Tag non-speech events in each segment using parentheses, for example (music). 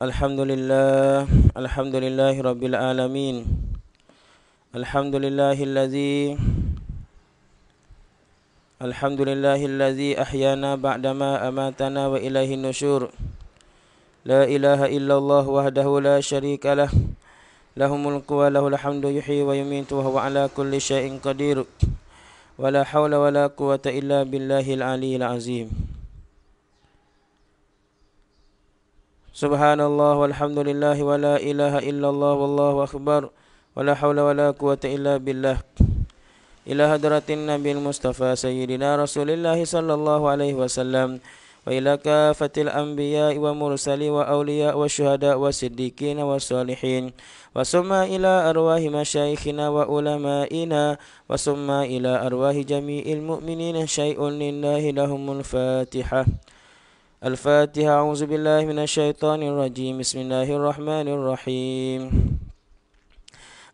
Alhamdulillah Alhamdulillah Rabbil Alamin Alhamdulillah Al-Lazi Alhamdulillah Al-Lazi Ahyana Ba'dama Amatana Wa Ilahi Nushur La ilaha illallah Wahdahu la sharika lah Lahumul quwa lahul hamdu yuhi wa yumintu Wahu ala kulli syai'in qadir Wa la hawla wa la quwata illa billahi al-aliyil azim سبحان الله والحمد لله ولا إله إلا الله والله أكبر ولا حول ولا قوة إلا بالله إلى هدرة النبي المصطفى سيدنا رسول الله صلى الله عليه وسلم وإلى كافة الأنبياء ومرسلين وأولياء والشهداء والصديقين والصالحين وثم إلى أرواح مشايخنا وعلمائنا وثم إلى أرواح جميع المؤمنين شيء لله لهم الفاتحة الفاتحة أعوذ بالله من الشيطان الرجيم بسم الله الرحمن الرحيم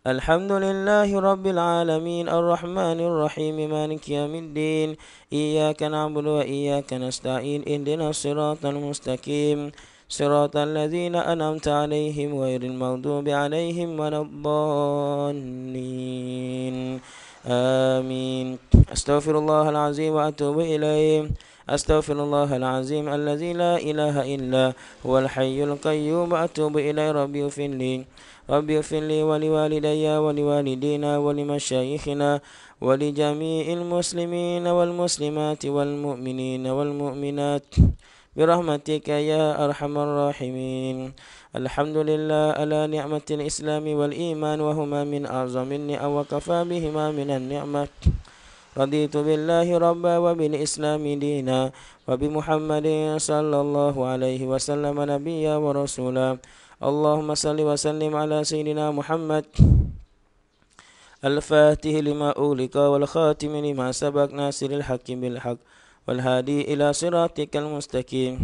الحمد لله رب العالمين الرحمن الرحيم مالك يوم الدين إياك نعبد وإياك نستعين اهدنا الصراط المستقيم صراط الذين أنعمت عليهم غير المغضوب عليهم ولا الضالين آمين أستغفر الله العظيم وأتوب إليه أستغفر الله العظيم الذي لا إله إلا هو الحي القيوم أتوب إليه ربي اغفر لي ربي اغفر لي ولوالدي ولوالدينا ولمشايخنا ولجميع المسلمين والمسلمات والمؤمنين والمؤمنات برحمتك يا أرحم الراحمين الحمد لله على نعمة الإسلام والإيمان وهما من أعظم النعم وكفى بهما من النعمة رضيت بالله ربا وبالإسلام دينا وبمحمد صلى الله عليه وسلم نبيا ورسولا اللهم صل وسلم على سيدنا محمد الفاتح لما أولك والخاتم لما سبق ناصر الحق بالحق والهادي إلى صراطك المستقيم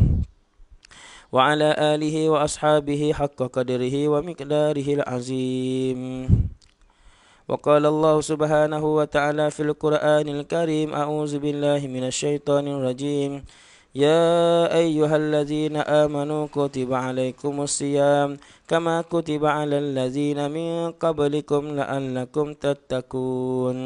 وعلى آله وأصحابه حق قدره ومقداره العظيم وقال الله سبحانه وتعالى في القرآن الكريم أعوذ بالله من الشيطان الرجيم يا أيها الذين آمنوا كتب عليكم الصيام كما كتب على الذين من قبلكم لأنكم تتقون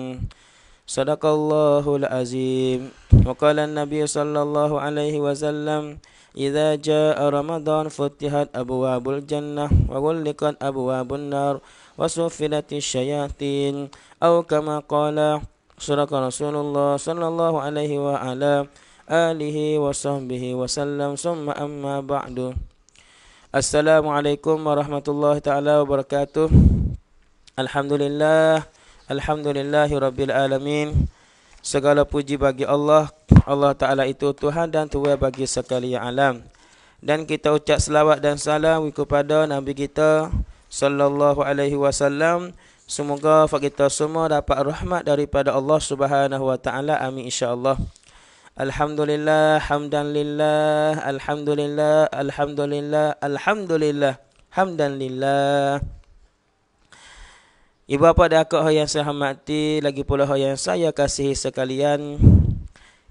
صدق الله العظيم وقال النبي صلى الله عليه وسلم إذا جاء رمضان فتحت أبواب الجنة وغلقت أبواب النار وسفلت الشياطين أو كما قال صدق رسول الله صلى الله عليه وعلى آله وصحبه وسلم ثم أما بعد السلام عليكم ورحمة الله تعالى وبركاته الحمد لله الحمد لله رب العالمين segala puji bagi Allah Allah Ta'ala itu Tuhan dan Tua bagi sekalian alam Dan kita ucap selawat dan salam kepada Nabi kita sallallahu alaihi wasallam semoga kita semua dapat rahmat daripada Allah Subhanahu wa taala amin insyaallah alhamdulillah hamdan lillah alhamdulillah alhamdulillah alhamdulillah hamdan lillah Ibu bapa dan akak yang saya hormati lagi pula yang saya kasihi sekalian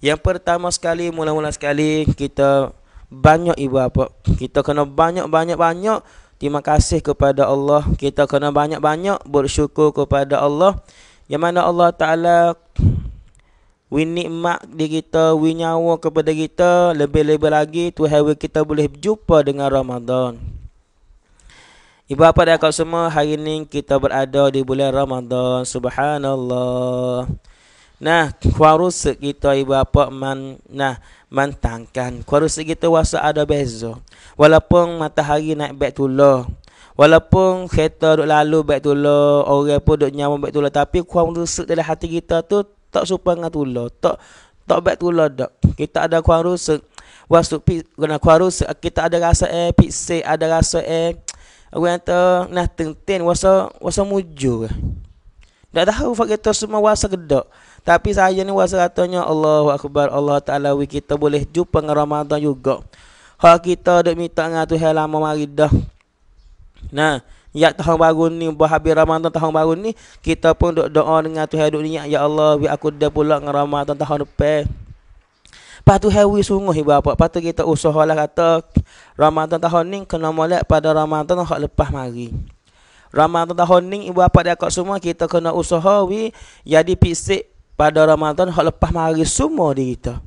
yang pertama sekali mula-mula sekali kita banyak ibu bapa kita kena banyak-banyak-banyak Terima kasih kepada Allah. Kita kena banyak-banyak bersyukur kepada Allah. Yang mana Allah Ta'ala We nikmat di kita, we nyawa kepada kita Lebih-lebih lagi tu hari kita boleh berjumpa dengan Ramadan Ibu apa dan semua Hari ini kita berada di bulan Ramadan Subhanallah Nah, kita kita mantangkan. wasa นะความรู้สึกกิตัวอีบาปมันนะมันต่างกันความรู้สึกกิตัวว่าสอาดเบซโซวัลปงมาตาฮารีนักเบตุลโล Walaupun kereta duk lalu baik tu orang pun duk nyamuk baik tu tapi kuang rusuk dalam hati kita tu tak suka dengan tu tak tak baik tu dak. Kita ada kuang rusuk wasuk pi guna kuang rusuk kita ada rasa eh pisik, ada rasa eh orang tu nah tenten wasa wasa mujur. Dak tahu fak kita semua wasa gedak. Tapi saya ni rasa katanya Allahu Akbar Allah Ta'ala wi kita boleh jumpa dengan Ramadan juga Hak kita duk minta dengan Tuhan lama mari dah Nah Ya tahun baru ni Berhabis Ramadan tahun baru ni Kita pun duk doa dengan Tuhan duk niat Ya Allah wi aku dah pulak dengan Ramadan tahun depan Lepas tu hewi sungguh ibu bapa Lepas tu kita usaha lah kata Ramadan tahun ni kena mulai pada Ramadan tahun lepas mari Ramadan tahun ni ibu bapa dia kat semua Kita kena usaha wi Jadi pisik pada Ramadan hak lepas mari semua di kita.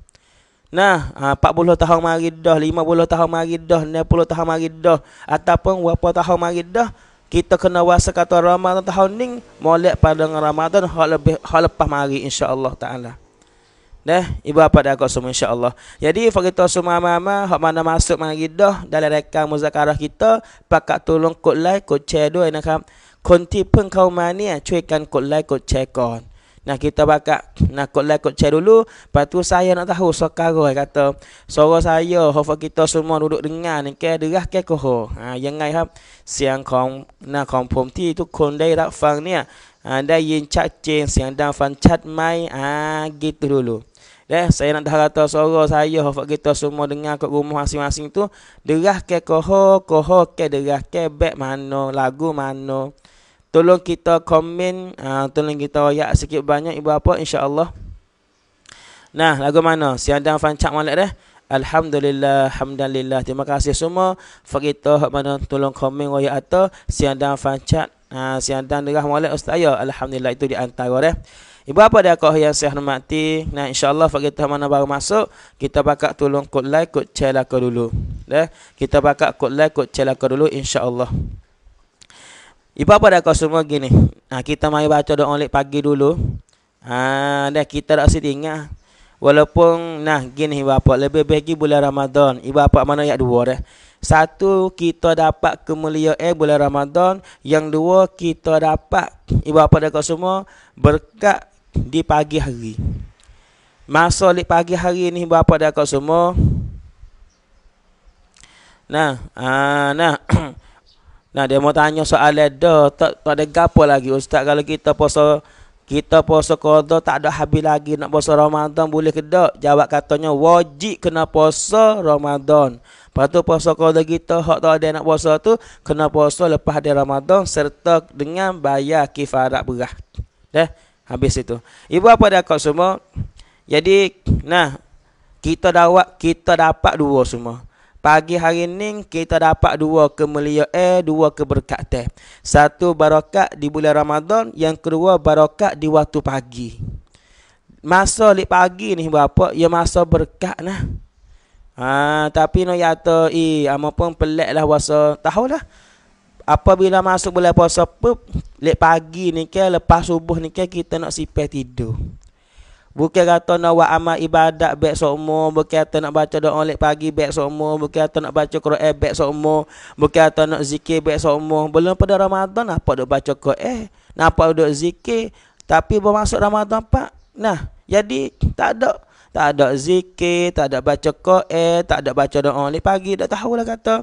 Nah, 40 ha, tahun mari dah, 50 tahun mari dah, 60 tahun mari dah ataupun berapa tahun mari dah kita kena wasa kata Ramadan tahun ni molek pada Ramadan hak lebih hak lepas mari insya-Allah taala. Dah, ibu apa dah kau semua insya-Allah. Jadi fakita semua mama hak mana masuk mari dah dalam rekam muzakarah kita pakat tolong kod like, kod share dua nak kan. Konti pun kau mani eh, cuikan kod like, kod check on. Nah kita bakat nak kot lekot cek dulu. Lepas tu saya nak tahu sekarang so, kata suara saya hofa kita semua duduk dengar ni ke derah ke ko. Ha ah, yang ngai hab siang kong nak kong pom ti tu kon dai rak fang ni. Ha dai yin chat chain siang dan fang chat mai ha gitu dulu. Ya, saya nak dah kata suara saya hofa kita semua dengar kat rumah masing-masing tu derah ke ko ko ke derah ke bek mano lagu mano tolong kita komen ha, tolong kita royak sikit banyak ibu apa insyaallah nah lagu mana siandang fancak malak dah Alhamdulillah, Alhamdulillah. Terima kasih semua. Fakita mana tolong komen royak atau siandang fancat. Ha, ah, siandang derah maulid ustaz Alhamdulillah itu di antara dah. Ibu apa dia kau yang saya hormati. Nah insyaAllah fakita mana baru masuk. Kita bakal tolong kot like, kut celaka dulu. Dah. Kita bakal kot like, kut celaka dulu insyaAllah. Allah. Ibu apa dah kau semua gini? Ha, kita mai baca doa lek pagi dulu. Ah, dah kita dah sedih ingat. Walaupun nah gini ibu apa lebih bagi bulan Ramadan. Ibu apa mana yang dua dah. Satu kita dapat kemuliaan eh, bulan Ramadan, yang dua kita dapat ibu apa dah kau semua berkat di pagi hari. Masa lek pagi hari ni ibu apa dah kau semua. Nah, ah nah. (clears throat) Nah dia mau tanya soal dah tak tak ada gapo lagi ustaz kalau kita puasa kita puasa qada tak ada habis lagi nak puasa Ramadan boleh ke tak? Jawab katanya wajib kena puasa Ramadan. Lepas tu puasa qada kita hak tak ada nak puasa tu kena puasa lepas dia Ramadan serta dengan bayar kifarat berah. Dah habis itu. Ibu apa dah kau semua? Jadi nah kita dapat kita dapat dua semua. Pagi hari ni kita dapat dua kemuliaan, eh, dua keberkatan. Satu barakat di bulan Ramadan, yang kedua barakat di waktu pagi. Masa le pagi ni berapa? Ya masa berkat nah. Ha, tapi no yata i eh, ama pun pelik lah puasa. Tahulah. Apabila masuk bulan puasa pup, lek pagi ni ke lepas subuh ni ke kita nak sipai tidur. Bukan kata nak buat amal ibadat bek semua. Bukan kata nak baca doa oleh pagi bek semua. Bukan kata nak baca Quran bek semua. Bukan kata nak zikir bek semua. Belum pada Ramadan apa duk baca Quran. Nampak duk zikir. Tapi bermaksud Ramadan pak, Nah, jadi tak ada. Tak ada zikir, tak ada baca Quran, tak ada baca doa oleh pagi. Tak tahulah kata.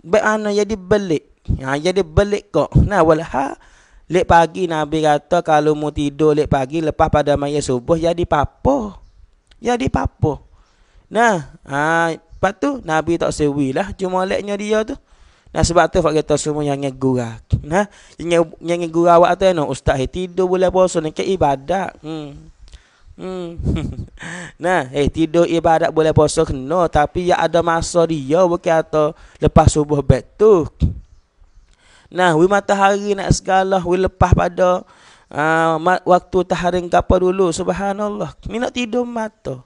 bek mana jadi belik. Ha, jadi belik kok. Nah, walhal. Lek pagi Nabi kata kalau mau tidur lek pagi lepas pada maya subuh jadi papo. Jadi papo. Nah, ha, lepas tu Nabi tak sewi cuma leknya dia tu. Nah sebab tu fak semua yang gurak. Nah, yang yang gurak awak tu no ustaz he tidur boleh puasa ni ke ibadat. Hmm. Hmm. (laughs) nah, eh tidur ibadat boleh puasa kena tapi yang ada masa dia bukan atau lepas subuh betul. Nah, we matahari nak segala, we lepas pada uh, waktu taharing kapal dulu. Subhanallah. Ni nak tidur mata.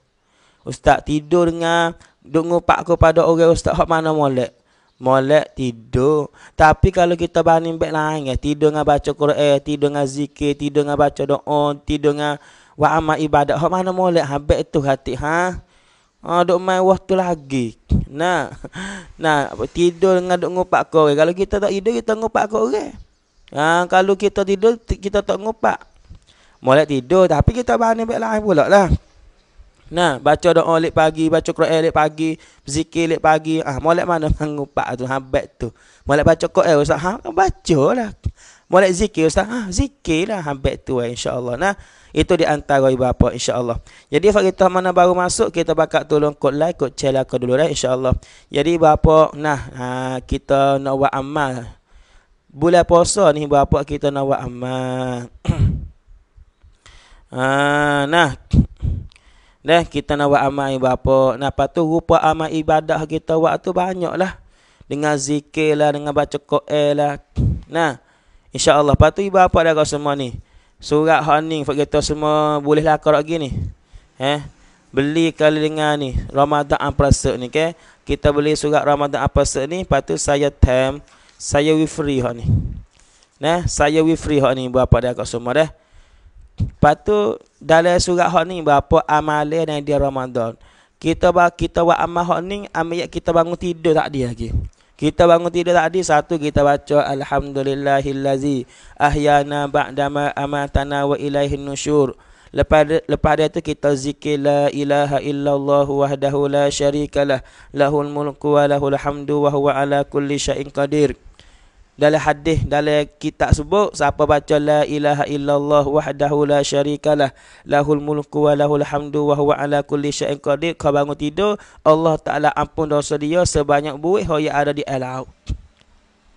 Ustaz tidur dengan duk ngupak aku pada orang ustaz hak mana molek. Molek tidur. Tapi kalau kita banding baik lain, ya, tidur dengan baca Quran, eh, tidur dengan zikir, tidur dengan baca doa, tidur dengan wa'amak ibadat. Hak mana molek? Habis tu hati. Ha? Ha, duk main waktu lagi. Nah. (laughs) Nah, apa tidur dengan duk ngopak kau orang. Eh. Kalau kita tak tidur kita ngopak kau orang. Eh. Ha, kalau kita tidur kita tak ngopak. Molek tidur tapi kita bani baik lain eh, pula lah. Nah, baca doa lek pagi, baca Quran lek pagi, zikir lek pagi. Ah, molek mana mengupak (laughs) tu habat tu. Molek baca Quran eh, ustaz. Ha, bacalah. Mulai zikir ustaz. Ha, zikirlah hampir tu eh, Allah. Nah, itu di antara ibu bapa insyaAllah. Jadi kalau kita mana baru masuk, kita bakal tolong kod like, kod share lah dulu lah eh, insya Allah. Jadi bapa, nah ha, kita nak buat amal. Bulan puasa ni bapa kita nak buat amal. ha, (clears throat) nah, Nah kita nak buat amal bapa. Nah apa tu rupa amal ibadah kita buat tu banyaklah. Dengan zikir lah, dengan baca Quran lah. Nah, InsyaAllah patuhi bapa dah kau semua ni Surat honing Fak kata semua Boleh lah kau lagi ni Eh Beli kali dengan ni Ramadan Ampersa ni okay? Kita beli surat ramadhan Ampersa ni Lepas tu saya tem Saya we free hak ni Nah, saya we free hak ni bapa dah kau semua dah Lepas tu Dalam surat hak ni apa amalnya dan dia Ramadan kita kita buat amal hak ni ambil kita bangun tidur tak dia lagi okay? Kita bangun tidur tadi satu kita baca alhamdulillahillazi ahyana ba'dama amatana wa ilaihi nusyur. Lepas lepas dia tu kita zikir la ilaha illallah wahdahu la syarikalah lahul mulku wa lahul hamdu wa huwa ala kulli syai'in qadir dalam hadis dalam kitab sebut siapa baca la ilaha illallah wahdahu la syarikalah lahul mulku wa lahul hamdu wa huwa ala kulli syai'in qadir kau bangun tidur Allah taala ampun dosa dia sebanyak buih hoya ada di alau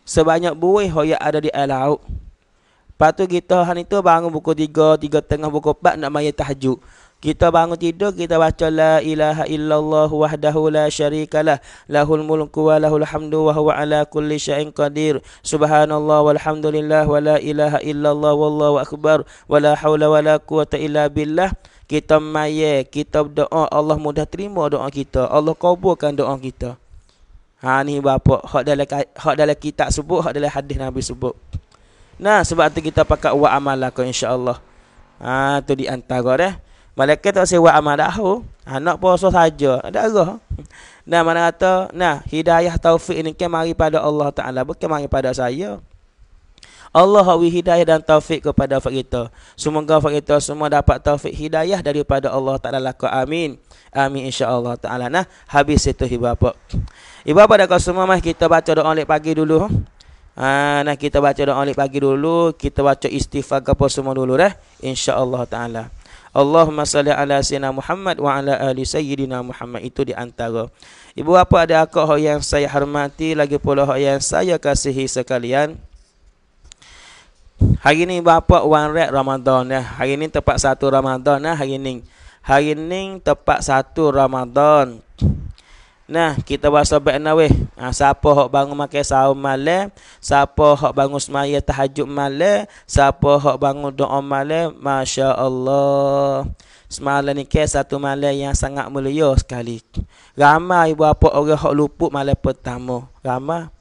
sebanyak buih hoya ada di alau patu kita hari tu bangun buku 3 3 tengah buku 4 nak mai tahajud kita bangun tidur kita baca la ilaha illallah wahdahu la syarikalah lahul mulku wa lahul hamdu wa huwa ala kulli syai'in qadir. Subhanallah walhamdulillah wa la ilaha illallah wallahu akbar wa la haula wa la quwata illa billah. Kita maya, kita doa Allah mudah terima doa kita. Allah kabulkan doa kita. Ha ni bapak hak dalam hak dalam kitab sebut hak dalam hadis Nabi sebut. Nah sebab tu kita pakai wa amalah kau insyaallah. Ha tu di antara dah. Eh? Malaikat tak sewa amal dahu. Ha, nak puasa saja. Ada arah. Nah, mana kata, nah, hidayah taufik ini kan mari pada Allah Ta'ala. Bukan mari pada saya. Allah hawi hidayah dan taufik kepada fakir kita. Semoga fakir kita semua dapat taufik hidayah daripada Allah Ta'ala laku. Amin. Amin Insya Allah Ta'ala. Nah, habis itu ibu bapa. Ibu bapa dah semua mah kita baca doa oleh pagi dulu. Ha, nah, kita baca doa oleh pagi dulu. Kita baca istighfar kepada semua dulu dah. Allah Ta'ala. Allahumma salli ala sayyidina Muhammad wa ala ali sayyidina Muhammad itu di antara ibu bapa ada akak yang saya hormati lagi pula hak yang saya kasihi sekalian hari ini bapa wan red Ramadan ya hari ini tepat satu Ramadan ya hari ini, hari ini tepat satu Ramadan Nah, kita bahasa bekna weh. Ha, siapa hok bangun makan saum malam, siapa hok bangun semaya tahajud malam, siapa hok bangun doa malam, masya-Allah. Semalam ni ke satu malam yang sangat mulia sekali. Ramai ibu apa orang hok luput malam pertama. Ramai.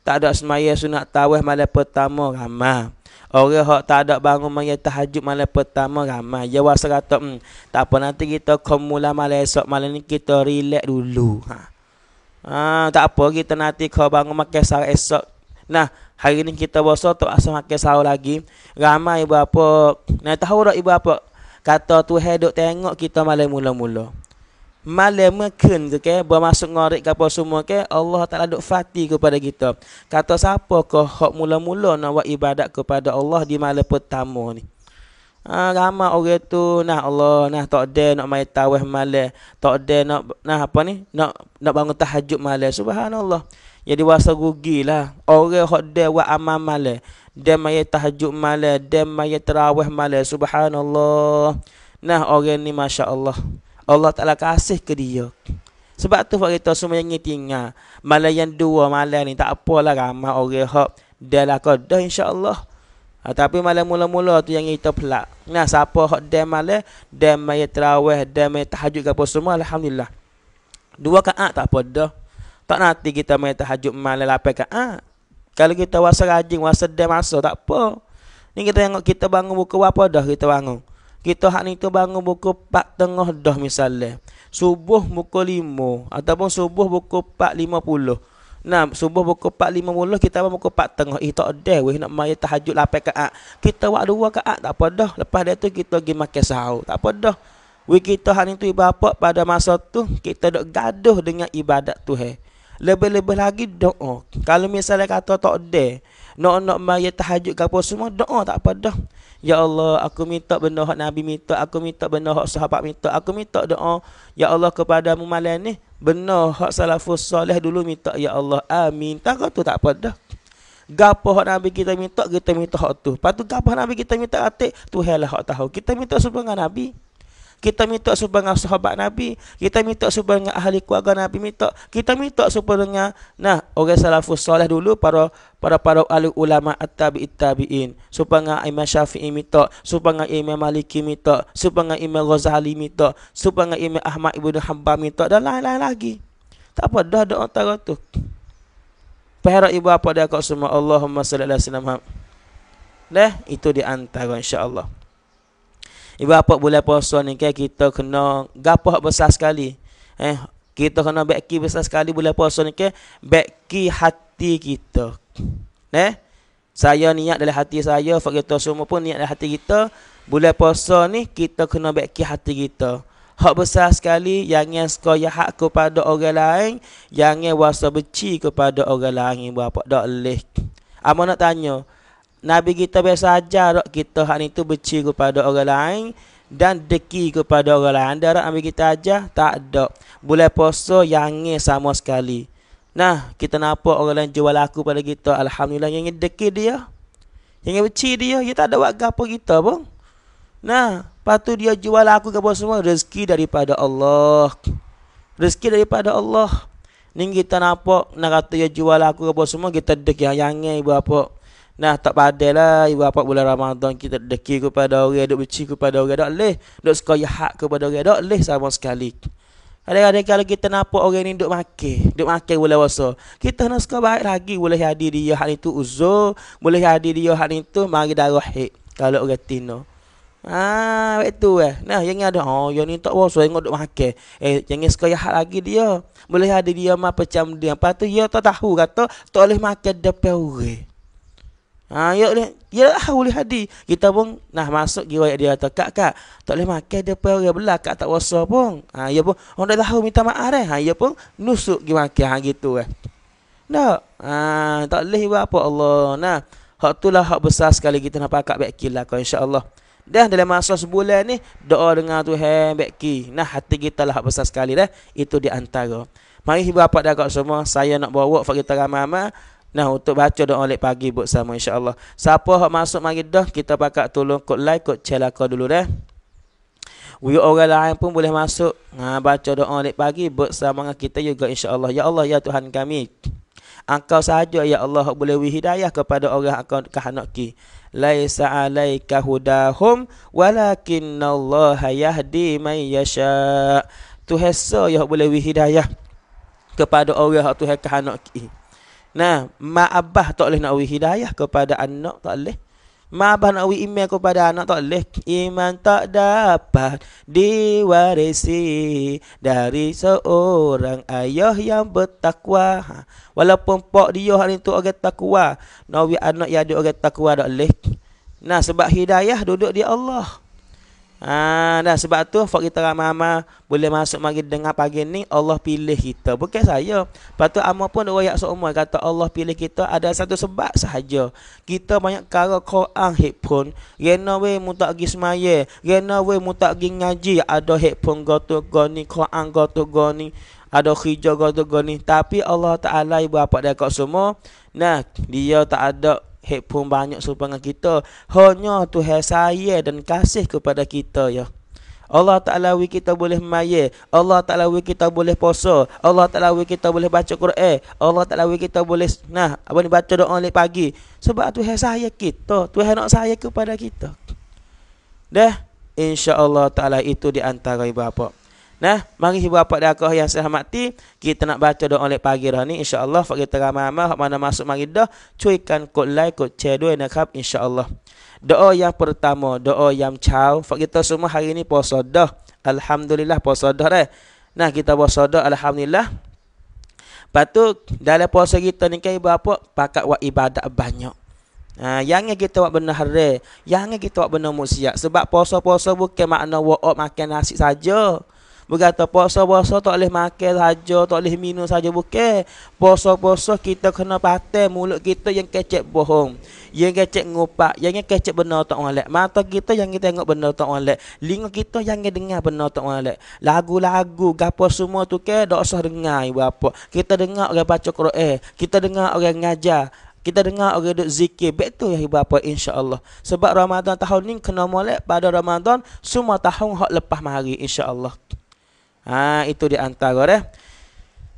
Tak ada semaya sunat tawih malam pertama. Ramai. Orang hak tak ada bangun maya tahajud malam pertama ramai. Ya wasa kata, hmm, tak apa nanti kita kemula malam esok malam ni kita relax dulu. Ha. ha tak apa kita nanti kau bangun makan sarap esok. Nah, hari ni kita bosok tak asal makan sarap lagi. Ramai ibu apa, nak tahu tak ibu apa? Kata tu hidup tengok kita malam mula-mula malam makan, ke ke bawa masuk ngorek ke apa semua ke Allah tak duk fati kepada kita kata siapa ke hok mula-mula nak buat ibadat kepada Allah di malam pertama ni Ah ramai orang tu nah Allah nah tak ada nak mai tawaf malam tak ada nak nah apa ni nak nak bangun tahajud malam subhanallah jadi wasa rugilah orang hok dia buat amal malam dia mai tahajud malam dia mai tarawih malam subhanallah nah orang ni masya-Allah Allah Ta'ala kasih ke dia. Sebab tu Pak Kita semua yang tinggal. Malam yang dua malam ni tak apalah ramai orang hak. Lah dah lah kodoh insyaAllah. Ha, tapi malam mula-mula tu yang kita pelak. Nah, siapa hak dia malam, dia maya terawih, dia maya tahajud ke apa semua, Alhamdulillah. Dua kaat tak apa dah. Tak nanti kita maya tahajud malam lapan kaat. Kalau kita wasa rajin, wasa dia masa, tak apa. Ni kita tengok kita bangun buku apa dah kita bangun. Kita hak ni tu bangun buku pak tengah dah misalnya. Subuh pukul 5 ataupun subuh buku pak lima puluh. Nah, subuh buku pak lima puluh kita apa buku pak tengah. Eh tak ada weh nak mai tahajud lapai ka. Ah. Kita buat dua ka ah, tak apa dah. Lepas dia tu kita pergi makan sahur. Tak apa dah. Weh kita hari tu ibarat pada masa tu kita dok gaduh dengan ibadat tu Eh. Lebih-lebih lagi doa. Kalau misalnya kata tak ada. Nak-nak maya tahajud ke apa semua. Doa tak apa dah. Ya Allah, aku minta benda hak Nabi minta, aku minta benda hak sahabat minta, aku minta doa. Ya Allah, kepada mu malam ni, benda hak salafus soleh dulu minta. Ya Allah, amin. Tak tu tak apa dah. Gapa hak Nabi kita minta, kita minta hak tu. Patu tu, Nabi kita minta katik, tu lah hak tahu. Kita minta sebuah Nabi. Kita minta supaya dengan sahabat Nabi. Kita minta supaya dengan ahli keluarga Nabi minta. Kita minta supaya dengan nah orang salafus soleh dulu para para para ahli ulama at-tabi'it tabi'in. Supaya dengan Imam Syafi'i minta, supaya dengan Imam Maliki minta, supaya dengan Imam Ghazali minta, supaya dengan Imam Ahmad Ibnu Hanbal minta dan lain-lain lagi. Tak apa dah ada antara tu. Perak ibu apa dia kau semua Allahumma salli ala sallam. Dah itu di antara insya-Allah. Ibu apa boleh puasa ni kan kita kena gapah besar sekali. Eh, kita kena beki besar sekali boleh puasa ni kan beki hati kita. Eh? Saya niat dalam hati saya, fakta semua pun niat dalam hati kita. boleh puasa ni kita kena beki hati kita. Hak besar sekali yang yang suka ya hak kepada orang lain, yang yang wasa benci kepada orang lain ibu apa dak leh. Apa nak tanya? Nabi kita biasa ajar kita hak ni tu beci kepada orang lain dan deki kepada orang lain. Darah ambil kita ajar tak ada. Boleh poso yang sama sekali. Nah, kita nampak orang lain jual aku pada kita. Alhamdulillah yang deki dia. Yang beci dia, dia tak ada buat apa kita pun. Nah, patu dia jual aku ke semua rezeki daripada Allah. Rezeki daripada Allah. Ni kita nampak nak kata dia jual aku ke semua kita deki yang yang ibu apa. Nah tak padahal lah ibu apa bulan Ramadan kita dekir kepada orang, duk beci kepada orang, duk leh, duk sekaya hak kepada orang, duk leh sama sekali. Kadang-kadang kalau kita nampak orang ni duk makan, duk makan boleh puasa, kita nak sekolah baik lagi boleh hadir dia hak itu uzur, boleh hadir dia hak itu mari darah hik kalau orang tino. Ah, ha, itu eh. Nah, yang ni ada oh, yang ni tak puasa, yang duk makan. Eh, yang ni sekaya hak lagi dia. Boleh hadir dia macam dia. Apa tu dia ya, tak tahu kata tak boleh makan depan orang. Ha, ya boleh. Ya lah boleh hadir. Kita pun nak masuk pergi dia kata, Kak, Kak, tak boleh makan dia pun orang belah. Kak tak wasa pun. Ha, ya pun. Orang dah tahu minta maaf dah. Ha, ya pun nusuk pergi makan. Ha, gitu eh. Tak. Ha, tak boleh buat apa Allah. Nah. Hak tu lah hak besar sekali kita nak pakai bekil lah kau Allah. Dah dalam masa sebulan ni doa dengan tu hei Nah hati kita lah hak besar sekali dah. Itu di antara. Mari ibu bapa dah kat semua. Saya nak bawa fakta ramai-ramai. Nah untuk baca doa oleh pagi buat sama insyaallah. Siapa hak masuk mari dah kita pakai tolong kot like kod celaka dulu dah. Wi orang lain pun boleh masuk ha, baca doa oleh pagi buat sama dengan kita juga insyaallah. Ya Allah ya Tuhan kami. Engkau sahaja ya Allah boleh wihidayah kepada orang akan kahanak ki. Laisa alaika hudahum walakinallaha yahdi may yasha. Tuhan ya boleh wihidayah kepada orang tu hak kahanak ki. Nah, mak abah tak boleh nak wih hidayah kepada anak tak boleh. Mak abah nak wih iman kepada anak tak boleh. Iman tak dapat diwarisi dari seorang ayah yang bertakwa. Ha, walaupun pak dia hari itu orang takwa, nak wih anak yang ada orang takwa tak boleh. Nah, sebab hidayah duduk di Allah. Ah, dah sebab tu fak kita ramai-ramai boleh masuk mari dengar pagi ni Allah pilih kita bukan saya. patut tu ama pun orang yang seumur kata Allah pilih kita ada satu sebab sahaja. Kita banyak kara Quran headphone, rena we mu tak gi semaya, rena we mu tak gi ngaji ada headphone gotu goni Quran gotu goni. Ada hijau gotu goni tapi Allah Taala ibu apa dekat semua. Nah, dia tak ada Hek pun banyak supaya kita. Hanya Tuhan saya dan kasih kepada kita ya. Allah Ta'ala wi kita boleh maya. Allah Ta'ala wi kita boleh puasa. Allah Ta'ala wi kita boleh baca Quran. Allah Ta'ala wi kita boleh nah apa ni baca doa oleh pagi. Sebab Tuhan saya kita. Tuhan nak saya kepada kita. Dah. InsyaAllah Ta'ala itu diantara antara ibu bapa. Nah, mari ibu bapa dan akak yang selamat mati, kita nak baca doa oleh pagi hari ni insya-Allah fak kita ramai-ramai mana masuk mari dah cuikan kod like kod share dua nak hab insya-Allah. Doa yang pertama, doa yang chau fak kita semua hari ni puasa dah. Alhamdulillah puasa dah dah. Nah, kita puasa dah alhamdulillah. Patut dalam puasa kita ni kan ibu bapa pakat wa ibadat banyak. Ha, yang kita buat benda hari, yang kita buat benda musiat. Sebab puasa-puasa bukan makna wa'ok makan nasi saja. Berkata puasa-puasa tak boleh makan saja, tak boleh minum saja bukan. Puasa-puasa kita kena patah mulut kita yang kecek bohong. Yang kecek ngupak, yang kecek benar tak boleh. Mata kita yang kita tengok benar tak boleh. Lingkung kita yang kita dengar benar tak boleh. Lagu-lagu, gapo semua tu ke, tak usah dengar ibu apa. Kita dengar orang baca Quran, eh. kita dengar orang ngajar. Kita dengar orang duduk zikir. Betul ya ibu apa insyaAllah. Sebab Ramadan tahun ni kena molek pada Ramadan. Semua tahun hak lepas mahari insyaAllah. Ha, itu di antara dah.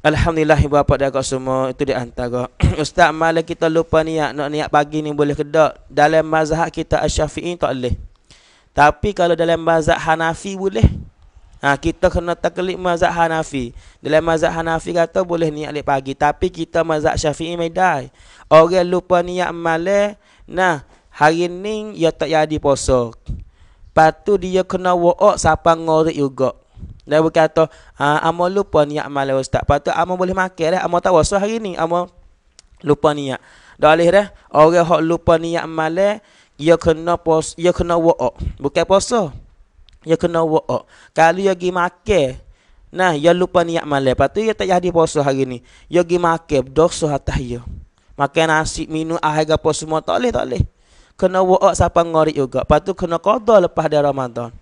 Alhamdulillah ibu bapa dan semua itu di antara. (clears throat) Ustaz malah kita lupa niat nak niat pagi ni boleh ke tak? Dalam mazhab kita Asy-Syafi'i tak boleh. Tapi kalau dalam mazhab Hanafi boleh. Ha, kita kena taklid mazhab Hanafi. Dalam mazhab Hanafi kata boleh niat lepas pagi tapi kita mazhab Syafi'i medai. Orang lupa niat malam nah hari ni ya tak jadi puasa. Patu dia kena wa'ak sapang ngorik juga. Dan berkata, ah, Amo lupa niat malam ustaz. Lepas Amo boleh makan dah. Amo tak wasa hari ni. Amo lupa niat. Dan alih dah, orang yang lupa niat malam, ia kena pos, ia kena wakak. Bukan puasa. Ia kena wakak. Kalau ia pergi makan, nah, ia lupa niat malam. Lepas tu, tak jadi puasa hari ni. Ia pergi makan, dosa atas ia. Makan nasi, minum, ahaga apa semua. Tak boleh, tak boleh. Kena wakak siapa ngorik juga. Lepas kena kodoh lepas dari Ramadan.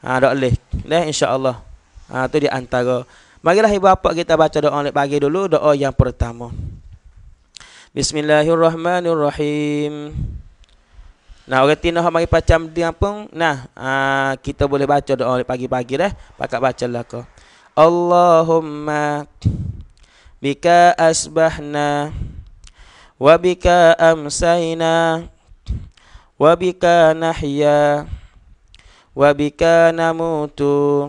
Ha, tak boleh. Dah, insyaAllah. Ha, tu di antara. Marilah ibu bapa kita baca doa oleh pagi dulu. Doa yang pertama. Bismillahirrahmanirrahim. Nah, orang tina mari macam dia pun. Nah, ha, kita boleh baca doa oleh pagi-pagi dah. Pakat lah kau. Allahumma bika asbahna wa bika amsayna wa bika nahya wa bika namutu.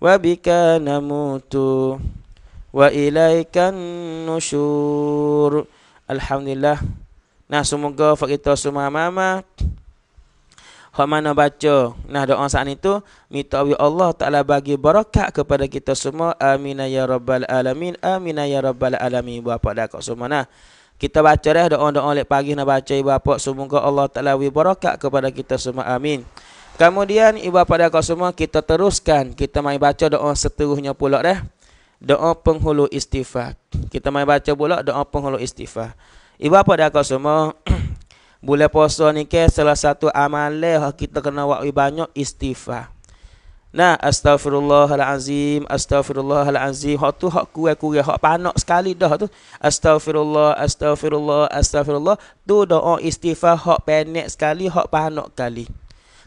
وبك نموت وإليك النشور الحمد لله Nah semoga fak kita semua mama Hak mana baca Nah doa saat itu Minta Allah Ta'ala bagi barakat kepada kita semua Amin ya Rabbal Alamin Amin ya Rabbal Alamin Bapak dah kau semua Nah kita baca dah doa-doa lepas pagi nak baca ibu bapak. Semoga Allah Ta'ala beri barakat kepada kita semua. Amin. Kemudian ibu pada kau semua kita teruskan kita mai baca doa seterusnya pula deh Doa penghulu istighfar. Kita mai baca pula doa penghulu istighfar. Ibu pada kau semua (clears throat) bulan puasa ni ke salah satu amalan kita kena buat banyak istighfar. Nah, astagfirullahalazim, astagfirullahalazim. Hak tu hak kuat kuat, hak panak sekali dah tu. Astagfirullah, astagfirullah, astagfirullah. Tu doa istighfar hak pendek sekali, hak panak kali.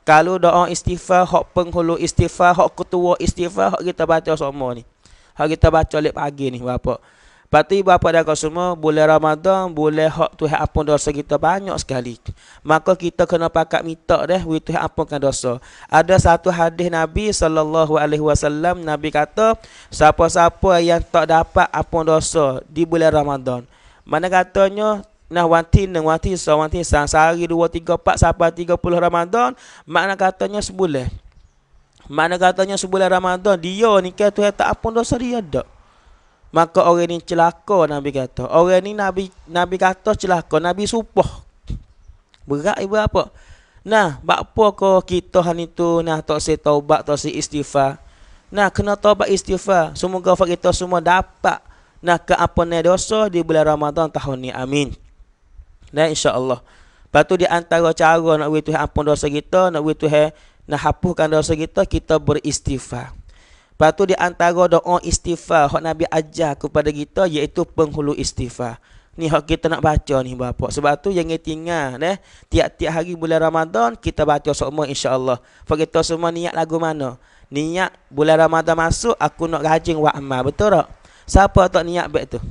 Kalau doa istighfar, hak penghulu istighfar, hak ketua istighfar, hak kita baca semua ni. Hak kita baca lep pagi ni, bapa. Pati bapa dah kau semua, boleh Ramadan, boleh hak Tuhan ampun dosa kita banyak sekali. Maka kita kena pakat minta deh, we Tuhan kan dosa. Ada satu hadis Nabi sallallahu alaihi wasallam, Nabi kata, siapa-siapa yang tak dapat ampun dosa di bulan Ramadan, mana katanya nah wanti neng wanti so wanti sang sehari dua tiga empat sampai tiga puluh Ramadan makna katanya sebulan makna katanya sebulan Ramadan dia ni kata tuhan tak apa dosa dia dak maka orang ni celaka nabi kata orang ni nabi nabi kata celaka nabi supah berat ibu apa nah bakpo ko kita han itu nah tak si taubat tak si istighfar nah kena taubat istighfar semoga kita semua dapat nah ke apa keampunan dosa di bulan Ramadan tahun ni amin Nah insya-Allah. Patu di antara cara nak beri Tuhan ampun dosa kita, nak beri Tuhan nak hapuskan dosa kita, kita beristighfar. Patu di antara doa istighfar hak Nabi ajar kepada kita iaitu penghulu istighfar. Ni hak kita nak baca ni bapak. Sebab tu yang tinggal neh tiap-tiap hari bulan Ramadan kita baca semua insya-Allah. Pak kita semua niat lagu mana? Niat bulan Ramadan masuk aku nak rajin buat betul tak? Siapa tak niat baik tu?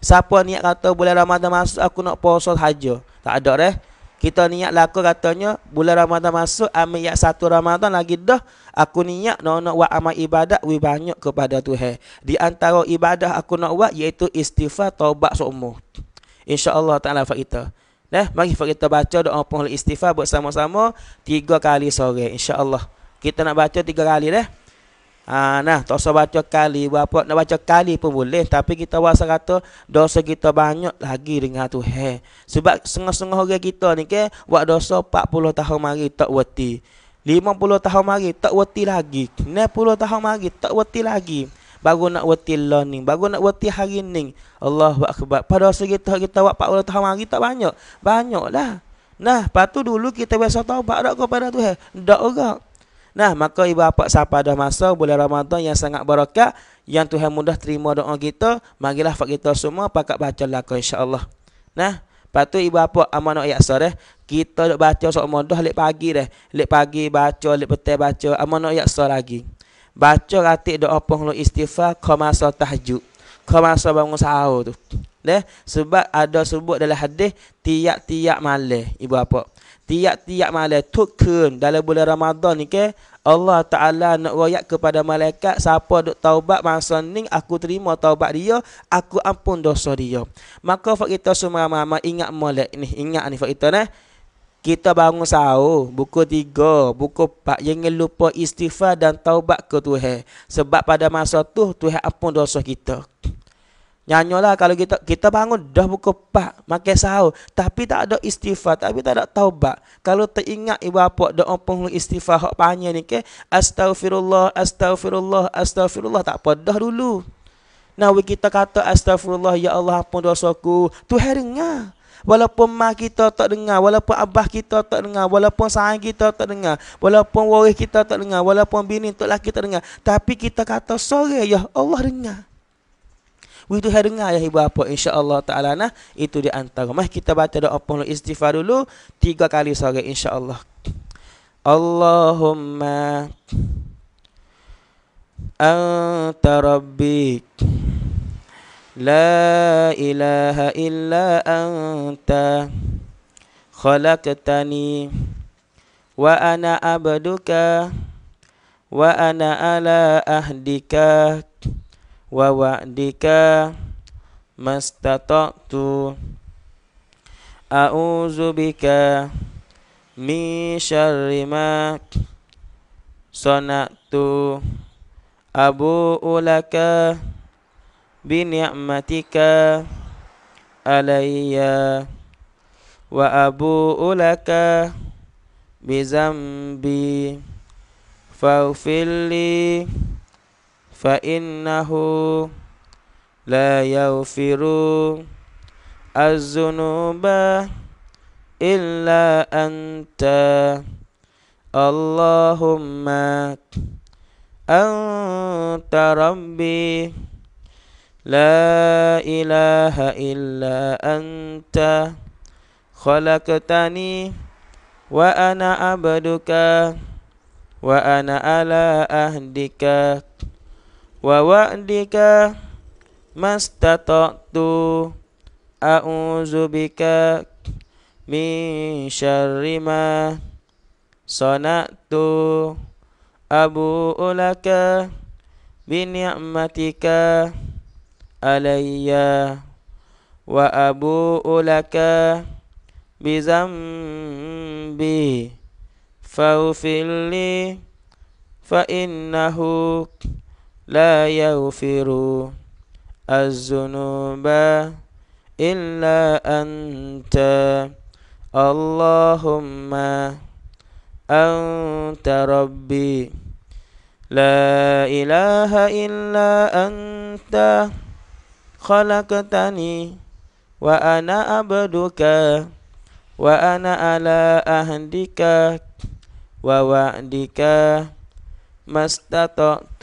Siapa niat kata bulan Ramadan masuk aku nak puasa saja. Tak ada dah. Kita niat laku lah katanya bulan Ramadan masuk ambil yak satu Ramadan lagi dah aku niat nak nak buat amal ibadat wi banyak kepada Tuhan. Di antara ibadah aku nak buat iaitu istighfar taubat seumur. Insya-Allah taala fa kita. Nah, mari kita baca doa pengul istighfar buat sama sama tiga kali sore insya-Allah. Kita nak baca tiga kali dah ha, nah tak usah baca kali berapa nak baca kali pun boleh tapi kita rasa kata dosa kita banyak lagi dengan he. sebab setengah-setengah orang kita ni ke buat dosa 40 tahun mari tak wati 50 tahun mari tak wati lagi 60 tahun mari tak wati lagi baru nak wati learning baru nak wati hari ni Allah akbar pada segitu kita buat 40 tahun mari tak banyak banyaklah Nah, patu dulu kita biasa tahu pak dak kepada he, Dak orang. Nah, maka ibu bapa siapa dah masa bulan Ramadan yang sangat berkat, yang Tuhan mudah terima doa kita, marilah fak kita semua pakat baca lakon insya-Allah. Nah, patu ibu bapa amanah ayat sore eh, kita dok baca sok modah lek pagi deh, lek pagi baca, lek petang baca amanah ayat sore lagi. Baca ratik doa penghulu istighfar ke masa tahajud. Ke masa bangun sahur tu. Deh, sebab ada sebut dalam hadis tiap-tiap malam ibu bapa tiap-tiap malam tu kun dalam bulan Ramadan ni ke Allah Taala nak royak kepada malaikat siapa dok taubat masa ni aku terima taubat dia aku ampun dosa dia maka fak kita semua mama ingat molek ni ingat ni fak kita nah kita bangun sahur buku tiga buku empat jangan lupa istighfar dan taubat ke Tuhan sebab pada masa tu Tuhan ampun dosa kita lah kalau kita kita bangun dah buka pak makai sahur tapi tak ada istighfar tapi tak ada taubat. Kalau teringat ibu bapa doa penghulu istighfar hak panya ni ke astagfirullah astagfirullah astagfirullah tak apa dah dulu. Nah kita kata astagfirullah ya Allah ampun dosaku tu dengar. Walaupun mak kita tak dengar, walaupun abah kita tak dengar, walaupun sayang kita tak dengar, walaupun waris kita tak dengar, walaupun bini tok laki tak dengar, tapi kita kata sore ya Allah dengar. Begitu saya dengar ya ibu apa insya-Allah taala nah itu di antara. Mas kita baca doa pun istighfar dulu tiga kali sore insya-Allah. Allahumma anta rabbi la ilaha illa anta khalaqtani wa ana abduka wa ana ala ahdika wa wa'dika mastata'tu a'udzu bika min syarri ma sanatu abu ulaka bi ni'matika alayya wa abu ulaka bi zambi faufilli فإنه لا يغفر الذنوب إلا أنت اللهم أنت ربي لا إله إلا أنت خلقتني وأنا عبدك وأنا على أهدك wa wa'dika mastata'tu a'udzu bika min syarri ma sana'tu abu ulaka bi ni'matika alayya wa abu ulaka bi zambi fa'fil fa innahu لا يغفر الذنوب إلا أنت اللهم أنت ربي لا إله إلا أنت خلقتني وأنا عبدك وأنا على أهدك ووعدك ما استطعت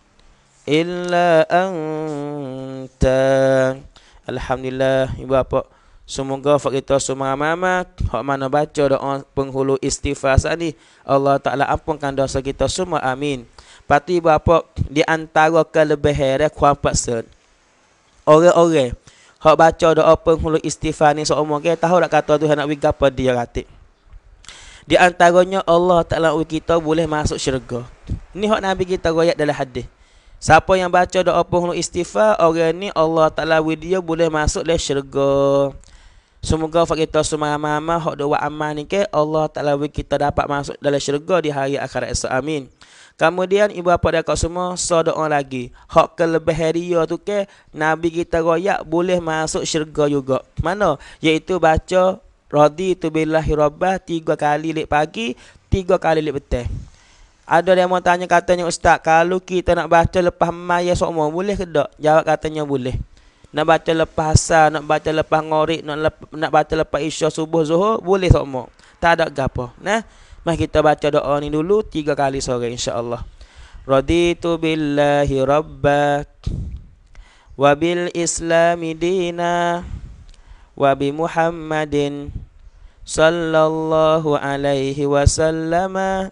illa anta. Alhamdulillah ibu bapa. Semoga fak kita semua mama hak mana baca doa penghulu istighfar saat ni Allah Taala ampunkan dosa kita semua. Amin. Pati ibu bapa di antara kelebihan dia kuat pasal. Orang-orang hak baca doa penghulu istighfar ni seumur so, kita tahu tak kata Tuhan nak wiga apa dia ratik. Di antaranya Allah Taala kita boleh masuk syurga. Ni hak Nabi kita royak dalam hadis. Siapa yang baca doa penghulu istighfar, orang ni Allah Ta'ala dia boleh masuk dari syurga. Semoga kita semua mama hok doa amal ni ke, Allah Ta'ala kita dapat masuk dalam syurga di hari akhirat esok. Amin. Kemudian ibu bapa kau semua so doa lagi. Hak kelebih dia tu ke nabi kita royak boleh masuk syurga juga. Mana? Yaitu baca raditu billahi rabbah tiga kali lek pagi, tiga kali lek petang. Ada yang mau tanya katanya ustaz, kalau kita nak baca lepas maya semua boleh ke tak? Jawab katanya boleh. Nak baca lepas asar, nak baca lepas ngorik, nak, lep, nak baca lepas isya subuh zuhur boleh semua. Tak ada gapo. Nah, mari kita baca doa ni dulu tiga kali sore insya-Allah. Raditu billahi rabbak wa bil islami dina wa bi muhammadin sallallahu alaihi wasallama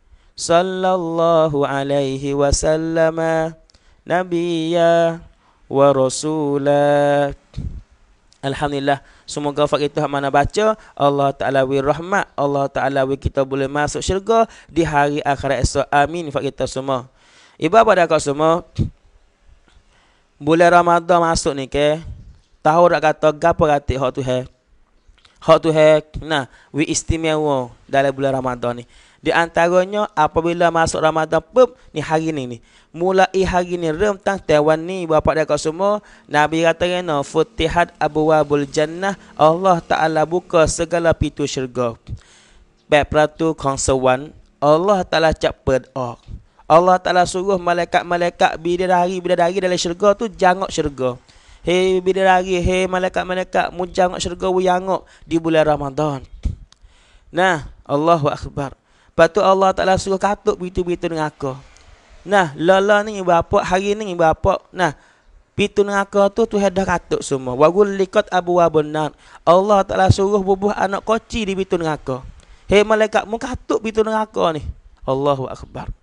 Sallallahu alaihi عليه Nabiyya wa ورسولا Alhamdulillah. Semoga fakir itu mana baca Allah Ta'ala wir rahmat Allah Ta'ala wir kita boleh masuk syurga Di hari akhirat esok Amin fakir kita semua Ibu apa dah kau semua Bulan Ramadan masuk ni ke Tahu tak kata Gapa katik hak tu hak Hak tu hak Nah we istimewa Dalam bulan Ramadan ni di antaranya apabila masuk Ramadan pun ni hari ni ni. Mulai hari ni rentang tewan ni bapak dia kau semua Nabi kata kena Futihat Abu Wabul Jannah Allah Ta'ala buka segala pintu syurga Baik peratu kongsawan Allah Ta'ala cap pet Allah Ta'ala suruh malaikat-malaikat Bidadari-bidadari dalam syurga tu Jangok syurga Hei bidadari, hei malaikat-malaikat mu jangok syurga, wujangok Di bulan Ramadan Nah, Allahu Akbar Lepas tu Allah Ta'ala suruh katuk berita-berita dengan aku. Nah, lala ni berapa, hari ni berapa. Nah, pintu dengan aku tu, tu dah katuk semua. Wagul likot abu wabunan. Allah Ta'ala suruh bubuh anak koci di pintu dengan aku. Hei malaikat, mu katuk pintu dengan aku ni. Allahu Akbar.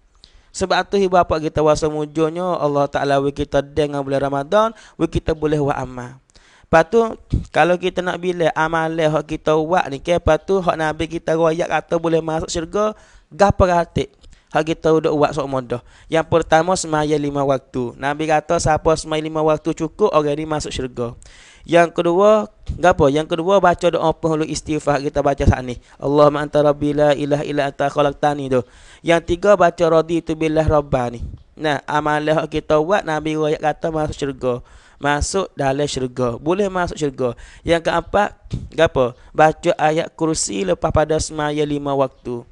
Sebab tu ibu bapa kita wasa mujurnya, Allah Ta'ala kita dengan bulan Ramadan, we kita boleh wa'amah. Lepas tu kalau kita nak bila amal hak kita buat ni ke, lepas tu hak Nabi kita royak kata boleh masuk syurga, gah perhati. Hak kita duduk buat sok modoh. Yang pertama semaya lima waktu. Nabi kata siapa semaya lima waktu cukup orang ni masuk syurga. Yang kedua, gapo? Yang kedua baca doa penghulu istighfar kita baca saat ni. Allahumma anta rabbi la ilaha illa anta khalaqtani tu. Yang tiga baca raditu billah rabbani. Nah, amal hak kita buat Nabi royak kata masuk syurga masuk dalam syurga. Boleh masuk syurga. Yang keempat, apa? Baca ayat kursi lepas pada semaya lima waktu.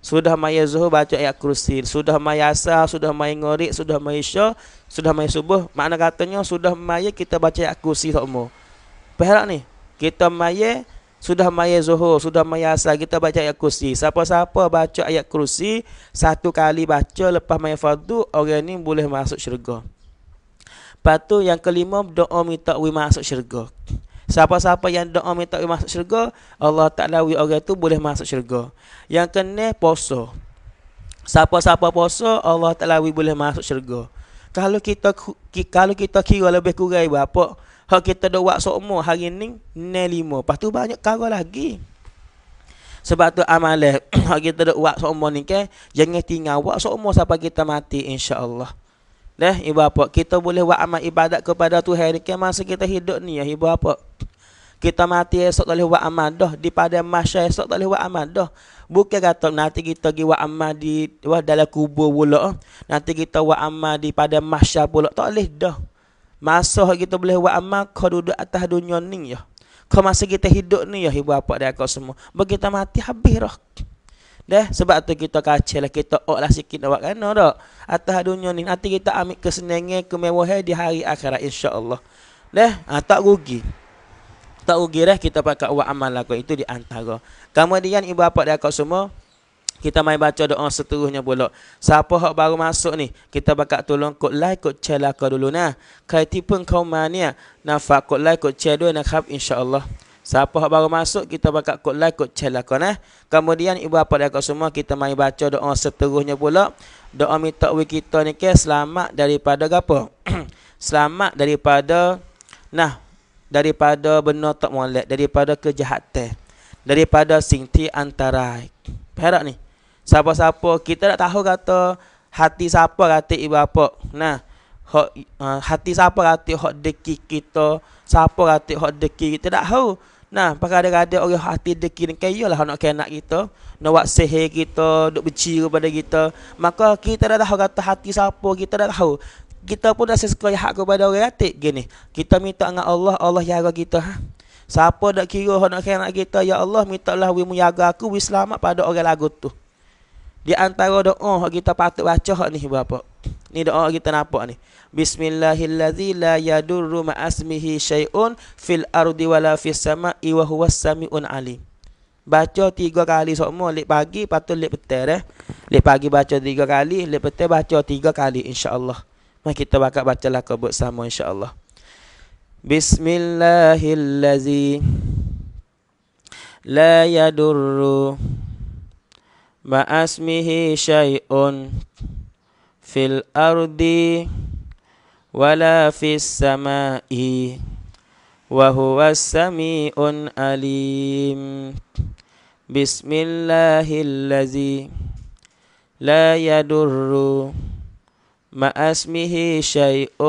Sudah maya zuhur baca ayat kursi. Sudah maya asal, sudah maya ngorik, sudah maya syur, sudah maya subuh. Makna katanya sudah maya kita baca ayat kursi tak mau. Perak ni. Kita maya, sudah maya zuhur, sudah maya asal, kita baca ayat kursi. Siapa-siapa baca ayat kursi, satu kali baca lepas maya fardu, orang ni boleh masuk syurga. Lepas yang kelima doa minta wi masuk syurga. Siapa-siapa yang doa minta wi masuk syurga, Allah Taala wi orang itu boleh masuk syurga. Yang kena puasa. Siapa-siapa puasa, Allah Taala wi boleh masuk syurga. Kalau kita kalau kita kira lebih kurang berapa? Hak kita dok buat sokmo hari ni ne lima. Lepas tu banyak kara lagi. Sebab tu amalan (clears throat) hak kita dok buat sokmo ni kan jangan tinggal buat sokmo sampai kita mati insya-Allah. Leh ibu apa kita boleh buat amal ibadat kepada Tuhan ni ke masa kita hidup ni ya ibu apa kita mati esok tak boleh buat amal dah di pada masa esok tak boleh buat amal dah bukan kata nanti kita pergi buat amal di wah dalam kubur pula nanti kita buat amal di pada masa pula tak boleh dah masa kita boleh buat amal kau duduk atas dunia ni ya kau masa kita hidup ni ya ibu apa dia kau semua begitu mati habis dah. Dah sebab tu kita kacil lah, kita ok lah sikit awak kena tak? Atas dunia ni, nanti kita ambil kesenangan, kemewahan di hari akhirat Allah. Dah, ha, tak rugi. Tak rugi dah kita pakai uang amal lah. Itu di antara. Kemudian ibu bapa dia kau semua, kita mai baca doa seterusnya pula. Siapa hak baru masuk ni, kita bakal tolong kot like, kot celaka dulu nah. Kaiti pun kau mania, nafak kot like, kot nak dulu insya Allah. Siapa yang baru masuk, kita bakal kot like, lah celakon eh. Kemudian, ibu bapa dia kat semua, kita mari baca doa seterusnya pula. Doa minta wik kita ni ke, selamat daripada apa? (clears throat) selamat daripada, nah, daripada benar tak molek, daripada kejahatan. Daripada singti antara. Perak ni. Siapa-siapa, kita tak tahu kata, hati siapa kata ibu bapa. Nah, hok uh, hati siapa ratik hok deki kita siapa hati hok deki kita tak tahu nah pakai ada-ada orang hati deki ni kayalah nak kenak kita nak buat sihir kita duk beci kepada kita maka kita dah tahu kata hati siapa kita dah tahu kita pun dah sesuai hak kepada orang ratik gini kita minta dengan Allah Allah jaga kita ha? siapa dak kira hok nak kenak kita ya Allah mintalah wi menjaga aku wi selamat pada orang lagu tu di antara doa kita patut baca hok ni berapa Ni doa kita nampak ni. Bismillahillazi la yadurru ma'asmihi syai'un fil ardi wala fis sama'i wa huwas samiun alim. Baca tiga kali sokmo lek pagi patut lek petang eh. Lek pagi baca tiga kali, lek petang baca tiga kali insya-Allah. Mari kita bakal baca lah kau buat sama insya-Allah. Bismillahillazi la yadurru ma'asmihi syai'un في الأرض ولا في السماء وهو السميع أليم بسم الله الذي لا يضر مع اسمه شيء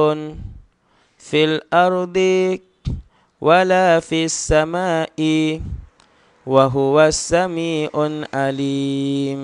في الأرض ولا في السماء وهو السميع أليم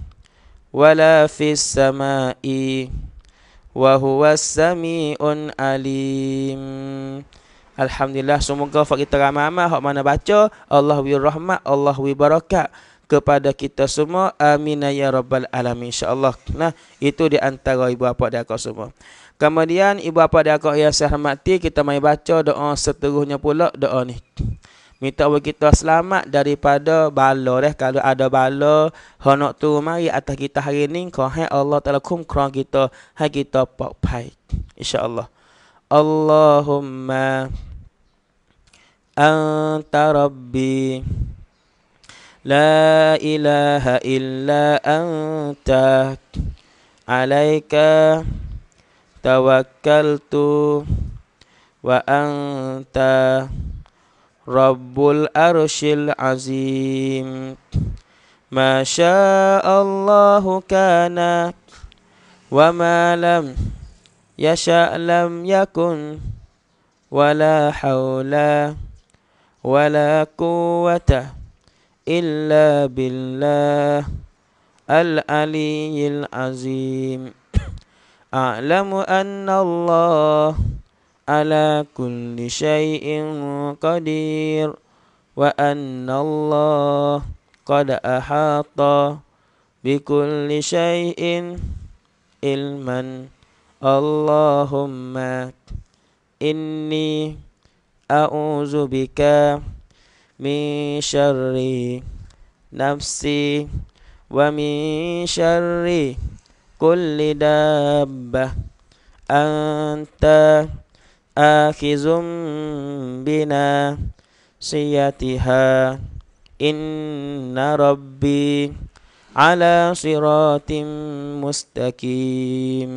ولا في السماء وهو السميع العليم Alhamdulillah semoga fak kita ramai-ramai hak mana baca Allah wi rahmat Allah wi barakat kepada kita semua amin ya rabbal alamin insyaallah nah itu di antara ibu bapa dan akak semua kemudian ibu bapa dan akak yang saya hormati kita mai baca doa seterusnya pula doa ni Minta Allah kita selamat daripada bala deh. Kalau ada bala Honok tu mari atas kita hari ni Kau hai Allah ta'ala kum kita Hai kita pak pai Allah. Allahumma Anta Rabbi La ilaha illa anta Alaika Tawakkaltu Wa Wa anta رب الأرش العظيم ما شاء الله كان وما لم يشاء لم يكن ولا حول ولا قوة إلا بالله العلي العظيم أعلم أن الله على كل شيء قدير وأن الله قد أحاط بكل شيء علما اللهم إني أعوذ بك من شر نفسي ومن شر كل دابة أنت آخذ بناصيتها إن ربي على صراط مستقيم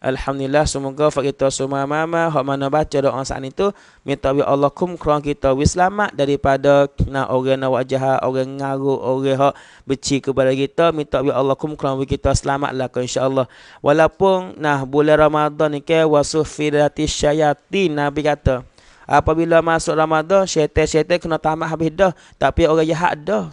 Alhamdulillah semoga fa kita semua mama hak mana baca doa saat itu minta bi Allah kum kurang kita wis selamat daripada nak orang nak wajah orang ngaruk orang hak beci kepada kita minta bi Allah kum kurang kita selamatlah kan insyaallah walaupun nah bulan Ramadan ni ke wasufirati syayatin nabi kata apabila masuk Ramadan syaitan-syaitan kena tamat habis dah tapi orang jahat dah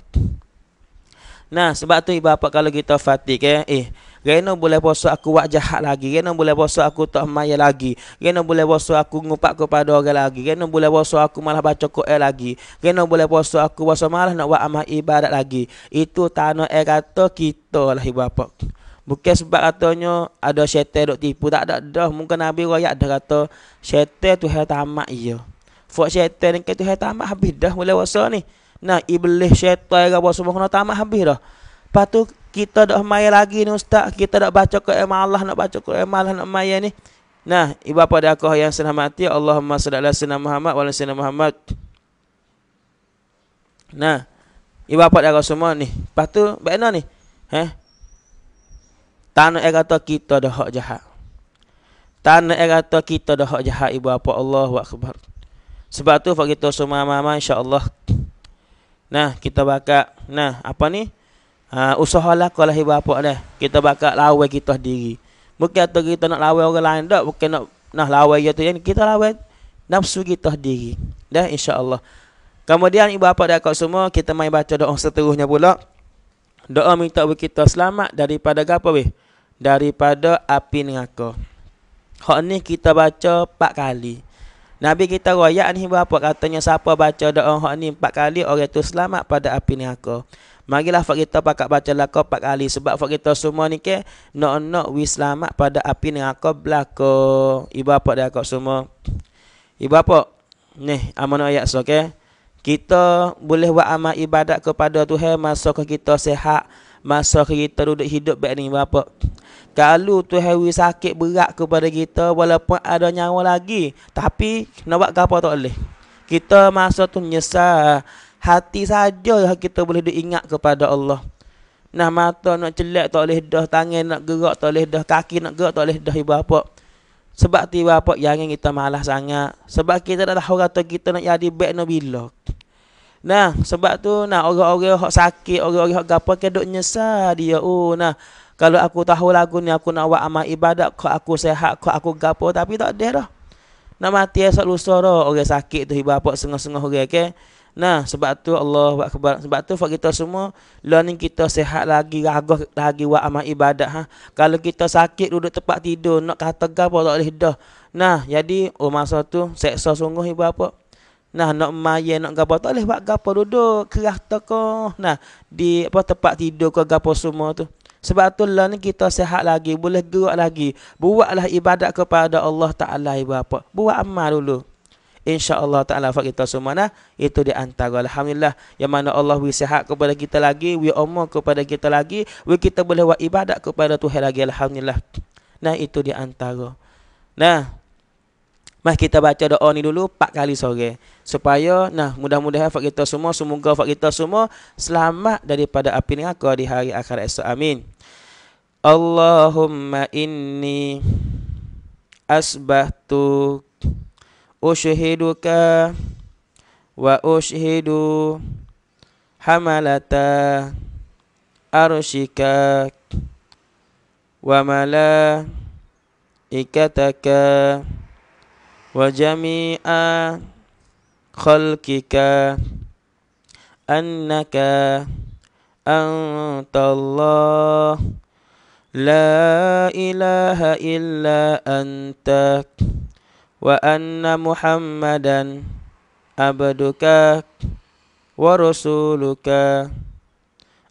nah sebab tu ibu bapa kalau kita fatik eh, eh Reno boleh puasa aku buat jahat lagi. Reno boleh puasa aku tak maya lagi. Reno boleh puasa aku ngupak kepada orang lagi. Reno boleh puasa aku malah baca Quran lagi. Reno boleh puasa aku puasa malah nak buat amal ibadat lagi. Itu tanah air kata kita lah ibu bapa. Bukan sebab katanya ada syaitan duk tipu. Tak ada dah. Mungkin Nabi Raya ada kata syaitan tu hal tamak iya. Fuk syaitan ni kata hal tamak habis dah boleh puasa ni. Nah, iblis syaitan yang puasa mahu tamak habis dah. Lepas tu, kita dah mai lagi ni ustaz kita dah baca Quran Allah nak baca Quran Allah nak maya ni nah ibu bapa dak aku yang senang mati Allahumma salli ala sayyidina Muhammad wa ala sayyidina Muhammad nah ibu bapa dak semua ni lepas tu bakna ni eh tanah eh kata kita dah hak jahat tanah eh kata kita dah hak jahat ibu bapa Allah wa akbar sebab tu kita semua mama insyaallah nah kita bakal nah apa ni Uh, usahalah kalau hiba apa dah. Kita bakal lawai kita sendiri. Bukan atau kita nak lawai orang lain tak. Bukan nak nah lawai kita yang Kita lawai nafsu kita sendiri. Dah insya Allah. Kemudian ibu bapa dan kau semua. Kita mai baca doa seterusnya pula. Doa minta kita selamat daripada apa weh? Daripada api neraka. Hak ni kita baca empat kali. Nabi kita royak ni ibu bapa katanya siapa baca doa hak ni empat kali. Orang tu selamat pada api neraka. Marilah fak kita pakak baca lakau pak kali sebab fak kita semua ni ke nak nak wis selamat pada api neraka belako. Ibu apa dia kau semua? Ibu apa? Nih, amanah ayat so okay? Kita boleh buat amal ibadat kepada Tuhan masa kita sehat, masa kita duduk hidup baik ni bapa. Kalau Tuhan wis sakit berat kepada kita walaupun ada nyawa lagi, tapi nak buat apa tak boleh. Kita masa tu nyesal, hati saja yang lah kita boleh diingat kepada Allah. Nah mata nak celak tak boleh dah tangan nak gerak tak boleh dah kaki nak gerak tak boleh dah ibu apa. Sebab tiba apa yang kita malas sangat. Sebab kita tak tahu kata kita nak jadi baik no bila. Nah, sebab tu nah orang-orang hok sakit, orang-orang hok gapo ke kan dok nyesal dia. Oh, nah kalau aku tahu lagu ni aku nak buat amal ibadat, kok aku sehat, kok aku gapo tapi tak ada dah. Nak mati esok lusa dah orang sakit tu ibu apa sengah-sengah orang okay? ke. Nah, sebab tu Allah buat kebar. Sebab tu buat kita semua learning kita sehat lagi, ragah lagi buat amal ibadat. Ha? Kalau kita sakit duduk tempat tidur, nak kata gapa tak boleh dah. Nah, jadi oh masa tu seksa sungguh ibu apa? Nah, nak maya nak gapo tak boleh buat gapo duduk kerah toko. Nah, di apa tempat tidur ke gapo semua tu. Sebab tu lah ni kita sehat lagi, boleh gerak lagi. Buatlah ibadat kepada Allah Ta'ala ibu apa. Buat amal dulu insyaallah taala fa kita semua nah itu di antara alhamdulillah yang mana Allah beri sihat kepada kita lagi wi umur kepada kita lagi wi kita boleh buat ibadat kepada Tuhan lagi alhamdulillah nah itu di antara nah Mas kita baca doa ni dulu 4 kali sore supaya nah mudah-mudahan fa kita semua semoga fa kita semua selamat daripada api neraka di hari akhirat esok amin Allahumma inni asbahtu أشهدك وأشهد حملة أرشك وملائكتك وجميع خلقك أنك أنت الله لا إله إلا أنت wa anna Muhammadan abduka wa rasuluka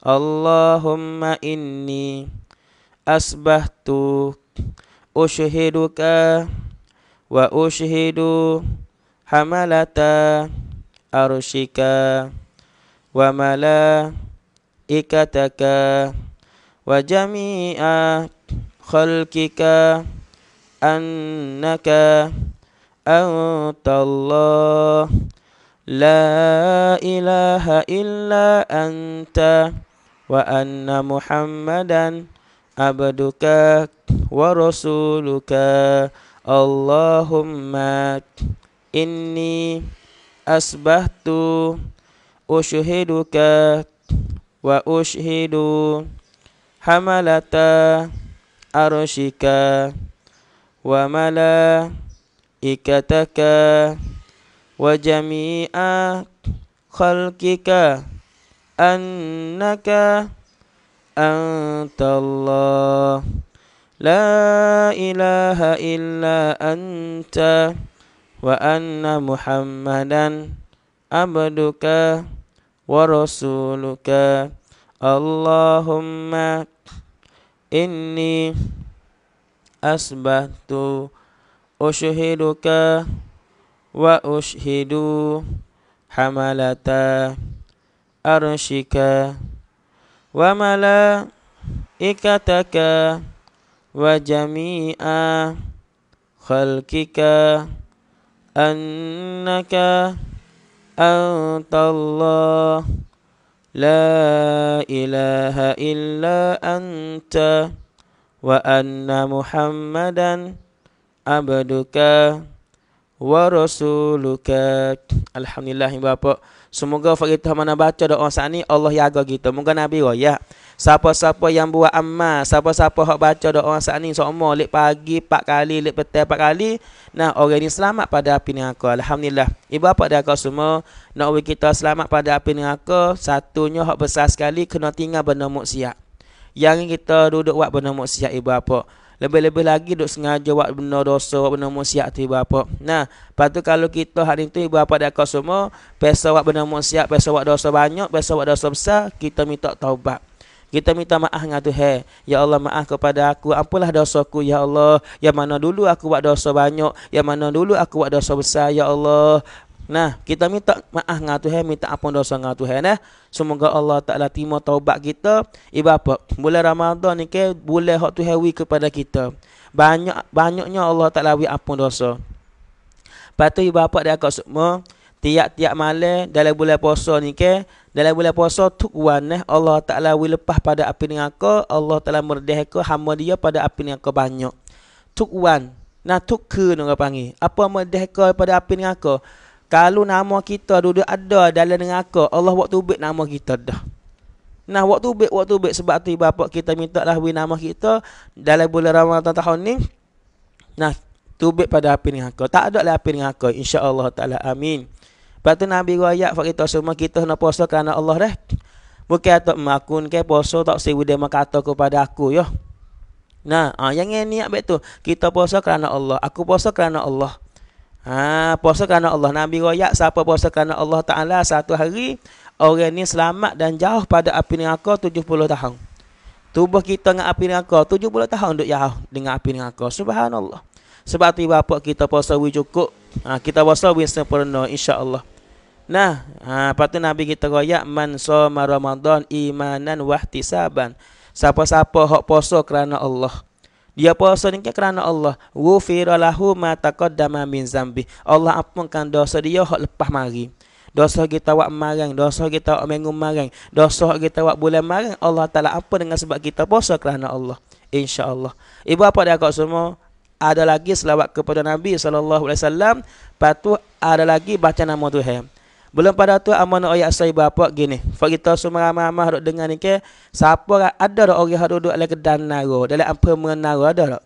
Allahumma inni asbahtu ushhiduka wa ushhidu hamalata arushika, wa mala ikataka wa jami'a khalkika annaka أنت الله لا إله إلا أنت وأن محمدا عبدك ورسولك اللهم إني أسبحت أشهدك وأشهد حملة أرشك وملأ ملائكتك وجميع خلقك أنك أنت الله لا إله إلا أنت وأن محمدا عبدك ورسولك اللهم إني أثبتت أشهدك وأشهد حملة أرشك وملائكتك وجميع خلقك أنك أنت الله لا إله إلا أنت وأن محمدًا abduka wa rasuluka. Alhamdulillah ibu bapa. Semoga kita mana baca doa saat sani Allah jaga kita. Moga Nabi ya. Siapa-siapa yang buat amal, siapa-siapa hak baca doa saat sani semua lek pagi 4 kali, lek petang 4 kali, nah orang ini selamat pada api neraka. Alhamdulillah. Ibu bapa kau semua nak we kita selamat pada api neraka, satunya hak besar sekali kena tinggal benda maksiat. Yang kita duduk buat benda maksiat ibu bapa. Lebih-lebih lagi duk sengaja buat benda dosa, buat benda musyak tu ibu apa. Nah, lepas kalau kita hari tu ibu apa dah kau semua, pesa buat benda musyak, pesa buat dosa banyak, pesa buat dosa besar, kita minta taubat. Kita minta maaf dengan Tuhan. Ya Allah maaf kepada aku. Ampunlah dosaku ya Allah. Yang mana dulu aku buat dosa banyak. Yang mana dulu aku buat dosa besar. Ya Allah. Nah, kita minta maaf dengan Tuhan, minta ampun dosa dengan Tuhan nah. Eh. Semoga Allah Taala terima taubat kita. Ibu apa? Bulan Ramadan ni ke boleh hak Tuhan wi kepada kita. Banyak banyaknya Allah Taala wi ampun dosa. Patu ibu apa dia kat semua tiap-tiap malam dalam bulan puasa ni ke dalam bulan puasa tuk wan eh, Allah Taala wi lepas pada api dengan aku, Allah Taala merdeka hamba dia pada api dengan aku banyak. Tuk wan. Nah tuk ke nak panggil. Apa merdeka pada api dengan aku? Kalau nama kita duduk ada dalam neraka, Allah buat tubik nama kita dah. Nah, buat tubik, buat tubik sebab tu ibu kita minta lah nama kita dalam bulan Ramadan tahun ni. Nah, tubik pada api neraka. Tak ada lah api neraka. Allah ta'ala. Amin. Lepas tu Nabi Raya, Fak kita semua kita nak puasa kerana Allah dah. Bukan atau makun ke puasa tak sebut dia mengkata kepada aku yo. Nah, ah, yang ini niat betul. Kita puasa kerana Allah. Aku puasa kerana Allah. Ha, puasa kerana Allah. Nabi royak siapa puasa kerana Allah Ta'ala satu hari. Orang ni selamat dan jauh pada api neraka 70 tahun. Tubuh kita dengan api neraka 70 tahun duduk jauh dengan api neraka. Subhanallah. Sebab tu bapa kita puasa wi cukup. Ha, kita puasa wi sempurna insya-Allah. Nah, ha, lepas Nabi kita royak man soma Ramadan imanan wahtisaban. Siapa-siapa hak puasa kerana Allah dia puasa ni kerana Allah ghufira lahu ma taqaddama min zambi Allah ampunkan dosa dia hak lepas mari dosa kita wak marang dosa kita wak minggu marang dosa kita wak bulan marang Allah taala apa dengan sebab kita puasa kerana Allah Insya Allah. ibu apa dia kau semua ada lagi selawat kepada Nabi sallallahu alaihi wasallam patu ada lagi baca nama Tuhan belum pada tu amanah ayat saya bapa gini. Fak kita semua ramai-ramai duk dengar ni ke. Siapa ada dak orang hak duduk dalam kedan naro. Dalam apa mengenara ada dak.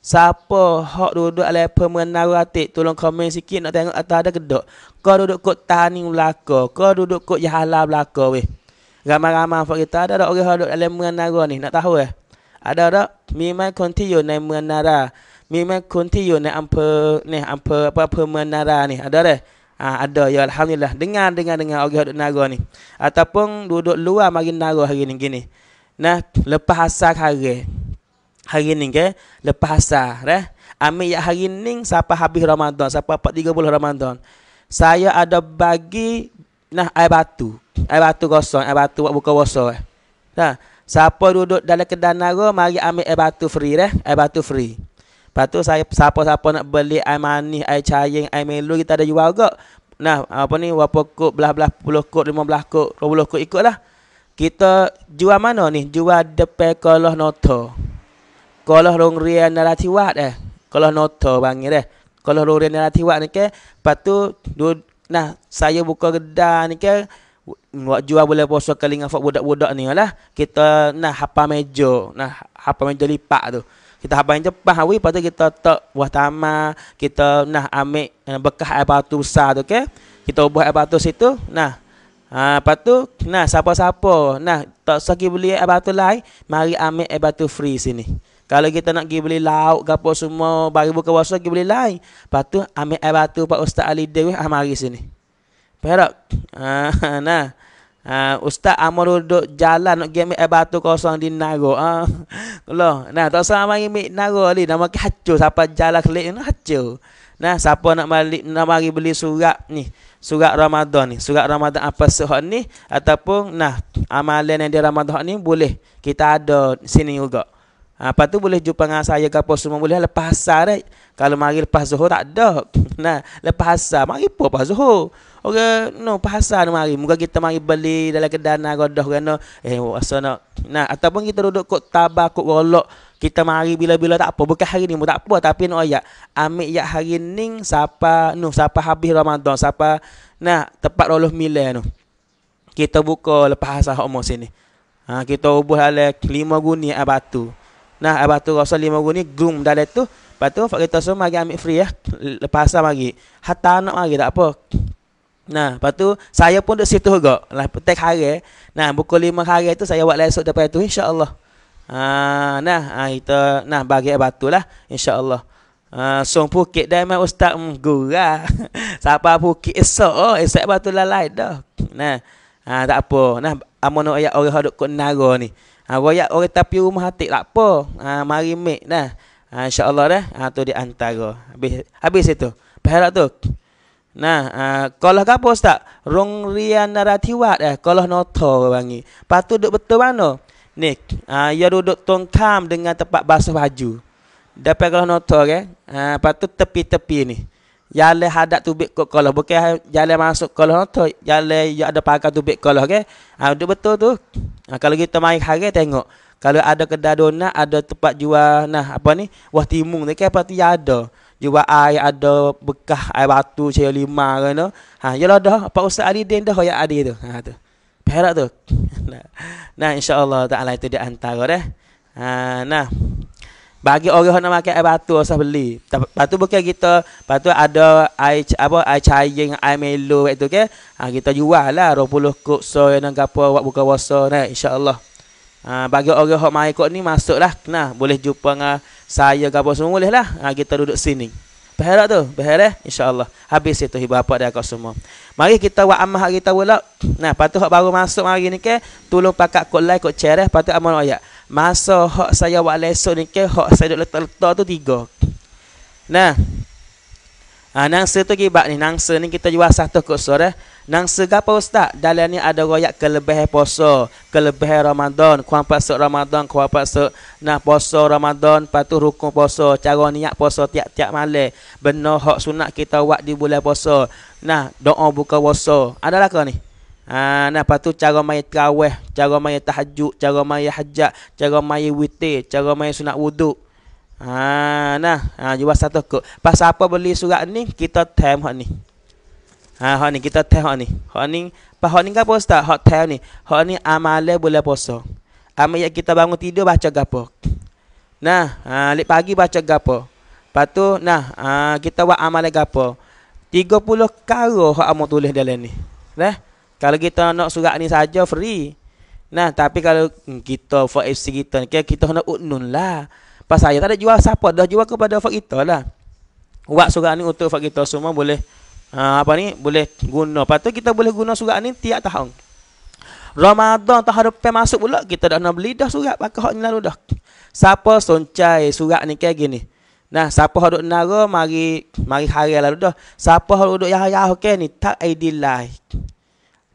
Siapa hak duduk dalam apa mengenara atik. Tolong komen sikit nak tengok atas ada kedok. Kau duduk kot tani belaka. Kau duduk kot jahala belaka weh. Ramai-ramai fak kita ada dak orang hak duduk dalam mengenara ni. Nak tahu eh. Ada dak. Memang continue naik mengenara. Memang continue naik apa. Ni apa ni. Ada dak. Ha, ada ya alhamdulillah dengar dengar dengar orang duduk nara ni ataupun duduk luar mari nara hari ni gini nah lepas asar hari hari ni ke lepas asar eh ambil ya hari ni siapa habis Ramadan siapa 30 Ramadan saya ada bagi nah air batu air batu kosong air batu buka puasa eh nah siapa duduk dalam kedai nara mari ambil air batu free eh air batu free Lepas tu saya siapa-siapa nak beli air manis, air cair, air melu kita ada jual juga. Nah, apa ni berapa kok belah-belah 10 kok, 15 kok, 20 kok ikutlah. Kita jual mana ni? Jual depan kolah noto. Kolah rong rian naratiwat eh. Kolah noto bangi eh. Kolah rong rian naratiwat ni ke. Lepas tu du, nah saya buka kedai ni ke buat jual boleh poso kali dengan budak-budak ni lah. Kita nah hapa meja, nah hapa meja lipat tu kita habang jepang hawi pada kita tak buah tamar kita nak amik eh, bekah air batu besar tu okey kita buat air batu situ nah ha lepas tu nah siapa-siapa nah tak sakit beli air batu lain mari amik air batu free sini kalau kita nak pergi beli lauk ke semua bagi buka puasa pergi beli lain lepas tu ambil air batu pak ustaz ali dewi ah mari sini Perak. Ah, (laughs) nah. Uh, Ustaz Amal duduk jalan nak gemik air batu kosong di Naro. Uh, ha. loh. Nah, tak usah mari mik Naro ni. nama kacau hacur. Siapa jalan kelip ni hacur. Nah, siapa nak mari, nak mari beli surat ni. Surat Ramadan ni. Surat Ramadan apa sehat ni. Ataupun, nah, amalan yang di Ramadan ni boleh. Kita ada sini juga. apa ha, tu boleh jumpa dengan saya ke apa semua boleh lepas asar right? Kalau mari lepas zuhur tak ada. (laughs) Nah, lepas asar mari pun lepas zuhur. Orang no bahasa ni mari. Muka kita mari beli dalam kedai nak godoh kan. Eh rasa nak. Nah ataupun kita duduk kok tabak kok golok kita mari bila-bila tak apa bukan hari ni pun tak apa tapi nak no, ayat ambil ya hari ni siapa nu no, siapa habis Ramadan siapa nah tepat roloh milen no. kita buka lepas asar hok sini ha kita ubah ala lima guni abatu nah abatu rasa lima guni groom dalam tu lepas tu kita semua mari ambil free ya lepas asar mari hatta anak mari tak apa Nah, lepas tu saya pun duduk situ juga. Lah petek hari. Eh. Nah, buku lima hari tu saya buat lesok daripada tu insya-Allah. Ah, nah, ah, itu nah bagi batu lah insya-Allah. Ah, song Phuket dah mai ustaz mm, gura. (laughs) Siapa Phuket esok? Oh, esok batu lah lain dah. Nah. Ah, tak apa. Nah, amono ayat orang hadok ko nara ni. Ah, royak orang tapi rumah atik tak apa. Ah, mari mik nah. Ah, insya-Allah dah. Ah, tu di antara. Habis habis itu. Perak tu. Nah, ah, kalau apa ustaz? Rong rian naratiwat eh, kalau noto bangi, Patu duduk betul mana? Nik, uh, ia duduk tongkam dengan tempat basuh baju. Dapat kalau noto ke? Okay? Ah, patu tepi-tepi ni. Jalan hadap tu bik kalau bukan jalan ha- masuk kalau noto, jalan yang ada pagar tu bik kalau ke? Okay? Uh, betul tu. Uh, kalau kita mai hari tengok. Kalau ada kedai donat, ada tempat jual nah apa ni? Wah timung ni ke okay? patu ada jiwa air ada bekah air batu cahaya lima kena. Ha lah dah Pak Ustaz Ali Din dah yang ada tu. Ha tu. Perak tu. (laughs) nah, insya-Allah taala itu di antara deh. Ha nah. Bagi orang yang nak makan air batu usah beli. Batu tu bukan kita, lepas ada air apa air cair yang air melo waktu ke. Okay? Ha kita jual lah 20 kok so yang nak apa buat buka puasa nah insya-Allah. Ha, bagi orang hok mai kok ni masuklah. Nah, boleh jumpa dengan saya gapo semua boleh lah. Ha, kita duduk sini. Berharap tu, berharap eh? insya-Allah. Habis itu hibah apa dah kau semua. Mari kita buat amal hari kita pula. Nah, patu hok baru masuk hari ni ke, tolong pakak kok like kok share eh patu ayat. Masa hok saya buat lesson ni ke, hok saya duk letak-letak tu tiga. Nah. Ha, nangsa tu kibak ni, nangsa ni kita jual satu kursor eh. Nang segapa ustaz dalam ni ada royak kelebih poso, kelebih Ramadan, kuang paksa Ramadan, kuang paksa nak poso Ramadan, patuh rukun poso, cara niat poso tiap-tiap malam. Benno hak sunat kita buat di bulan poso. Nah, doa buka poso. Adalah ke ni? Ha, nah, patu cara mai tarawih, cara mai tahajud, cara mai hajat, cara mai witir, cara mai sunat wuduk. Ha, nah, ha, jua satu kok. Pas apa beli surat ni, kita time hak ni. Ha ha ni kita teh ni. Ha ni apa ha ni gapo ustaz? Ha teh ni. Ha ni amale boleh poso. Amal yang kita bangun tidur baca gapo? Nah, ha lik pagi baca gapo? Patu nah, ha kita buat amale gapo? 30 perkara hak amo tulis dalam ni. Nah, kalau kita nak surat ni saja free. Nah, tapi kalau hmm, kita for FC kita, kita, kita nak unun lah. Pas saya tak ada jual siapa, dah jual kepada for kita lah. Buat surat ni untuk for kita semua boleh ha, apa ni boleh guna. Patut kita boleh guna surat ni tiap tahun. Ramadan tahun depan masuk pula kita dah nak beli dah surat pakai hak ni lalu dah. Siapa soncai surat ni kayak gini. Nah, siapa hendak nara mari mari hari lalu dah. Siapa hendak duduk yah yah okey ni tak idilai.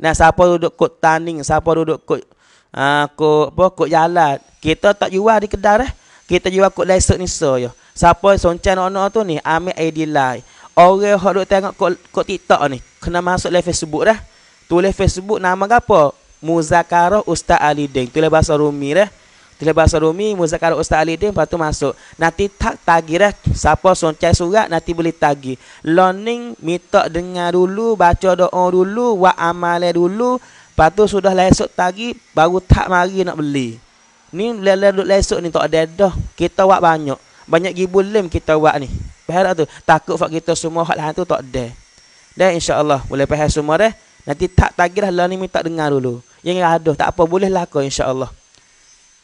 Nah, siapa duduk kot taning, siapa duduk kot ah uh, kot apa kot jalan. Kita tak jual di kedai eh. Kita jual kot lesek ni so ya. Siapa soncai anak-anak tu ni ambil idilai. Orang yang duk tengok kot, kot TikTok ni Kena masuk live Facebook dah Tulis Facebook nama apa? Muzakarah Ustaz Ali Deng Tulis bahasa Rumi dah Tulis bahasa Rumi Muzakarah Ustaz Ali Deng Lepas tu masuk Nanti tak tagi dah Siapa suncai surat Nanti boleh tagi. Learning Mitok dengar dulu Baca doa dulu Wa amalai dulu Lepas tu sudah lesok lah tagi, Baru tak mari nak beli Ni lelah duduk lesok lah ni Tak ada dah Kita buat banyak Banyak gibul lem kita buat ni Pahala tu. Takut fak kita semua hak lain tu tak ada. Dan Allah boleh pahala semua dah. Nanti tak tagih lah ni minta dengar dulu. Yang ada tak apa boleh lah kau Allah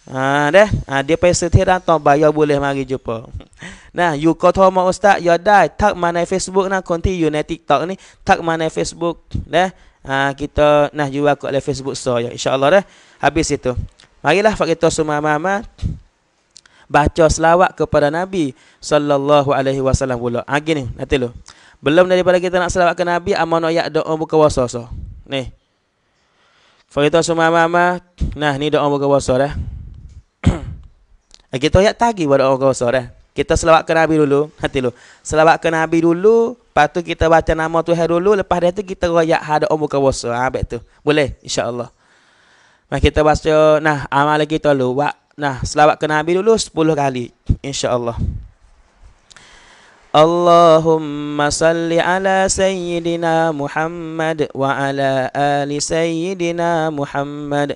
Ha, dah. Ha, dia pahala setia tak bayar boleh mari jumpa. (laughs) Nah, you call Thomas Ustaz, you ya die. Tak mana Facebook nak continue na TikTok ni. Tak mana Facebook. deh Ha, kita nah jual kat lah Facebook so. Ya. Allah deh Habis itu. Marilah fak kita semua amat baca selawat kepada Nabi sallallahu alaihi wasallam pula. Ha gini, nanti lu. Belum daripada kita nak selawat ke Nabi amanah ya doa buka puasa so. Ni. kita semua mama, nah ni doa buka puasa dah. Eh, kita ya tagi buat doa buka dah. Kita selawat ke Nabi dulu, hati lu. Selawat ke Nabi dulu, lepas tu kita baca nama Tuhan dulu, lepas dia tu kita royak hada doa buka puasa. Ha, baik tu. Boleh insya-Allah. Mak nah, kita baca nah amal kita lu buat Nah, selawat ke Nabi dulu 10 kali insya-Allah. Allahumma اللهم ala Sayyidina Muhammad wa ala ال Sayyidina Muhammad.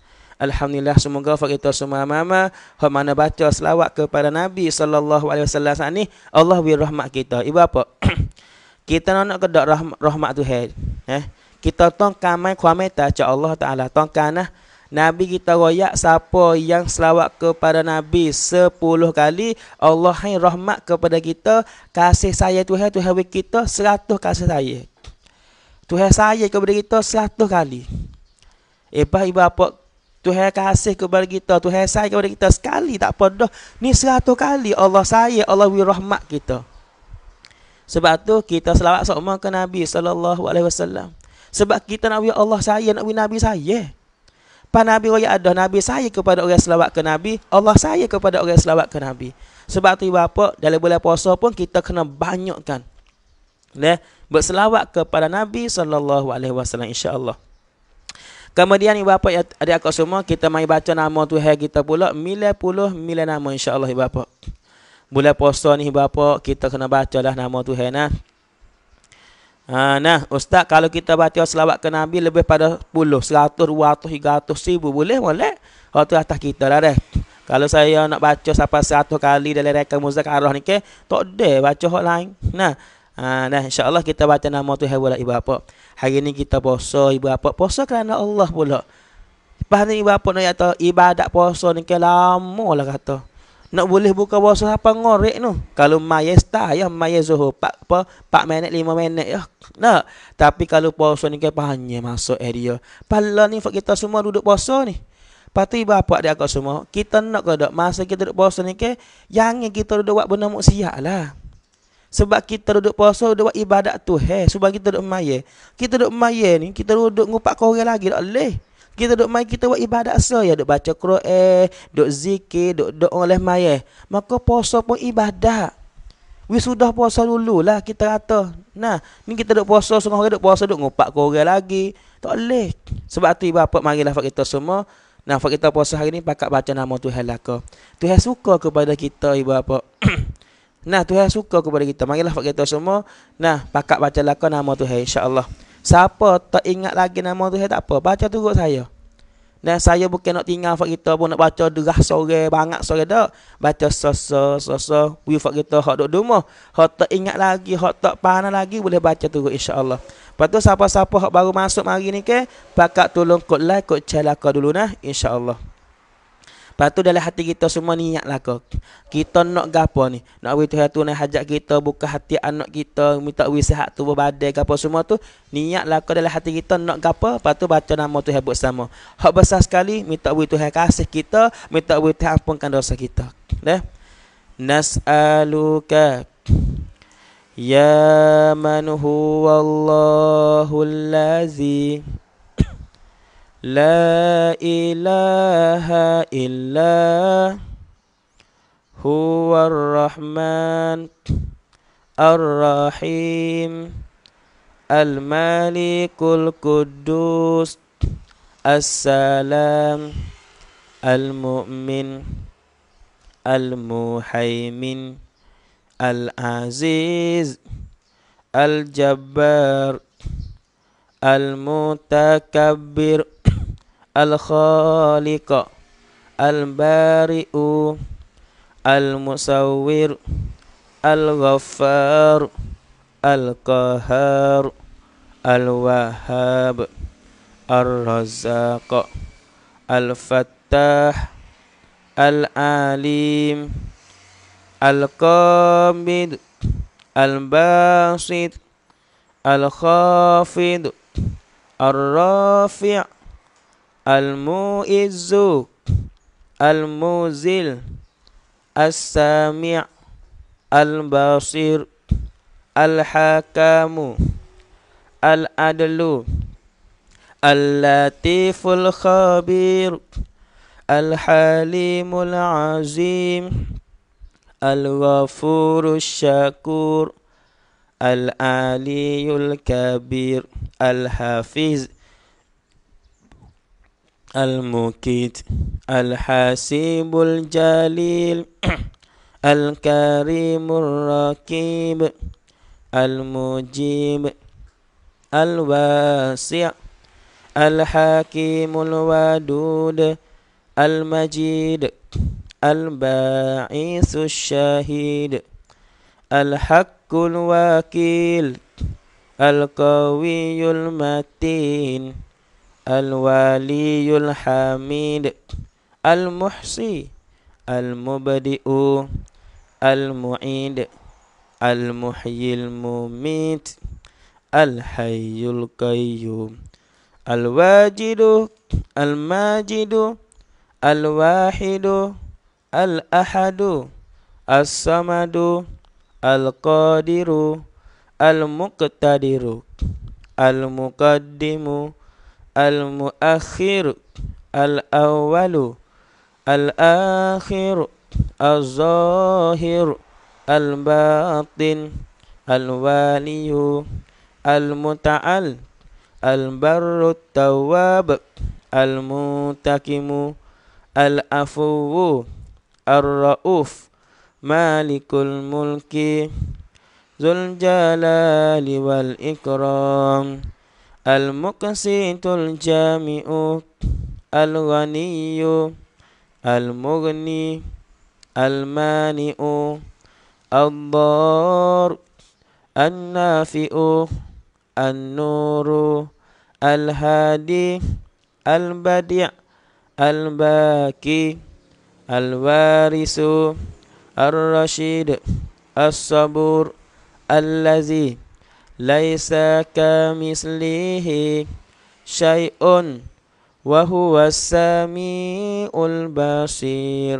Alhamdulillah semoga fak kita semua mama hok mana baca selawat kepada Nabi sallallahu alaihi wasallam ni Allah bi rahmat kita. Ibu apa? (clears throat) kita nak kedak rahmat rahmat Tuhan. Eh? Kita tong kamai kuameta cak Allah taala tong kanah Nabi kita royak siapa yang selawat kepada Nabi 10 kali Allah hai rahmat kepada kita kasih saya Tuhan Tuhan bagi kita 100 kasih saya Tuhan saya kepada kita 100 kali Eh bah ibu apa Tuhan kasih kepada kita, Tuhan sayang kepada kita sekali tak apa dah. Ni seratus kali Allah sayang, Allah beri rahmat kita. Sebab tu kita selawat sama ke Nabi sallallahu alaihi wasallam. Sebab kita nak beri Allah sayang, nak beri Nabi sayang. Pak Nabi raya ada Nabi saya kepada orang selawat ke Nabi, Allah saya kepada orang selawat ke Nabi. Sebab tu apa? Dalam bulan puasa pun kita kena banyakkan. Ya, berselawat kepada Nabi sallallahu alaihi wasallam insya-Allah. Kemudian ibu bapa ya, ada aku semua kita mai baca nama tu Tuhan kita pula 90 mila nama insyaallah ibu bapa. Bulan puasa ni ibu bapa kita kena bacalah nama tu Tuhan nah. Ha, nah, Ustaz, kalau kita baca selawat ke Nabi lebih pada 10, 100, 200, 300, 1000 boleh? Boleh. Hal tu atas kita lah deh. Kalau saya nak baca sampai 100 kali dalam rekam muzakarah ni ke, tak ada baca hal lain. Nah, Ha, dan insyaAllah kita baca nama tu Hewala ibu bapa. Hari ni kita puasa ibu bapa Puasa kerana Allah pula. Lepas ni ibu bapa nak kata ibadat puasa ni ke lama lah, kata. Nak boleh buka puasa apa ngorek tu. Kalau maya ya maya Pak, apa, pak minit lima minit ya. Nak. Tapi kalau puasa ni ke panjang masuk area. Pala ni kita semua duduk puasa ni. Lepas ibu bapa dia kata semua. Kita nak ke tak masa kita duduk puasa ni ke. Yang kita duduk buat benda muksiat lah. Sebab kita duduk puasa, duduk buat ibadat tu. Hey, sebab kita duduk maya. Kita duduk maya ni, kita duduk ngupak korang lagi. Tak boleh. Kita duduk maya, kita buat ibadat saja. Ya, duduk baca Quran, duduk zikir, duduk doa oleh maya. Maka puasa pun ibadat. We sudah puasa dulu lah kita kata. Nah, ni kita duduk puasa, semua orang duk puasa, duk ngupak ke orang lagi. Tak boleh. Sebab tu ibu apa, lah fak kita semua. Nah, fak kita puasa hari ni, pakak baca nama Tuhan lah ke. Tuhan suka kepada kita ibu apa. (clears throat) Nah Tuhan suka kepada kita. Marilah buat kita semua. Nah, pakak baca lakon nama Tuhan insya-Allah. Siapa tak ingat lagi nama Tuhan tak apa, baca turut saya. Dan saya bukan nak tinggal fak kita pun nak baca derah sore, banyak sore dak. Baca sosa sosa wi fak kita hak duk duma. Hak tak ingat lagi, hak tak pahana lagi boleh baca turut insya-Allah. Patu, siapa-siapa hak baru masuk mari ni ke, pakak tolong kot like, kot share dulu nah insya-Allah. Lepas tu dalam hati kita semua niat lah kau. Kita nak gapo ni? Nak wih Tuhan tu nak hajak kita buka hati anak kita. Minta wih sehat tu berbadai gapo semua tu. Niat lah kau dalam hati kita nak gapo. Lepas baca nama tu hebat sama. Hak besar sekali. Minta wih Tuhan kasih kita. Minta wih Tuhan ampunkan dosa kita. Dah. Nas'aluka. Ya man huwa Allahul lazim. لا إله إلا هو الرحمن الرحيم الملك القدوس السلام المؤمن المهيمن العزيز الجبار المتكبر الخالق البارئ المصور الغفار القهار الوهاب الرزاق الفتاح العليم القابض الباسط الخافض الرافع المؤز الموزل السامع البصير الحكام العدل اللطيف الخبير الحليم العظيم الغفور الشكور العلي الكبير الحفيظ المكيت الحسيب الجليل (clears throat) الكريم الرقيب المجيب الواسع الحكيم الودود المجيد الباعث الشهيد الحق الوكيل القوي المتين الولي الحميد المحصي المبدئ المعيد المحيي المميت الحي القيوم الواجد الماجد الواحد الأحد الصمد القادر المقتدر المقدم المؤخر الأول الآخر الظاهر الباطن الوالي المتعل البر التواب المتكم العفو الرؤوف مالك الملك ذو الجلال والإكرام المقسط الجامع الغني المغني المانع الضار النافع النور الهادي البديع الباكي الوارث الرشيد الصبور الذي ليس كمثله شيء وهو السميع البصير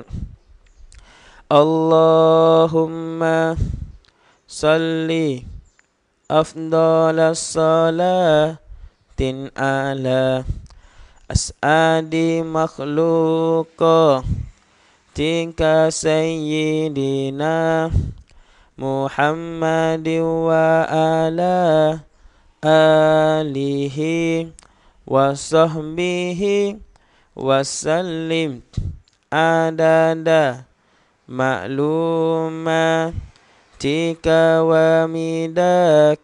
اللهم صل أفضل الصلاة على أسعد مخلوق تلك سيدنا محمد وعلى آله وصحبه وسلم عدد معلوماتك ومدك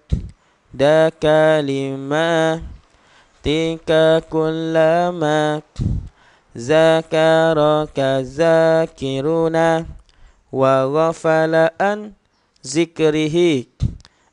دا كلماتك كلما ذكرك ذاكرنا وغفل أن zikrihi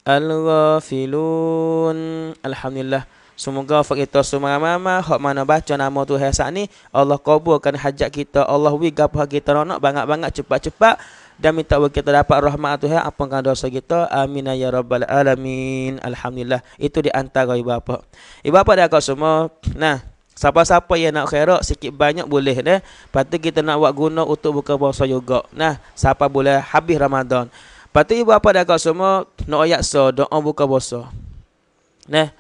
al-ghafilun. Alhamdulillah. Semoga fak kita semua mama hak mana baca nama tu hari saat ni Allah kabulkan hajat kita Allah wi gapo kita nak banyak-banyak cepat-cepat dan minta kita dapat rahmat Tuhan ampunkan dosa kita amin ya rabbal alamin alhamdulillah itu di antara ibu bapa ibu bapa dah kau semua nah siapa-siapa yang nak khairat sikit banyak boleh deh patut kita nak buat guna untuk buka puasa juga nah siapa boleh habis Ramadan Patut ibu apa dah kau semua nak no ayat so doa buka bosa. Nah,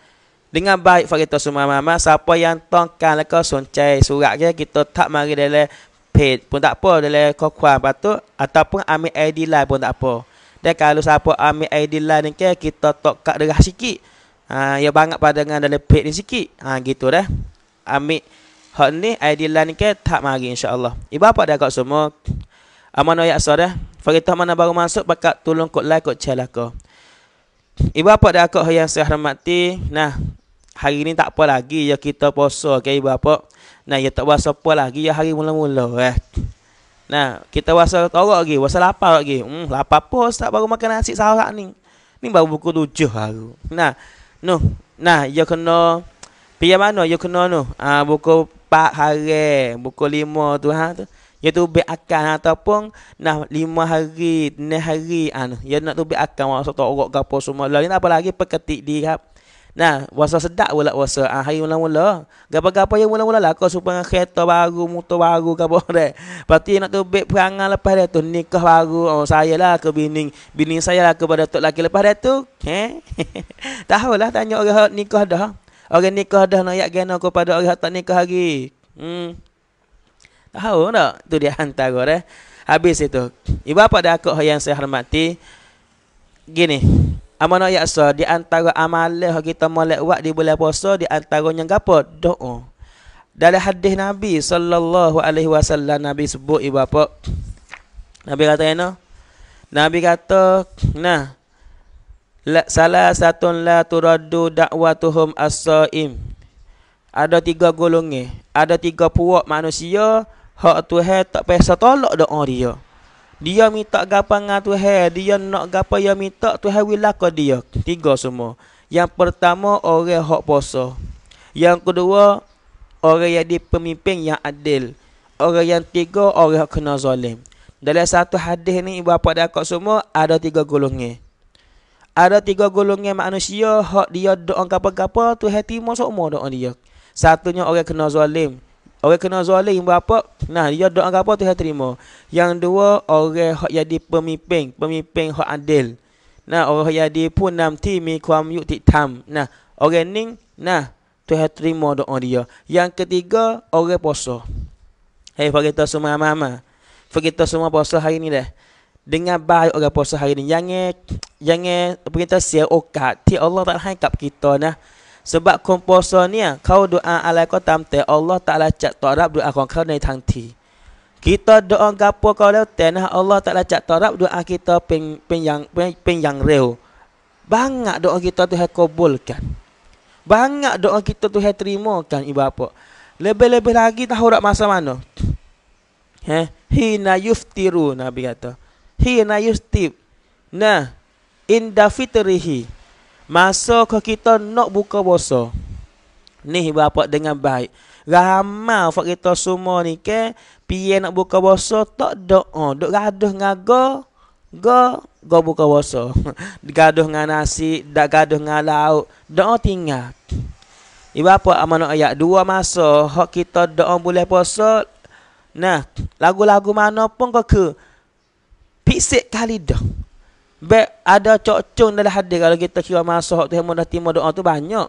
dengan baik fakir kita semua mama siapa yang tongkan lekau suncai surat ke kita tak mari dalam page pun tak apa dalam kokuan patut ataupun ambil ID lain pun tak apa. Dan kalau siapa ambil ID lain ni ke kita tok kat derah sikit. Ha ya banyak pada dengan dalam page ni sikit. Ha gitu dah. Ambil hot ni ID lain ke tak mari insya-Allah. Ibu apa dah kau semua? Amanah ayat sah Faritah mana baru masuk bakat tolong kot like kot share lah Ibu apa dah kau yang saya hormati? Nah, hari ni tak apa lagi ya kita poso, ke okay, ibu apa? Nah, ya tak puasa apa lagi ya hari mula-mula eh. Nah, kita puasa torok lagi, puasa lapar lagi. Hmm, lapar apa tak baru makan nasi sarak ni? Ni baru buku tujuh hari. Nah, noh. Nah, ya kena pergi mana? Ya kena noh. Ah, buku 4 hari, buku 5 tu ha tu iaitu ubik akan ataupun nah lima hari enam hari an ya nak ubik akan masa tu orok gapo semua lain apa lagi peketik di kap Nah, wasa sedak pula wasa ah, hari mula-mula. Gapa-gapa yang mula-mula lah kau supaya kereta baru, motor baru ke apa Pasti nak tu beg perangai lepas dia tu nikah baru. Oh, saya lah ke bini, bini saya lah kepada tok laki lepas dia tu. Eh? (laughs) Tahulah tanya orang nikah dah. Orang nikah dah nak yak gena kepada orang tak nikah lagi. Hmm. Tahu tak? Tu dia hantar kau dah. Eh. Habis itu. Ibu apa dah aku yang saya hormati? Gini. Amanah yaksa. Di antara amalah kita mulai buat di bulan puasa. Di antaranya apa? Doa. Dalam hadis Nabi sallallahu alaihi wasallam Nabi sebut ibu apa? Nabi kata ana. Nabi kata, nah. La, salah satu la turaddu da'watuhum as-saim. Ada tiga golongan. Ada tiga puak manusia Hak Tuhan tak payah tolak doa dia. Dia minta gapa dengan Tuhan, dia nak gapa yang minta Tuhan wilaka dia. Tiga semua. Yang pertama orang hak puasa. Yang kedua orang yang di pemimpin yang adil. Orang yang tiga orang yang kena zalim. Dalam satu hadis ni ibu bapa dak semua ada tiga golongan. Ada tiga golongan manusia hak dia doa gapa-gapa Tuhan terima semua doa dia. Satunya orang kena zalim, orang kena zalim berapa nah dia doa apa tu dia terima yang dua orang hak jadi pemimpin pemimpin hak adil nah orang hak jadi pun nam ti mi kuam yu ti tam nah orang ning nah tu dia terima doa dia yang ketiga orang puasa hai hey, kita semua mama kita semua puasa hari ni dah dengan baik orang puasa hari ni jangan jangan kita sia okat ti Allah tak hangkap kita nah sebab komposo ni kau doa alai kau tamte Allah Taala cak torap doa kau kau ni tangti. Kita doa gapo kau leh ten Allah Taala cak torap doa kita ping ping yang ping, reo. Banyak doa kita tu hai kobolkan. Banyak doa kita tu hai terima kan ibu apa. Lebih-lebih lagi tahu rak masa mana. He, hina yuftiru Nabi kata. Hina yuftib. Nah, inda fitrihi. Masa ke kita nak buka puasa. Ni berapa dengan baik. Ramal fak kita semua ni ke. Pian nak buka puasa. Tak doa. Oh, duk gaduh dengan go. Go. buka puasa. (laughs) gaduh dengan nasi. Dak gaduh dengan lauk. Doa tinggal. Ibu apa amanah ayat dua masa hak kita doa boleh puasa. Nah, lagu-lagu mana pun kau ke. Pisik kali dah. Be ada cocong dalam hadis kalau kita kira masa hak tu hemo dah timo doa tu banyak.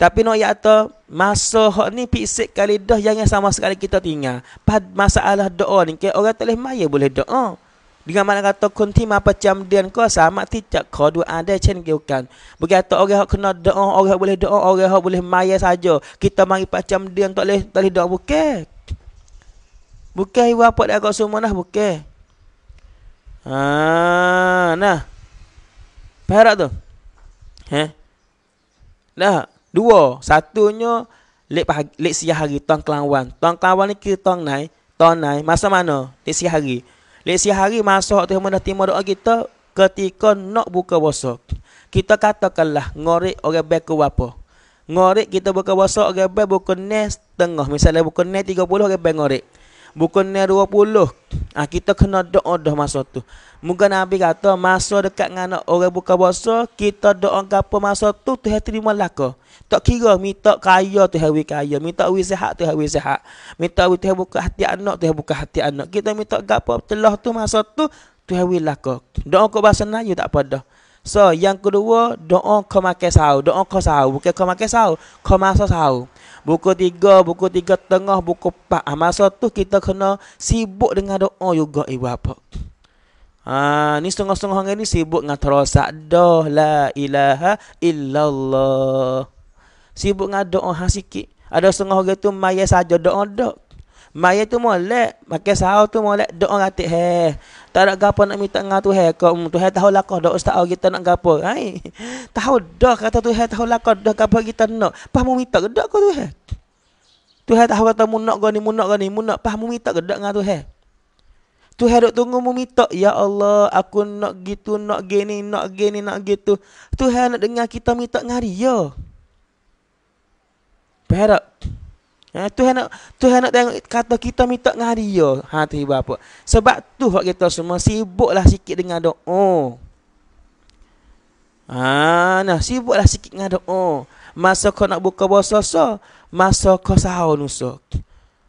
Tapi nak no, ayat tu masa hak ni pisik kali dah yang sama sekali kita tinggal. Pad masalah doa ni ke orang tak maya boleh doa. Dengan mana kata kun ti ma pacam dian ko sama ti cak ko dua ada chen ge kan. Begitu orang hak kena doa, orang hak boleh doa, orang hak boleh maya saja. Kita mari pacam dian tak boleh tak boleh doa bukan. Bukan ibu apa dak kau semua nah bukan. Ah, nah. perak tak tu? Eh? Dah. Dua. Satunya, lep, lep siang hari, tuan kelawan. Tuan kelawan ni kira tuan naik. Tuan naik. Masa mana? Lep siang hari. Lep siang hari, masa waktu yang mana timur doa kita, ketika nak buka puasa. Kita katakanlah, ngorek orang baik ke apa. Ngorek kita buka puasa, orang baik buka ni setengah. Misalnya buka ni 30, orang baik ngorek. Bukan ni puluh. ha, Kita kena doa dah masa tu Mungkin Nabi kata Masa dekat dengan orang buka puasa Kita doa ke apa masa tu Tu yang terima laku Tak kira Minta kaya tu yang kaya Minta awi sehat tu yang sehat Minta awi tu buka hati anak Tu yang buka hati anak Kita minta ke apa Telah tu masa tu Tu yang awi laku Doa ke bahasa Melayu tak apa dah So yang kedua Doa ke makan sahur Doa ke sahur Bukan ke makan sahur Ke masa sahur Buku tiga, buku tiga tengah, buku empat. Ha, masa tu kita kena sibuk dengan doa juga ibu apa. Ha, ah, ni setengah-setengah hari ni sibuk dengan terasa doh la ilaha illallah. Sibuk dengan doa ha, sikit. Ada setengah hari tu maya saja doa dok. Maya tu molek. Makan sahur tu molek. Doa ratik. Hei. Tak ada gapo nak minta dengan Tuhan ke? Hmm, Tuhan tahu lah dah ustaz kita nak gapo. Hai. (laughs) Tahu dah kata Tuhan tahu lah kau dah gapo kita nak. Apa mau minta ke dak kau Tuhan? Tuhan tahu kata mu nak gani mu nak gani mu nak apa mau minta ke dak dengan Tuhan? Tuhan dok tunggu mu minta, ya Allah, aku nak gitu, nak gini, nak gini, nak gitu. Tuhan nak dengar kita minta ngari, ya. Perak, Ha, Tuhan nak Tuhan nak tengok kata kita minta dengan dia. Ha tu ibu apa? Sebab tu hak kita semua sibuklah sikit dengan doa. Ha nah sibuklah sikit dengan doa. Masa kau nak buka puasa so, masa kau sahur nusa.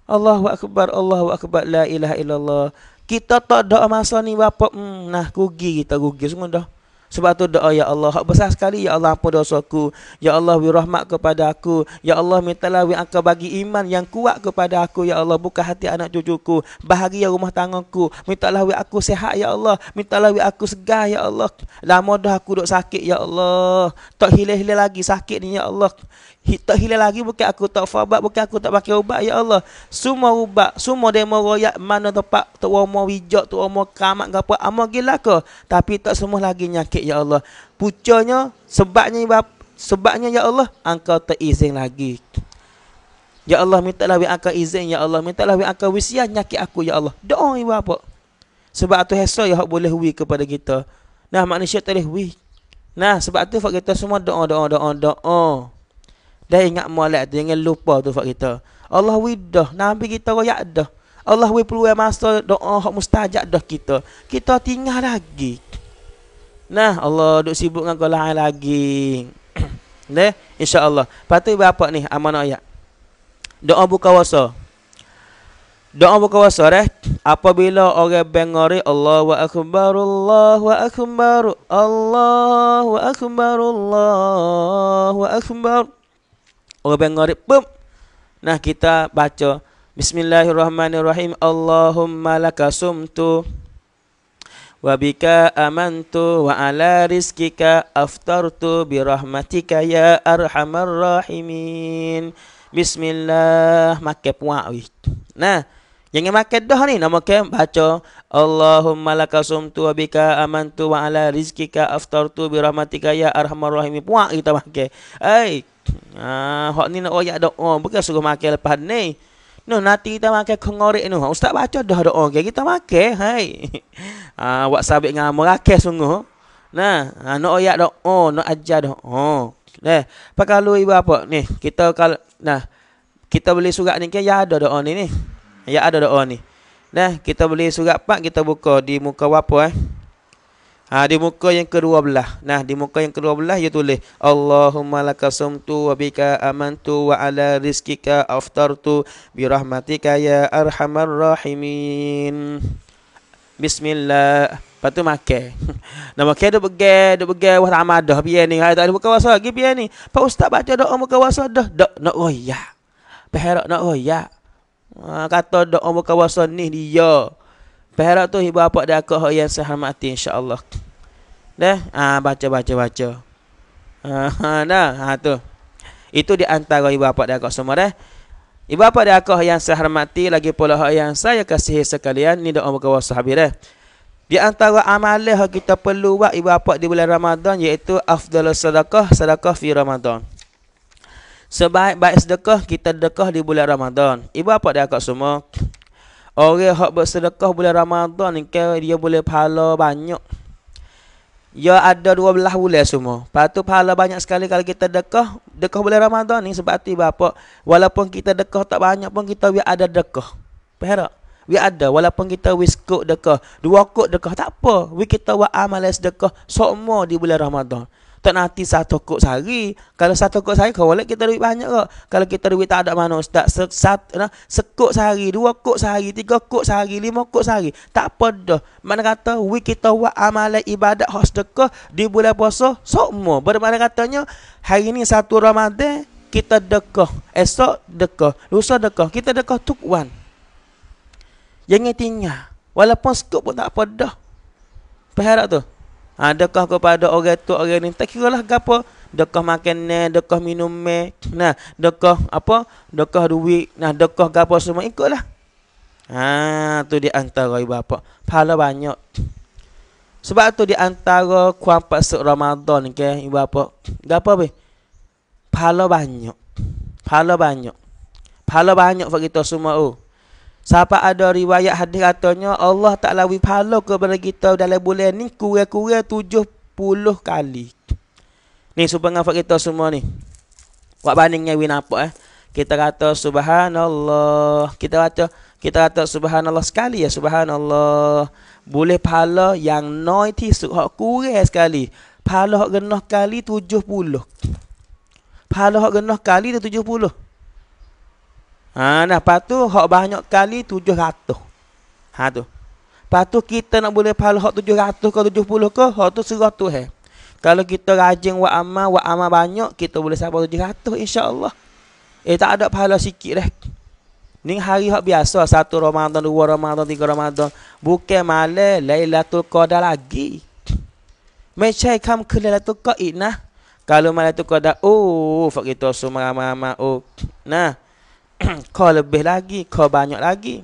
Allahu akbar, Allahu akbar, la ilaha illallah. Kita tak ada masa ni bapak. Hmm, nah rugi kita rugi semua dah. Sebab tu doa ya Allah hak besar sekali ya Allah ampun dosaku ya Allah beri rahmat kepada aku ya Allah mintalah wi angka bagi iman yang kuat kepada aku ya Allah buka hati anak cucuku bahagia rumah tanganku mintalah wi aku sehat ya Allah mintalah wi aku segar ya Allah lama dah aku duk sakit ya Allah tak hilang-hilang lagi sakit ni ya Allah tak hilang lagi bukan aku tak fabat bukan aku tak pakai ubat ya Allah semua ubat semua demo royak mana tempat tu umur wijak tu umur kamat gapo amo gila ke tapi tak semua lagi nyakit ya Allah pucanya sebabnya sebabnya ya Allah engkau tak izin lagi Ya Allah minta lah biar aku izin ya Allah minta lah biar aku wisia nyakit aku ya Allah doa ibu apa sebab tu hasil yang boleh hui kepada kita nah manusia tak boleh hui nah sebab tu kita semua doa doa doa doa, doa. Dah ingat mualat tu Jangan lupa tu fak kita Allah widah Nabi kita royak dah Allah wih peluai masa Doa hak mustajak dah kita Kita tinggal lagi Nah Allah duk sibuk dengan kau lain lagi (clears throat) Nah insya Allah. tu berapa ni amanah ayat Doa buka wasa Doa buka wasa eh Apabila orang bengari Allah wa akbar Allah wa akbar Allah wa akbar Allah wa akbar Orang yang ngarib pun. Nah kita baca. Bismillahirrahmanirrahim. Allahumma lakasumtu, sumtu. Wabika amantu wa ala rizkika aftartu bi rahmatika ya arhamar rahimin. Bismillah. Makai puak. Nah, jangan makai dah ni. Nama ke baca. Allahumma lakasumtu, sumtu wa bika amantu wa ala rizkika aftartu bi rahmatika ya arhamar rahimin. Puak kita makai. Eh, Ah, ha, hok ni nak oh, ayat doa, bukan suruh makan lepas ni. No nanti kita makan kongorik ni. Ha, ustaz baca dah doa oh, okay, kita makan. Hai. Ah, (laughs) wak ha, sabik dengan merakes sungguh. Nah, nak oh, ayat doa, nak ajar doa. Oh. Nah, pakalu ibu apa? Ni, kita kalau nah kita beli surat ni kan ya ada doa oh, ni ni. Ya ada doa oh, ni. Nah, kita beli surat pak kita buka di muka apa eh? Ha, di muka yang kedua belah. Nah, di muka yang kedua belah dia tulis Allahumma lakasumtu wa bika amantu wa ala rizkika aftartu bi rahmatika ya arhamar rahimin. Bismillah. Lepas tu makan. Nama (laughs) kaya dia pergi, dia pergi wah ramadah biar ni. Hai tak ada buka puasa lagi biar ni. Pak ustaz baca doa buka puasa dah. Dak nak royak. Berharap nak royak. Ha, kata doa buka puasa ni dia. Perak tu ibu bapa dia aku hak yang sehormati insya-Allah. Dah, ah baca baca baca. Ah dah, ha tu. Itu di antara ibu bapa dia aku semua dah. Ibu bapa dia aku yang saya hormati lagi pula hak yang saya kasihi sekalian ni doa kepada sahabat dah. Di antara amalan yang kita perlu buat ibu bapa di bulan Ramadan iaitu afdalus sedekah, sedekah fi Ramadan. Sebaik-baik sedekah kita sedekah di bulan Ramadan. Ibu bapa dia aku semua, Orang hak bersedekah bulan Ramadan ni ke dia boleh pahala banyak. Ya ada 12 bulan semua. Patu pahala banyak sekali kalau kita dekah, dekah bulan Ramadan ni sebab hati bapa, walaupun kita dekah tak banyak pun kita biar ada dekah. Faham tak? We ada walaupun kita we skok dekah, dua kok dekah tak apa. We kita buat amal sedekah semua di bulan Ramadan tak nanti satu kok sehari. Kalau satu kok sehari, kalau kita duit banyak kok. Kalau kita duit tak ada mana ustaz. Se sat, nah, sekok sehari, dua kok sehari, tiga kok sehari, lima kok sehari. Tak apa dah. Mana kata, we kita buat amalan ibadat khasdekah di bulan puasa, semua. Bermana katanya, hari ni satu Ramadan, kita dekah. Esok dekah. Lusa dekah. Kita dekah tuk wan. Jangan tinggal. Walaupun sekok pun tak apa dah. Perharap tu. Adakah kepada orang tu orang ni tak kiralah gapo dekah makan dekah minum nah dekah apa dekah duit nah dekah gapo semua ikutlah ha tu di antara ibu bapa pahala banyak sebab tu di antara kuang paksa Ramadan ke okay, ibu bapa gapo be pahala banyak pahala banyak pahala banyak bagi kita semua oh Siapa ada riwayat hadis katanya Allah tak lawi kepada kita dalam bulan ni kurang-kurang tujuh puluh kali. Ni supaya faham kita semua ni. Buat bandingnya win apa eh. Kita kata subhanallah. Kita kata kita kata subhanallah sekali ya subhanallah. Boleh pahala yang noi ti hak kurang sekali. Pahala hak genah kali tujuh puluh. Pahala hak genah kali tu tujuh puluh. Ha, nah, patu tu hak banyak kali 700. Ha tu. Patu kita nak boleh pahala hak 700 ke 70 ke, hak tu 100 tu eh. Kalau kita rajin buat amal, buat amal banyak, kita boleh sampai 700 insya-Allah. Eh tak ada pahala sikit dah. Ni hari hak biasa, satu Ramadan, dua Ramadan, tiga Ramadan. Bukan malam Lailatul Qadar lagi. Mencai kam ke Lailatul Qadar nah. Kalau malam tu kau dah oh fakito sumama oh. Nah. (clears throat) kau lebih lagi, kau banyak lagi.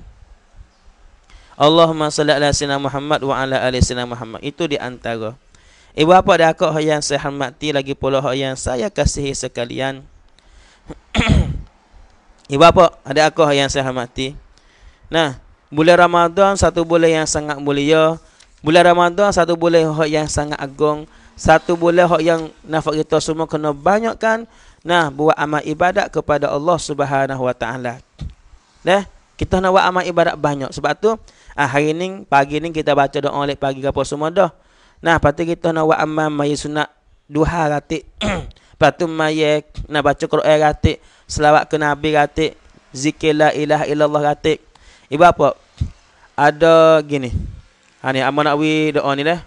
Allahumma salli ala sayyidina Muhammad wa ala ali sayyidina Muhammad. Itu di antara. Ibu apa ada aku yang saya hormati lagi pula yang saya kasihi sekalian. (clears throat) Ibu apa ada aku yang saya hormati. Nah, bulan Ramadan satu bulan yang sangat mulia. Bulan Ramadan satu bulan yang sangat agung. Satu boleh bulan yang nafak kita semua kena banyakkan nah buat amal ibadat kepada Allah Subhanahu wa taala. Nah, kita nak buat amal ibadat banyak. Sebab tu ah, hari ni pagi ni kita baca doa oleh pagi apa semua dah. Nah, pasti kita nak buat amal mai sunat duha ratik. (clears throat) Patu mai nak baca Quran ratik, selawat ke nabi ratik, zikir la ilaha illallah ratik. Ibu apa? Ada gini. Ha ni amal nak wi doa ni lah.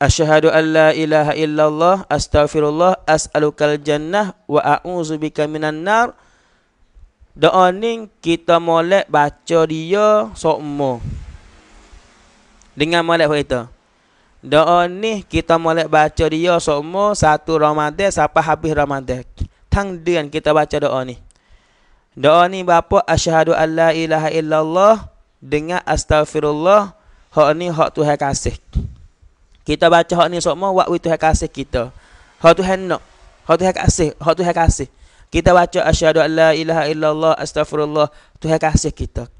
Asyhadu an la ilaha illallah astaghfirullah as'alukal jannah wa a'udzubika minan nar. Doa ni kita molek baca dia sokmo. Dengan molek kita. Doa ni kita molek baca dia sokmo satu Ramadan sampai habis Ramadan. Tang dengan kita baca doa ni. Doa ni bapa asyhadu an la ilaha illallah dengan astaghfirullah. Hak ni hak Tuhan kasih. Kita baca hak ni semua wak wi Tuhan kasih kita. Hak Tuhan nak. Hak Tuhan kasih, hak Tuhan kasih. Kita baca asyhadu alla ilaha illallah astaghfirullah Tuhan kasih kita.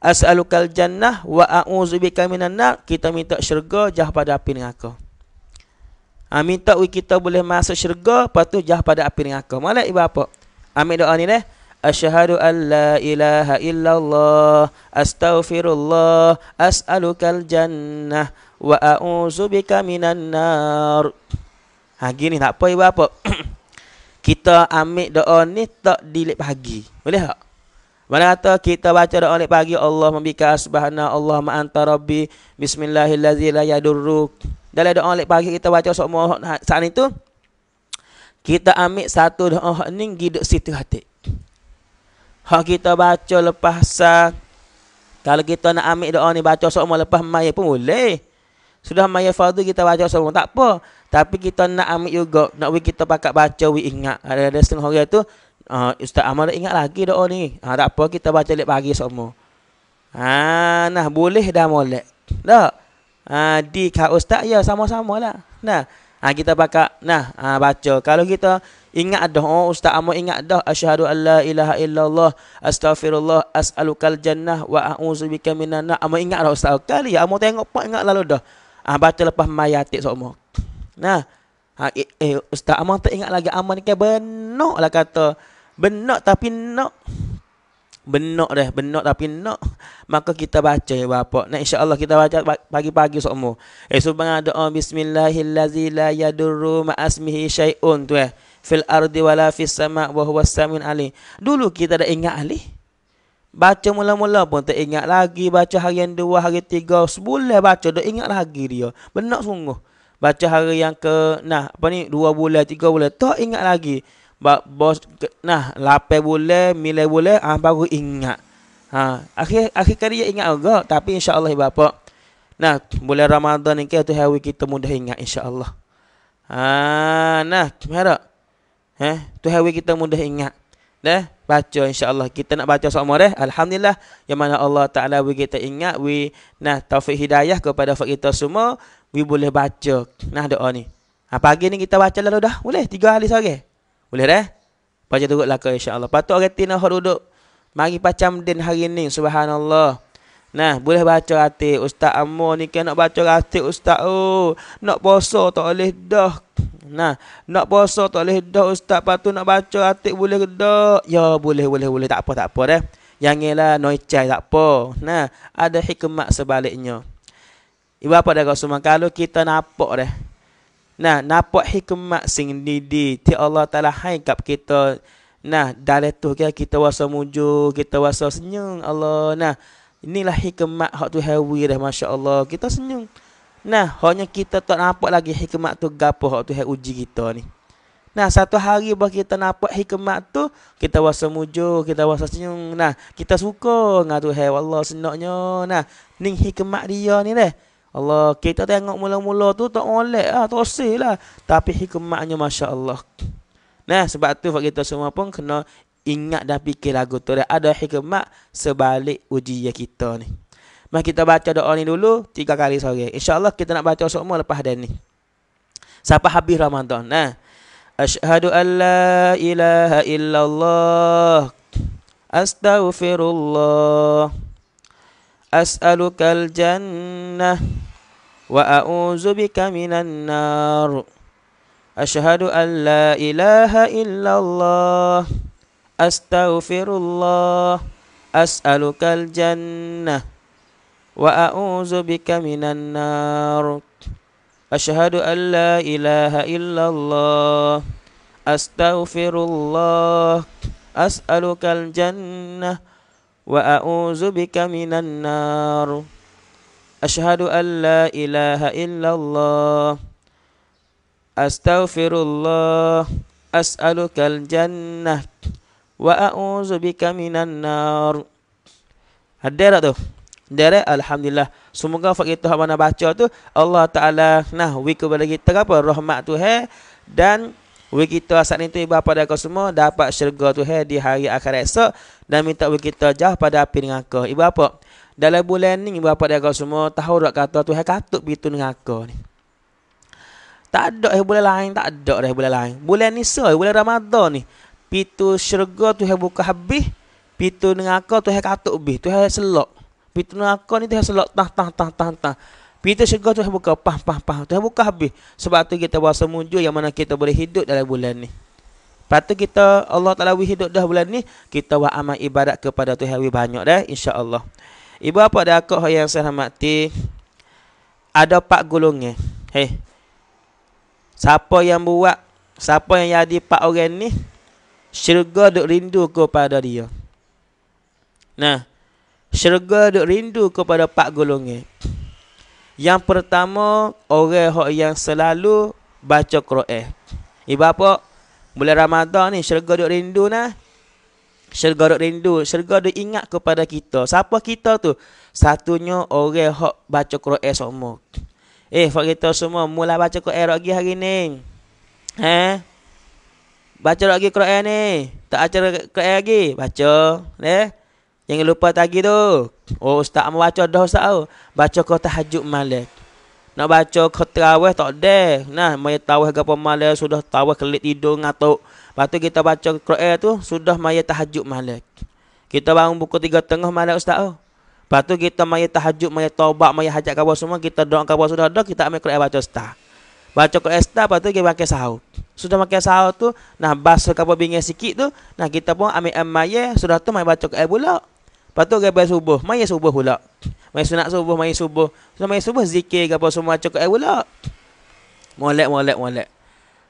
As'alukal jannah wa a'udzubika minan nar. Kita minta syurga jauh pada api neraka. Amin ha, tak? We kita boleh masuk syurga patu jauh pada api neraka. Malak ibu apa? Ambil doa ni deh. Asyhadu an ilaha illallah astaghfirullah as'alukal jannah wa a'udzu bika minan nar. Ha gini tak apa ibu apa. (clears throat) kita ambil doa ni tak di lep pagi. Boleh tak? Mana kata kita baca doa lep pagi Allah membika subhana Allah ma anta rabbi bismillahillazi la yadurru. Dalam doa lep pagi kita baca semua ha, saat itu kita ambil satu doa ni giduk situ hati. Hak kita baca lepas sa, Kalau kita nak ambil doa ni baca semua lepas mai pun boleh. Sudah maya fardu kita baca sombong. Tak apa. Tapi kita nak ambil juga. Nak we kita pakai baca, we ingat. Ada, ada setengah hari tu. Uh, Ustaz Amal ingat lagi doa ni. Ha, tak apa. Kita baca lep pagi sombong. Ha, ah, nah, boleh dah molek. Tak? Ha, di kak Ustaz, ya sama-sama lah. Nah. Ha, kita pakai. Nah, ha, baca. Kalau kita ingat dah. Oh, Ustaz Amal ingat dah. Asyhadu an ilaha illallah. Astaghfirullah. As'alukal jannah. Wa a'udzubika minana. Amal ingat dah Ustaz. Kali ya. Amal tengok pak ingat lalu dah. Ah batu lepas mayat tik sokmo. Nah. Ha, eh, eh, ustaz amang tak ingat lagi amang ni kan benok lah kata. Benok tapi nok, Benok dah, benok tapi nok. Maka kita baca ya bapak. Nah insya-Allah kita baca pagi-pagi sokmo. Eh subhana doa bismillahillazi la yadurru ma asmihi syai'un tu eh. Fil ardi wala fis sama' wa huwas samin ali. Dulu kita dah ingat alih. Baca mula-mula pun tak ingat lagi. Baca hari yang dua, hari tiga. Sebulan baca tak ingat lagi dia. Benar sungguh. Baca hari yang ke, nah apa ni, dua bulan, tiga bulan. Tak ingat lagi. Ba bos, ke, nah, lapan bulan, milai bulan, ah, baru ingat. Ha, akhir akhir kali dia ingat juga. Tapi insyaAllah, Allah Bapak. Nah, bulan Ramadan ni kita hari kita mudah ingat insyaAllah. Ha, nah, cuma tak? Eh, tu hari kita mudah ingat. Eh, baca insyaAllah. Kita nak baca sama dah. Alhamdulillah. Yang mana Allah Ta'ala bagi kita ingat. We, nah, taufik hidayah kepada kita semua. We boleh baca. Nah doa ni. Ha, pagi ni kita baca lalu dah. Boleh? Tiga hari sore. Boleh dah? Baca turut lah ke insyaAllah. Patut orang tina duduk. Mari pacam din hari ni. Subhanallah. Nah, boleh baca ratik. Ustaz Amor ni kan nak baca ratik ustaz. Oh, nak puasa tak boleh dah. Nah, nak puasa tak boleh dah ustaz. Patu nak baca ratik boleh dah. Ya, boleh boleh boleh tak apa tak apa dah. Yang ialah noicai tak apa. Nah, ada hikmat sebaliknya. Ibu apa dah semua kalau kita nampak dah. Nah, nampak hikmat sing didi ti Allah Taala hai kita. Nah, dari tu kita kita rasa kita rasa senyum Allah. Nah, Inilah hikmat hak tu hewi dah Masya Allah Kita senyum Nah, hanya kita tak nampak lagi hikmat tu gapo hak tu uji kita ni. Nah, satu hari bah kita nampak hikmat tu, kita rasa mujo, kita rasa senyum. Nah, kita suka dengan Tuhan Allah senaknya. Nah, ning hikmat dia ni deh. Allah, kita tengok mula-mula tu tak oleh, ah, tosil lah. Tapi hikmatnya masya-Allah. Nah, sebab tu kita semua pun kena ingat dan fikir lagu tu dan ada hikmat sebalik ujian kita ni. Mari kita baca doa ni dulu tiga kali sore. Allah kita nak baca semua lepas dan ni. Sapa habis Ramadan? Nah. Eh? Ashadu alla ilaha illallah Astaghfirullah As'aluka al-jannah Wa a'udzu bika minan nar Ashhadu alla ilaha illallah أستغفر الله أسألك الجنة وأعوذ بك من النار أشهد أن لا إله إلا الله أستغفر الله أسألك الجنة وأعوذ بك من النار أشهد أن لا إله إلا الله أستغفر الله أسألك الجنة wa a'udzu bika minan nar. Ada tak tu? Dia alhamdulillah. Semoga fakir tu hak mana baca tu Allah Taala nah wi kepada kita apa rahmat tu hai dan wi kita asal ni tu bapa dan kau semua dapat syurga tu hai di hari akhirat esok dan minta wi kita jauh pada api neraka. Ibu apa? Dalam bulan ni bapa pada kau semua tahu dak kata tu hai katuk pitu neraka ni. Tak ada eh, bulan lain, tak ada dah bulan lain. Bulan Nisa, bulan Ramadan ni pitu syurga tu hai buka habis pitu nengaka tu hai katuk bih tu hai selok pitu nengaka ni tu hai selok tah tah tah tah tah pitu syurga tu hai buka pah pah pah tu hai buka habis sebab tu kita berasa mujur yang mana kita boleh hidup dalam bulan ni Lepas tu kita Allah Ta'ala hidup dah bulan ni Kita buat amal ibadat kepada Tuhan Wih banyak dah Allah. Ibu apa dah aku yang saya hormati Ada pak gulungnya Hei Siapa yang buat Siapa yang jadi pak orang ni syurga duk rindu kepada dia. Nah, syurga duk rindu kepada pak golongnya. Yang pertama, orang hok yang selalu baca Quran. Ibu eh, apa? Bulan Ramadan ni syurga duk rindu nah. Syurga duk rindu, syurga duk ingat kepada kita. Siapa kita tu? Satunya orang hok baca Quran semua. Eh, fak kita semua mula baca Quran lagi hari ni. Eh? Baca lagi Quran ni. Tak baca Quran lagi. Baca. leh. Ya. Jangan lupa tadi tu. Oh, ustaz mau baca dah ustaz tu. Baca kau tahajud malam. Nak baca kau terawih tak ada. Nah, mai tawih gapo malam sudah tawih kelit tidur ngatuk. Lepas kita baca Quran tu sudah mai tahajud malam. Kita bangun buku tiga tengah malam ustaz tu. Lepas kita mai tahajud, mai taubat, mai hajat kau semua, kita doa kau sudah dah, kita ambil Quran baca ustaz. Baca Quran ustaz, lepas kita pakai sahur sudah makan sahur tu, nah basuh kapal bingai sikit tu, nah kita pun ambil amaya, sudah tu mai baca ke pula. Lepas tu gaya subuh, mai subuh pula. Mai sunat subuh, mai subuh. Sudah mai subuh zikir gapo semua baca ke pula. Molek molek molek.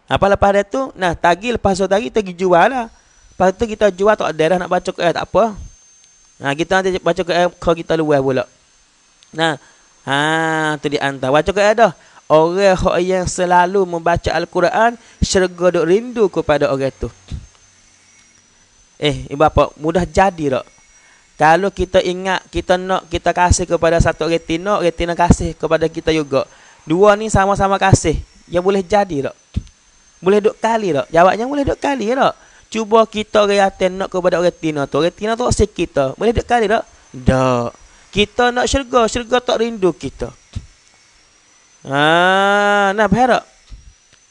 Apa lepas dia tu, nah tagi lepas tu tagi tergi jual lah. Lepas tu kita jual tak daerah nak baca ke tak apa. Nah kita nanti baca ke kalau kita luar pula. Nah, ha tu diantar baca ke ada orang yang selalu membaca Al-Quran, syurga duk rindu kepada orang tu. Eh, ibu apa? Mudah jadi tak? Kalau kita ingat, kita nak kita kasih kepada satu orang retina, retina kasih kepada kita juga. Dua ni sama-sama kasih. Yang boleh jadi tak? Boleh duk kali tak? Jawabnya boleh duk kali tak? Cuba kita reaktif nak kepada retina tu. Retina tu kasih kita. Boleh duk kali tak? Tak. Kita nak syurga, syurga tak rindu kita. Ah, nak faham tak?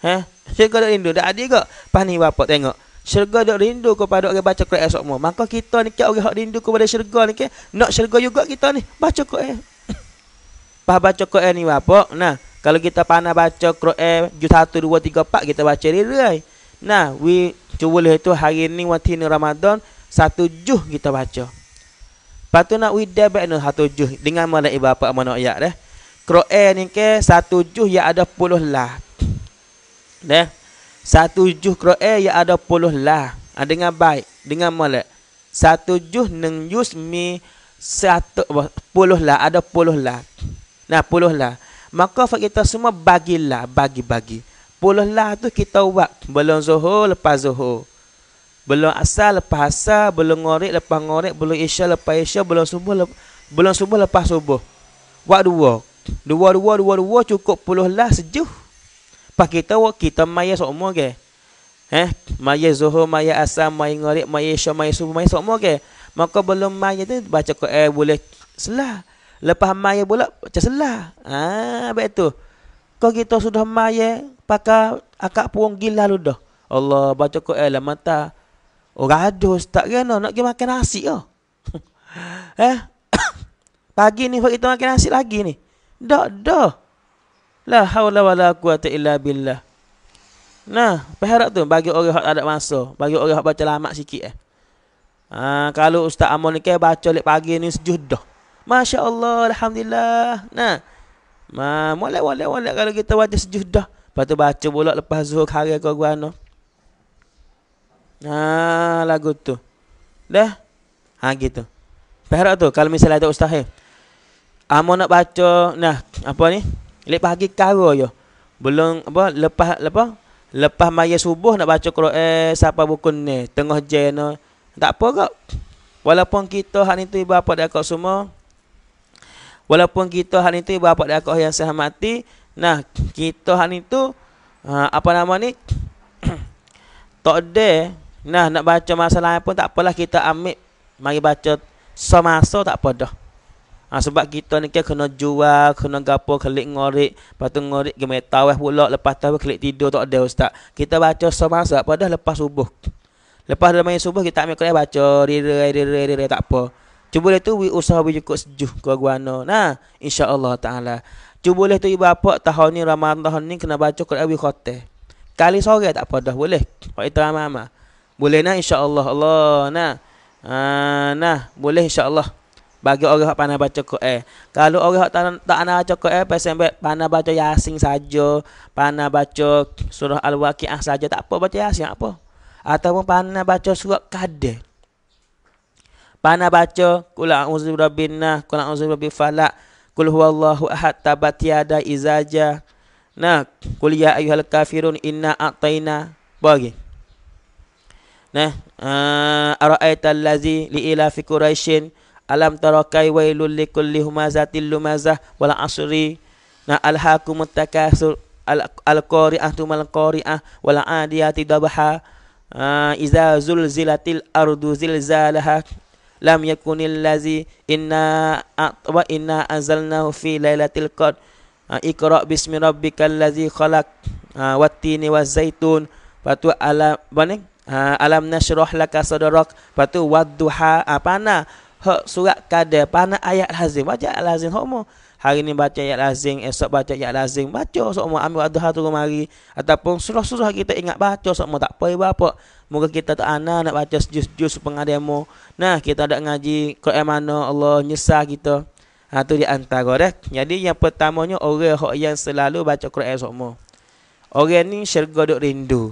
Ha? Syurga dok rindu dak adik ke? Pas ni bapak tengok. Syurga dok rindu kepada orang baca Quran esok mu. Maka kita ni kek orang hak rindu kepada syurga ni ke? Nak syurga juga kita ni. Baca Quran. (coughs) Pas baca Quran ni bapak. Nah, kalau kita pandai baca Quran juz 1 2 3 4 kita baca rirai. Nah, we cuba leh tu hari ni waktu ni Ramadan satu juz kita baca. Patu nak we debat nu satu juz dengan mana ibapak mana ayat deh. Kro'e ni ke satu juh yang ada puluh lah. Nah, satu juh kro'e yang ada puluh lah. Ha, dengan baik. Dengan malak. Satu juh neng yus mi satu, puluh lah. Ada puluh lah. Nah, puluh lah. Maka kita semua bagilah. Bagi-bagi. Puluh lah tu kita buat. Belum zuhur, lepas zuhur. Belum asal, lepas asal. Belum ngorek, lepas ngorek. Belum isya, lepas isya. Belum subuh, lepas, subuh, lepas dua. Dua-dua, dua-dua cukup puluh lah sejuh. Pas kita, kita maya semua ke. Eh, maya zuhur, maya asam, maya ngarik, maya syam, maya subuh, maya semua ke. Maka belum maya tu, baca ke eh, boleh selah. Lepas maya pula, baca selah. Ah, baik tu. Kau kita sudah maya, pakai akak puang gila lah lu dah. Allah, baca ke eh, lah mata. Oh aduh, tak kena, nak pergi makan nasi ke? (laughs) eh, (coughs) pagi ni kita makan nasi lagi ni. Tak ada. La hawla wala quwata illa billah. Nah, perharap tu bagi orang yang ada masa, bagi orang yang baca lama sikit eh. Ha, kalau Ustaz Amon ni baca lek pagi ni sejuh dah. Masya-Allah, alhamdulillah. Nah. Ma, boleh boleh boleh kalau kita baca sejuh dah. Lepas tu baca pula lepas zuhur hari ke guano. no. Ha, lagu tu. Dah. Ha gitu. Perharap tu kalau misalnya ada ustaz eh. Amo nak baca nah apa ni? Lepas pagi kara yo. Belum apa lepas apa? Lepas maya subuh nak baca Quran eh, siapa bukun ni? Tengah je no. Tak apa kok. Walaupun kita hari itu ibu bapa dekat semua. Walaupun kita hari itu ibu bapa dekat yang saya mati, nah kita hari itu ha, apa nama ni? (coughs) tak ada nah nak baca masalah pun tak apalah kita ambil mari baca semasa tak apa dah ha, sebab kita ni kan kena jual, kena gapo, kelik ngorik, lepas tu ngorik ke metawes pula, lepas tu kelik tidur tak ada ustaz. Kita baca semasa pada lepas subuh. Lepas dah main subuh kita ambil kelas baca, rire rire rire tak apa. Cuba dia tu we usaha we cukup sejuk ke guano. Nah, insyaallah taala. Cuba boleh tu ibu apa tahun ni ramadhan tahun ni kena baca Quran we khote. Kali sore tak apa dah boleh. Kau itu ama-ama. Boleh nah insyaallah Allah nah. Ah nah, boleh insyaallah bagi orang yang pandai baca Quran. Kalau orang yang tak, tak pandai baca Quran, pasal pandai baca Yasin saja, pandai baca surah Al-Waqiah saja, tak apa baca Yasin apa. Ataupun pandai baca surah Qadr. Pandai baca Qul a'udzu birabbin nas, Qul a'udzu birabbil falaq, Qul huwallahu ahad, tabat yada izaja. Nah, Qul ya ayyuhal kafirun inna a'taina. Bagi. Nah, uh, ara'aita allazi li ila fi quraishin alam tarakai wailul likulli humazatil lumazah wal asri na alhaakum takasur al qari'ah tu mal qari'ah wal adiyati dabaha ha, iza zulzilatil ardu zilzalaha lam yakunil ladzi inna atwa inna anzalnahu fi lailatil qad ha, iqra bismi rabbikal ladzi khalaq ha, wattini wazaitun patu ala bani alam nashrah laka sadrak patu wadduha apa na? hak surat kada pana ayat lazim baca ayat lazim homo hari ni baca ayat lazim esok baca ayat lazim baca semua ambil waktu hatu kemari ataupun suruh-suruh kita ingat baca semua tak payah ibu apa moga kita tak anak nak baca sejus-jus pengademo nah kita ada ngaji Quran mana Allah nyesah kita atau ha, tu di antara dah jadi yang pertamanya orang hok yang selalu baca Quran semua orang ni syurga duk rindu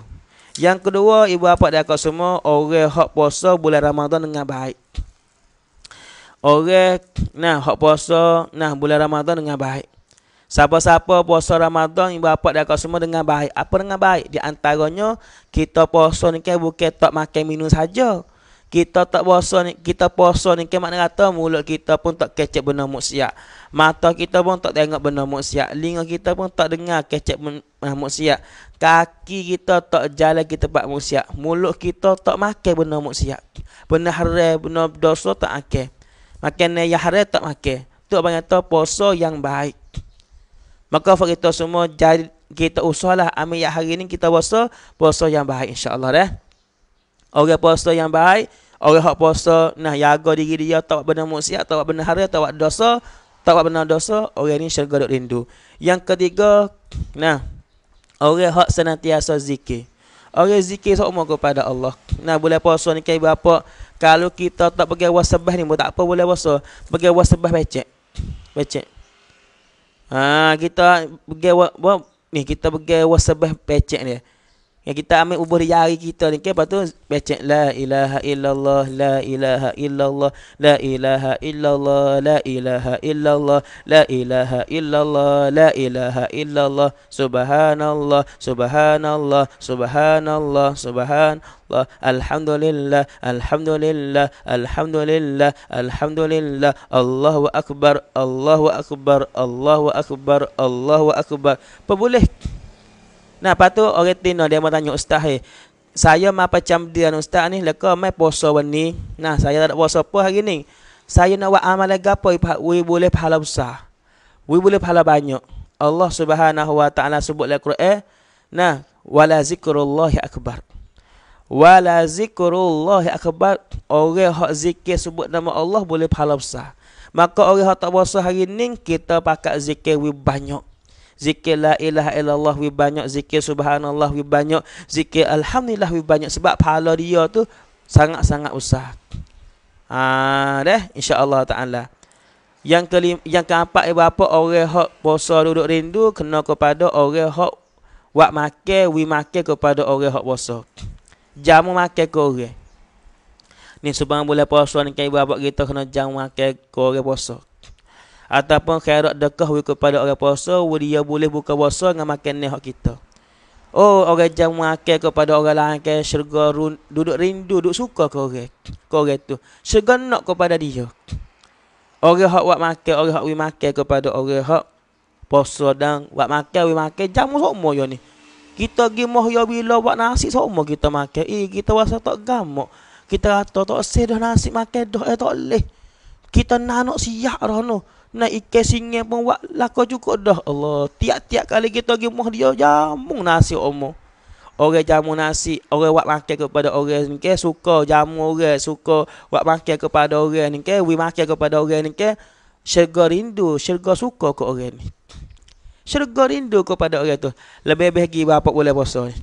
yang kedua ibu bapa dah kau semua orang hok poso bulan Ramadan dengan baik orang nah hak puasa nah bulan Ramadan dengan baik. Siapa-siapa puasa Ramadan ibu bapa dia kau semua dengan baik. Apa dengan baik? Di antaranya kita puasa ni kan bukan tak makan minum saja. Kita tak puasa ni, kita puasa ni kan makna kata mulut kita pun tak kecek benda maksiat. Mata kita pun tak tengok benda maksiat. Lingkar kita pun tak dengar kecek benda ah, maksiat. Kaki kita tak jalan ke tempat maksiat. Mulut kita tak makan benda maksiat. Benda haram, benda dosa tak akan. Makan yang haram tak makan. Tu abang kata puasa yang baik. Maka fak kita semua jadi kita usahlah ambil yang hari ni kita puasa puasa yang baik insyaallah dah. Orang puasa yang baik, orang hak puasa nah jaga diri dia tak benda maksiat, tak benda haram, tak buat dosa, tak buat benda dosa, orang ni syurga dok rindu. Yang ketiga nah orang hak senantiasa zikir. Orang zikir semua kepada Allah. Nah boleh puasa ni kaya berapa. Kalau kita tak pergi awal ni pun tak apa boleh puasa. Pergi awal sebah becek. Becek. Ha, kita pergi awal. Ni kita pergi awal sebah becek ni. Yang kita ambil ubah di jari kita ni. Okay? Lepas tu, becek. La ilaha illallah. La ilaha illallah. La ilaha illallah. La ilaha illallah. La ilaha illallah. La ilaha illallah. Subhanallah. Subhanallah. Subhanallah. Subhanallah. Alhamdulillah. Alhamdulillah. Alhamdulillah. Alhamdulillah. Allahu Akbar. Allahu Akbar. Allahu Akbar. Allahu Akbar. Apa Nah, patu orang tino dia mau tanya ustaz eh. Saya mah macam dia ustaz ni leka mai puasa ni. Nah, saya tak puasa apa hari ni. Saya nak buat amal gapo ipak boleh pahala besar. Wui boleh pahala banyak. Allah Subhanahu wa taala sebut dalam Quran, nah, wala zikrullah akbar. Wala zikrullah akbar. Orang hak zikir sebut nama Allah boleh pahala besar. Maka orang hak tak puasa hari ni kita pakai zikir wui banyak zikir la ilaha illallah wi banyak zikir subhanallah wi banyak zikir alhamdulillah wi banyak sebab pahala dia tu sangat-sangat besar. Ha deh insyaallah taala. Yang kelima, yang keempat ibu apa orang hok puasa duduk rindu kena kepada orang hok buat makan wi makan kepada orang hok puasa. Jamu makan ke orang. Ni sebab boleh puasa ni kan ibu apa kita kena jamu makan ke orang puasa ataupun khairat dekah kepada orang puasa dia boleh buka puasa dengan makan ni hak kita oh orang jamu akal kepada orang lain ke syurga run duduk rindu duduk suka ke orang ke orang tu syurga nak kepada dia orang hak buat makan orang hak wi makan kepada orang hak puasa dan buat makan wi makan jamu semua yo ni kita pergi mahya bila buat nasi semua kita makan. Eh, kita rasa tak gamuk. Kita rata tak sedih nasi makan dah. Eh, tak boleh. Kita nanok nak siap dah nak ikan singa pun buat lakar cukup dah Allah Tiap-tiap kali kita pergi rumah dia Jamu nasi umur Orang jamu nasi Orang buat makan kepada orang ni ke Suka jamu orang Suka buat makan kepada orang ni ke makan kepada orang ni ke Syurga rindu Syurga suka ke orang ni Syurga rindu kepada orang tu Lebih-lebih lagi boleh bosan ni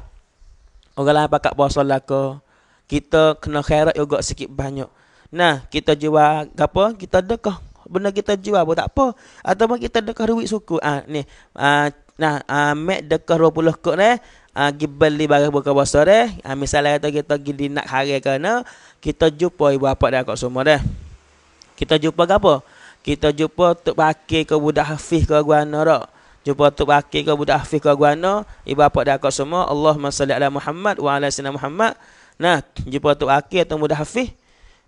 Orang lain pakat bosan lakar kita kena khairat juga sikit banyak. Nah, kita jual apa? Kita dekah benda kita jual pun tak apa ataupun kita dekah duit suku ah ha, ni ah ha, nah ah ha, mek dekah 20 kok ni ah ha, beli barang buka puasa deh ah, ha, misalnya kata kita pergi di nak hari kena kita jumpa ibu bapa dah kok semua deh kita jumpa ke apa kita jumpa tok pakai ke budak hafiz ke guana rak jumpa tok pakai ke budak hafiz ke guana ibu bapa dah kok semua Allahumma salli ala Muhammad wa ala sayyidina Muhammad nah jumpa tu pakai atau budak hafiz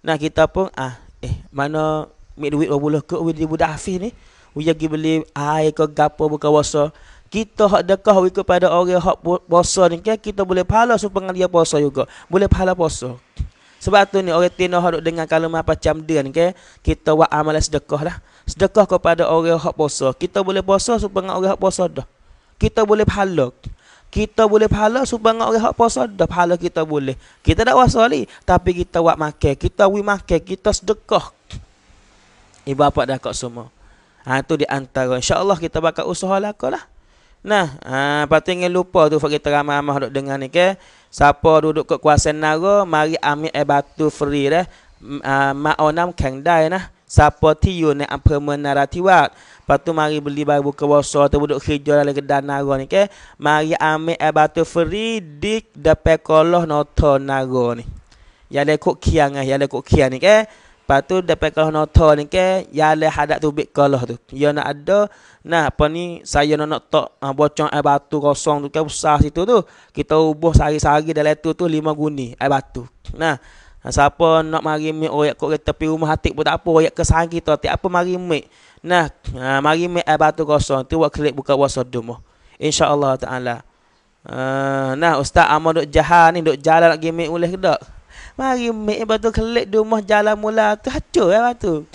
nah kita pun ah eh mana mik duit ba boleh ke wid budak Hafiz ni uya gi beli air ke gapo buka puasa kita hak dekah wik pada orang hak puasa ni kan kita boleh pahala supaya dia puasa juga boleh pahala puasa sebab tu ni orang tina hak dengan kalimah macam dia ni kan kita buat amal sedekah lah sedekah kepada orang hak puasa kita boleh puasa supaya orang hak puasa dah kita boleh pahala kita boleh pahala supaya orang hak puasa dah pahala kita boleh kita dak puasa ni tapi kita buat makan kita wi makan kita sedekah ibu bapa dah kat semua. Ha tu di antara insya-Allah kita bakal usaha lah. lah. Nah, ha patut jangan lupa tu fakir teramah-amah duk dengar ni ke. Siapa duduk kat kuasa nara, mari ambil air batu free dah. Ha, Ma'onam kengdai nah. Siapa tiu ni apa menaratiwat. Patu mari beli baru buka bosa atau duduk kerja dalam kedai naga ni. Okay? Mari ambil air batu free di depan kolah nota naga ni. Yang lekuk kiang ni. Lah, yang lekuk kiang ni. Okay? Lepas tu dapat kalau nota ni ke ya le hadak tu bik kalah tu. Ya nak ada nah apa ni saya nak nak tok ha, bocong air batu kosong tu ke besar situ tu. Kita ubah sehari-hari dalam tu tu lima guni air batu. Nah ha, siapa nak mari mik oi kat tepi rumah hatik pun tak apa oyak ke sang kita tak apa mari mik. Nah ha, mari mik air batu kosong tu buat klik buka wasa Insya Allah taala. Uh, nah ustaz amon duk jahal ni duk jalan nak gimik boleh ke tak? Mari mek batu kelik di rumah jalan mula tu hancur eh batu.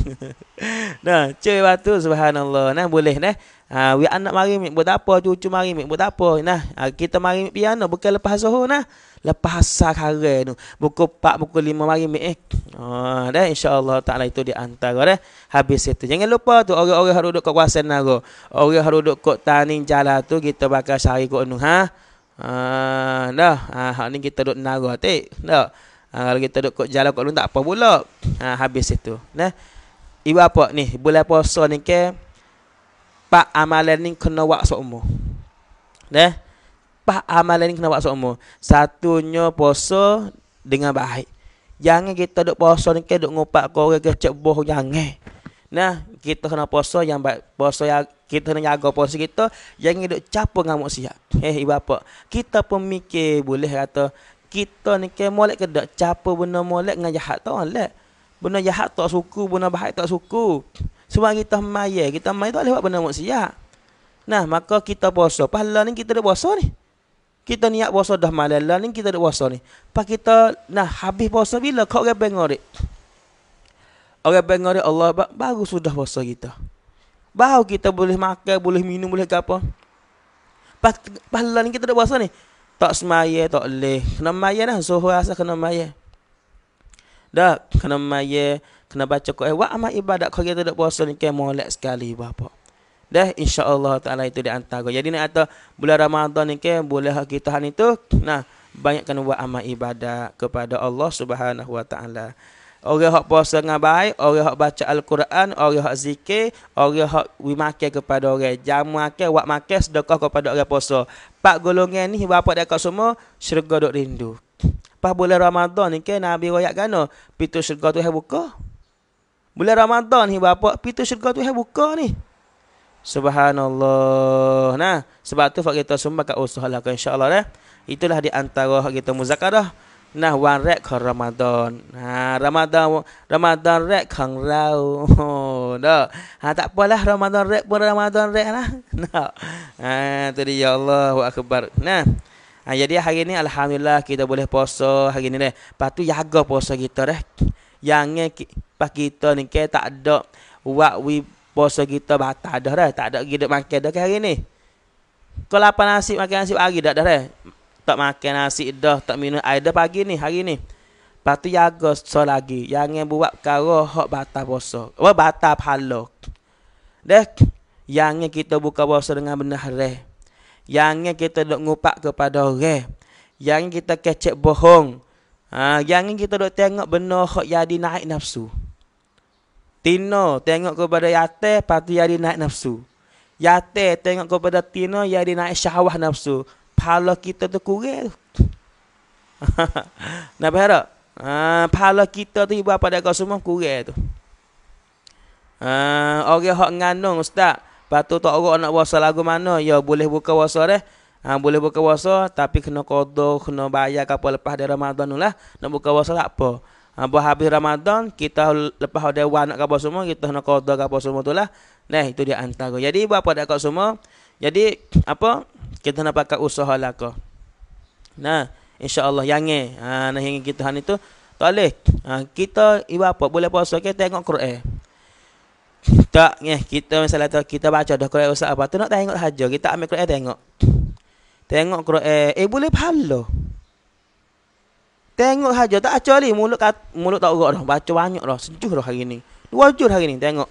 (laughs) nah, cuy batu subhanallah. Nah boleh nah. Ha we anak mari mek buat apa cucu mari mek buat apa nah. Ha, kita mari mek piano bukan lepas Zuhur nah. Lepas asar kare tu. buku 4 pukul 5 mari mek eh. Ha oh, dah insyaallah taala itu di antara dah. Habis itu. Jangan lupa tu orang-orang harus duduk kat kawasan naga. Orang harus duduk kat tanin jalan tu kita bakal sari kat anu ha. Ha dah. Ha hak ni kita duduk naga tik. Dah ha, kalau kita duduk kat jalan kat luar tak apa pula ha, habis itu nah ibu apa ni bulan puasa ni ke pak amalan ni kena buat seumur nah pak amalan ni kena buat seumur satunya puasa dengan baik jangan kita duduk puasa ni ke duduk ngopak kau orang ke ceboh jangan nah kita kena puasa yang baik puasa yang kita kena jaga puasa kita jangan duduk capo ngamuk maksiat eh ibu apa kita pemikir boleh kata kita ni ke molek ke dak capa benda molek dengan jahat tu molek benda jahat tak suku benda baik tak suku sebab kita maya kita maya tak boleh buat benda maksiat nah maka kita puasa pahala ni kita dah puasa ni kita niat puasa dah malam lah ni kita dah puasa ni pas kita nah habis puasa bila kau orang bengori orang bengori Allah baru sudah puasa kita baru kita boleh makan boleh minum boleh ke apa pahala ni kita dah puasa ni tak semaya tak leh kena maya dah suhu asa kena maya dah kena maya kena baca kau eh wa ibadat kau kita tak puasa ni kan molek sekali bapa dah insyaallah taala itu di antara jadi nak kata bulan Ramadan ni kan boleh kita hari itu nah banyakkan buat amal ibadat kepada Allah Subhanahu wa taala orang hak puasa dengan baik, orang hak baca Al-Quran, orang hak zikir, orang hak wi makan kepada orang, jamu makan, wak makan sedekah kepada orang puasa. Pak golongan ni bapak dekat semua syurga dok rindu. Pas bulan Ramadan ni ke Nabi royak gano, pintu syurga tu hai buka. Bulan Ramadan ni bapak pintu syurga tu hai buka ni. Subhanallah. Nah, sebab tu fak kita semua kat usahalah insya-Allah eh. Itulah di antara kita muzakarah. นะวันแรกของรอมฎอนฮะรอมฎอนรอมฎอนแรกของเราโอ้โหเนาะฮะแต่พอละรอมฎอนแรกพอรอมฎอนแรกนะเนาะอ่าตัวดีอัลลอฮฺอักบาร์นะอ่าอย่างเดียวันนี้อัลฮัมดุลิลลาห์คิดว่าเราจะพอสอหันนี้เลยปัตุยากก็พอสอกิตอร์เลยยังไงปัจจุบันนี้แค่ตัดดอกวักวิปอสอกิตอร์บัตัดดอกเลยตัดดอกกินดอกมาเกิดดอกแค่นี้ก็ลาปนาสิมาเกิดนาสิอากิดดอกเลย tak makan nasi dah, tak minum air dah pagi ni, hari ni. Lepas tu jaga so lagi. Jangan buat perkara hak batal puasa. Apa batal pahala. Dek, jangan kita buka puasa dengan benda haram. Jangan kita dok ngupak kepada orang. yang kita kecek bohong. Ha, jangan kita dok tengok benda hak jadi naik nafsu. Tino tengok kepada yate, lepas tu jadi naik nafsu. Yate tengok kepada tino jadi naik syahwah nafsu pahala kita tu kurang. (laughs) Nak berhara? Uh, ha, pahala kita tu ibu apa kau semua kurang tu. Uh, orang hak nganung ustaz. Patut tak orang nak puasa lagu mana? Ya boleh buka puasa deh. Ha, boleh buka puasa tapi kena kodo, kena bayar apa lepas dari Ramadan lah. Nak buka puasa tak apa. Ha, buat habis Ramadan, kita lepas ada wan nak apa semua, kita nak kodo apa semua tu lah. Nah, itu dia antara. Jadi, buat apa dekat semua? Jadi, apa? kita nak pakai usaha lah kau. Nah, insya-Allah yang ni, ha nah yang kita han itu tak boleh. Ha, kita ibu apa boleh puasa kita tengok Quran. Tak ni kita misalnya tu, kita baca dah Quran usaha apa tu nak tengok saja kita ambil Quran tengok. Tengok Quran eh boleh pahala. Tengok saja tak acali mulut kat, mulut tak urut dah baca banyak dah sejuk dah hari ni. Dua jur hari ni tengok.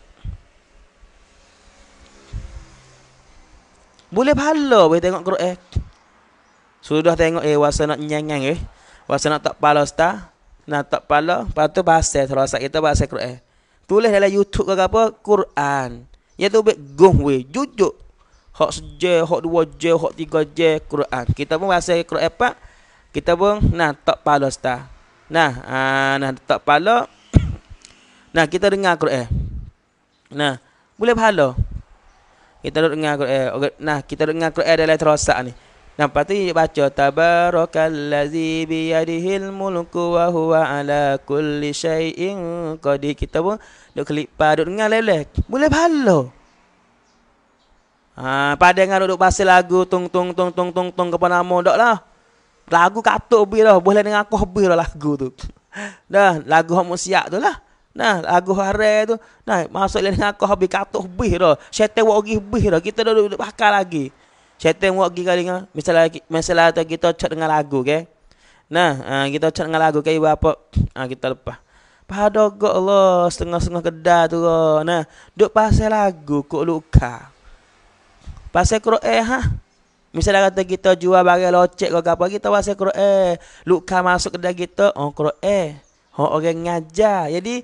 Boleh pahala boleh tengok Quran. Eh. Sudah tengok eh wasa nak nyengang eh. Wasa nak tak pala sta, nak tak pala, lepas tu bahasa terasa kita bahasa Quran. Eh. Tulis dalam YouTube ke apa Quran. Ya tu be gong we jujuk. Hak seje, hak dua je, hak tiga je Quran. Kita pun bahasa Quran eh, pak. Kita pun nak tak pala sta. Nah, ah nah tak pala. (clears throat) nah, kita dengar Quran. Nah, boleh pahala kita duduk dengar Quran eh, nah kita duduk dengar Quran dalam terosak ni nampak tu baca tabarakallazi biyadihil mulku wa huwa ala kulli syai'in qadir kita pun duduk kelipa duduk dengar lelek boleh bahala ha pada dengar duduk basel lagu tung tung tung tung tung tung kepada nama dak lah lagu katuk bi lah boleh dengar aku habis lah lagu tu (laughs) dah lagu hak siap tu lah Nah, lagu haram tu. Nah, masuk lain aku habis katuh bih dah. Syaitan buat pergi bih dah. Kita dah duduk pakar lagi. Syaitan buat pergi kali dengan. Misalnya, misalnya tu kita cat dengan lagu, okay? Nah, ha, kita cat dengan lagu, okay? Berapa? Uh, ha, kita lepas. Pada kok Allah, setengah-setengah kedai tu. Loh. Nah, duduk pasal lagu, kok luka. Pasal kruk eh, ha? Misalnya kata kita jual barang locek kok apa, kita pasal kruk eh. Luka masuk kedai kita, oh kruk eh. Oh, orang ngajar. Jadi,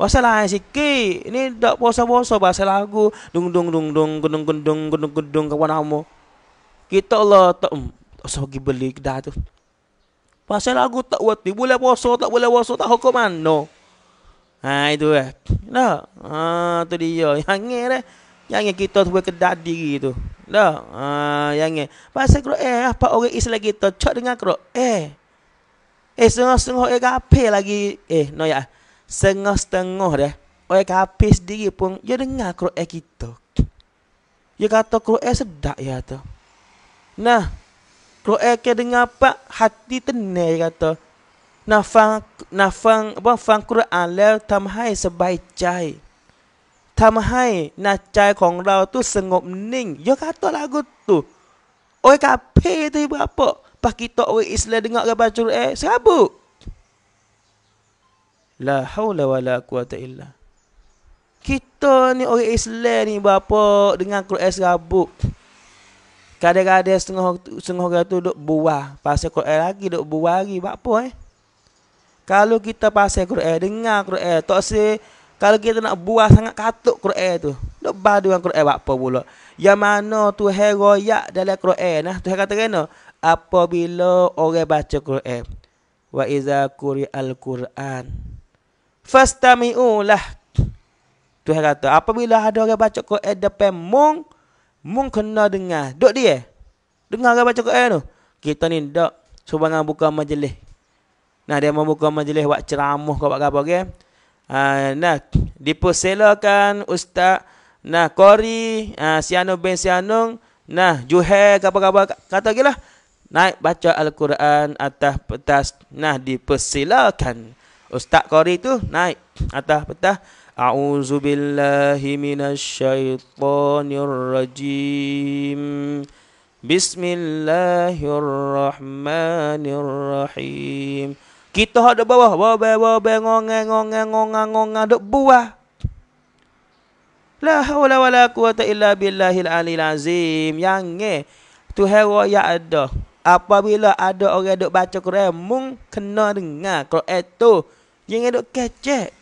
Puasa lain sikit. Ini tak puasa-puasa bahasa lagu. Dung dung dung dung gedung gedung gedung gedung ke mana Kita Allah tak hmm, tak usah pergi beli kedah tu. Pasal lagu tak buat boleh puasa tak boleh puasa tak hukum mano. Ha itu eh. Dah. Ha tu dia. Yang ni eh. Yang ni kita tu kedah diri tu. Dah. Ha yang ni. Pasal kro eh apa orang Islam kita cak dengan kro eh. Eh sengah-sengah eh gapai lagi. Eh no ya. Eh. Setengah-setengah dah Orang kapis sendiri pun Dia dengar Quran kita Dia kata Quran sedap ya tu Nah Quran ke dengar apa Hati tenang dia kata Nafang Nafang Apa Fang Quran Lel tamhai sebaik Tamhai Nacai kong rau tu Sengup ning Dia kata lagu tu Orang kapis tu berapa Pak kita orang Islam dengar ke baca Quran Serabut La hawla wa la quwata illa. Kita ni orang Islam ni berapa dengan Quran serabut. Kadang-kadang setengah setengah orang tu duk buah. Pasal Quran lagi duk buah lagi. Berapa eh? Kalau kita pasal Quran, dengar Quran. Tak se kalau kita nak buah sangat katuk Quran tu. Duk badu dengan Quran apa pula. Yang mana tu heroyak dalam Quran. Nah, tu kata kena. Apabila orang baca Quran. Wa iza kuri Al-Quran fastami'u lah. Tuhan kata, apabila ada orang baca Quran depan mung, mung kena dengar. Dok dia. Dengar orang baca Quran tu. Kita ni tak. Subangan buka majlis. Nah dia membuka majlis buat ceramah kau buat apa okay? Ah, nah dipersilakan ustaz nah Kori uh, ah, Sianu bin Sianung nah Juhe apa-apa kata gilah naik baca al-Quran atas petas nah dipersilakan Ustaz Qari tu naik atas petah. A'udzubillahi minasyaitonirrajim. Bismillahirrahmanirrahim. Kita hak bawah, wa ba wa ba ngong ngong ngong ngong dok buah. La haula wala quwata illa billahil alil azim. Yang ni tu hero ya ada. Apabila ada orang dok baca Quran, mung kena dengar Quran tu. Jangan duk kecek.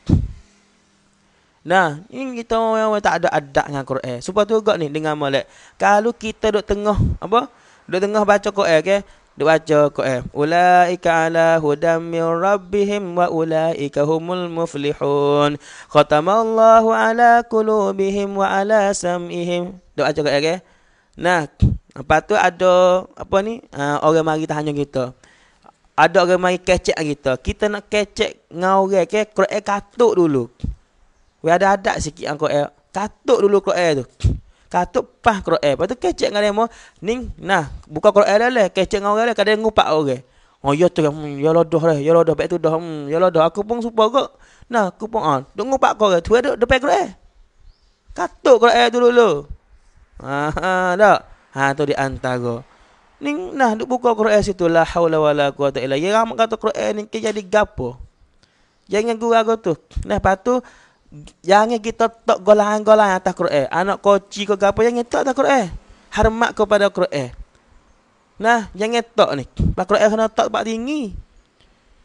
Nah, ini kita orang tak ada adab dengan Quran. Sebab tu agak ni dengan molek. Kalau kita duk tengah apa? Duk tengah baca Quran, ke? Duk baca Quran. Ulaika ala hudam min rabbihim wa ulaika humul muflihun. Khatamallahu ala qulubihim wa ala sam'ihim. Duk baca Quran, okey. Nah, apa tu ada apa ni? Uh, orang mari tanya kita ada orang mari kecek kita. Kita nak kecek dengan orang ke Quran eh, katuk dulu. We ada adat sikit angko eh. Katuk dulu Quran tu. Katuk pas Quran. Eh. Patu kecek dengan demo. Ning nah, buka Quran eh, lah Kecek dengan orang lah. Kadang ngupak orang. Oh ya tu hmm, ya lodoh lah. Ya lodoh baik tu dah. Hmm, ya lodoh aku pun suka kok. Nah, aku pun ah. Duk ngupak kau orang. Tu ada depan Quran. Katuk Quran eh, tu dulu. Ha ah, (laughs) dak. Ha tu di antara. Ning nah duk buka Quran situ la haula wala quwata illa billah. Yang kata Quran ni ke jadi gapo? Jangan gua gua tu. Nah patu jangan kita tok golang-golang atas Quran. Anak koci ke gapo jangan tok atas Quran. Hormat kepada Quran. Nah, jangan tok ni. Pak Quran kena tok pak tinggi.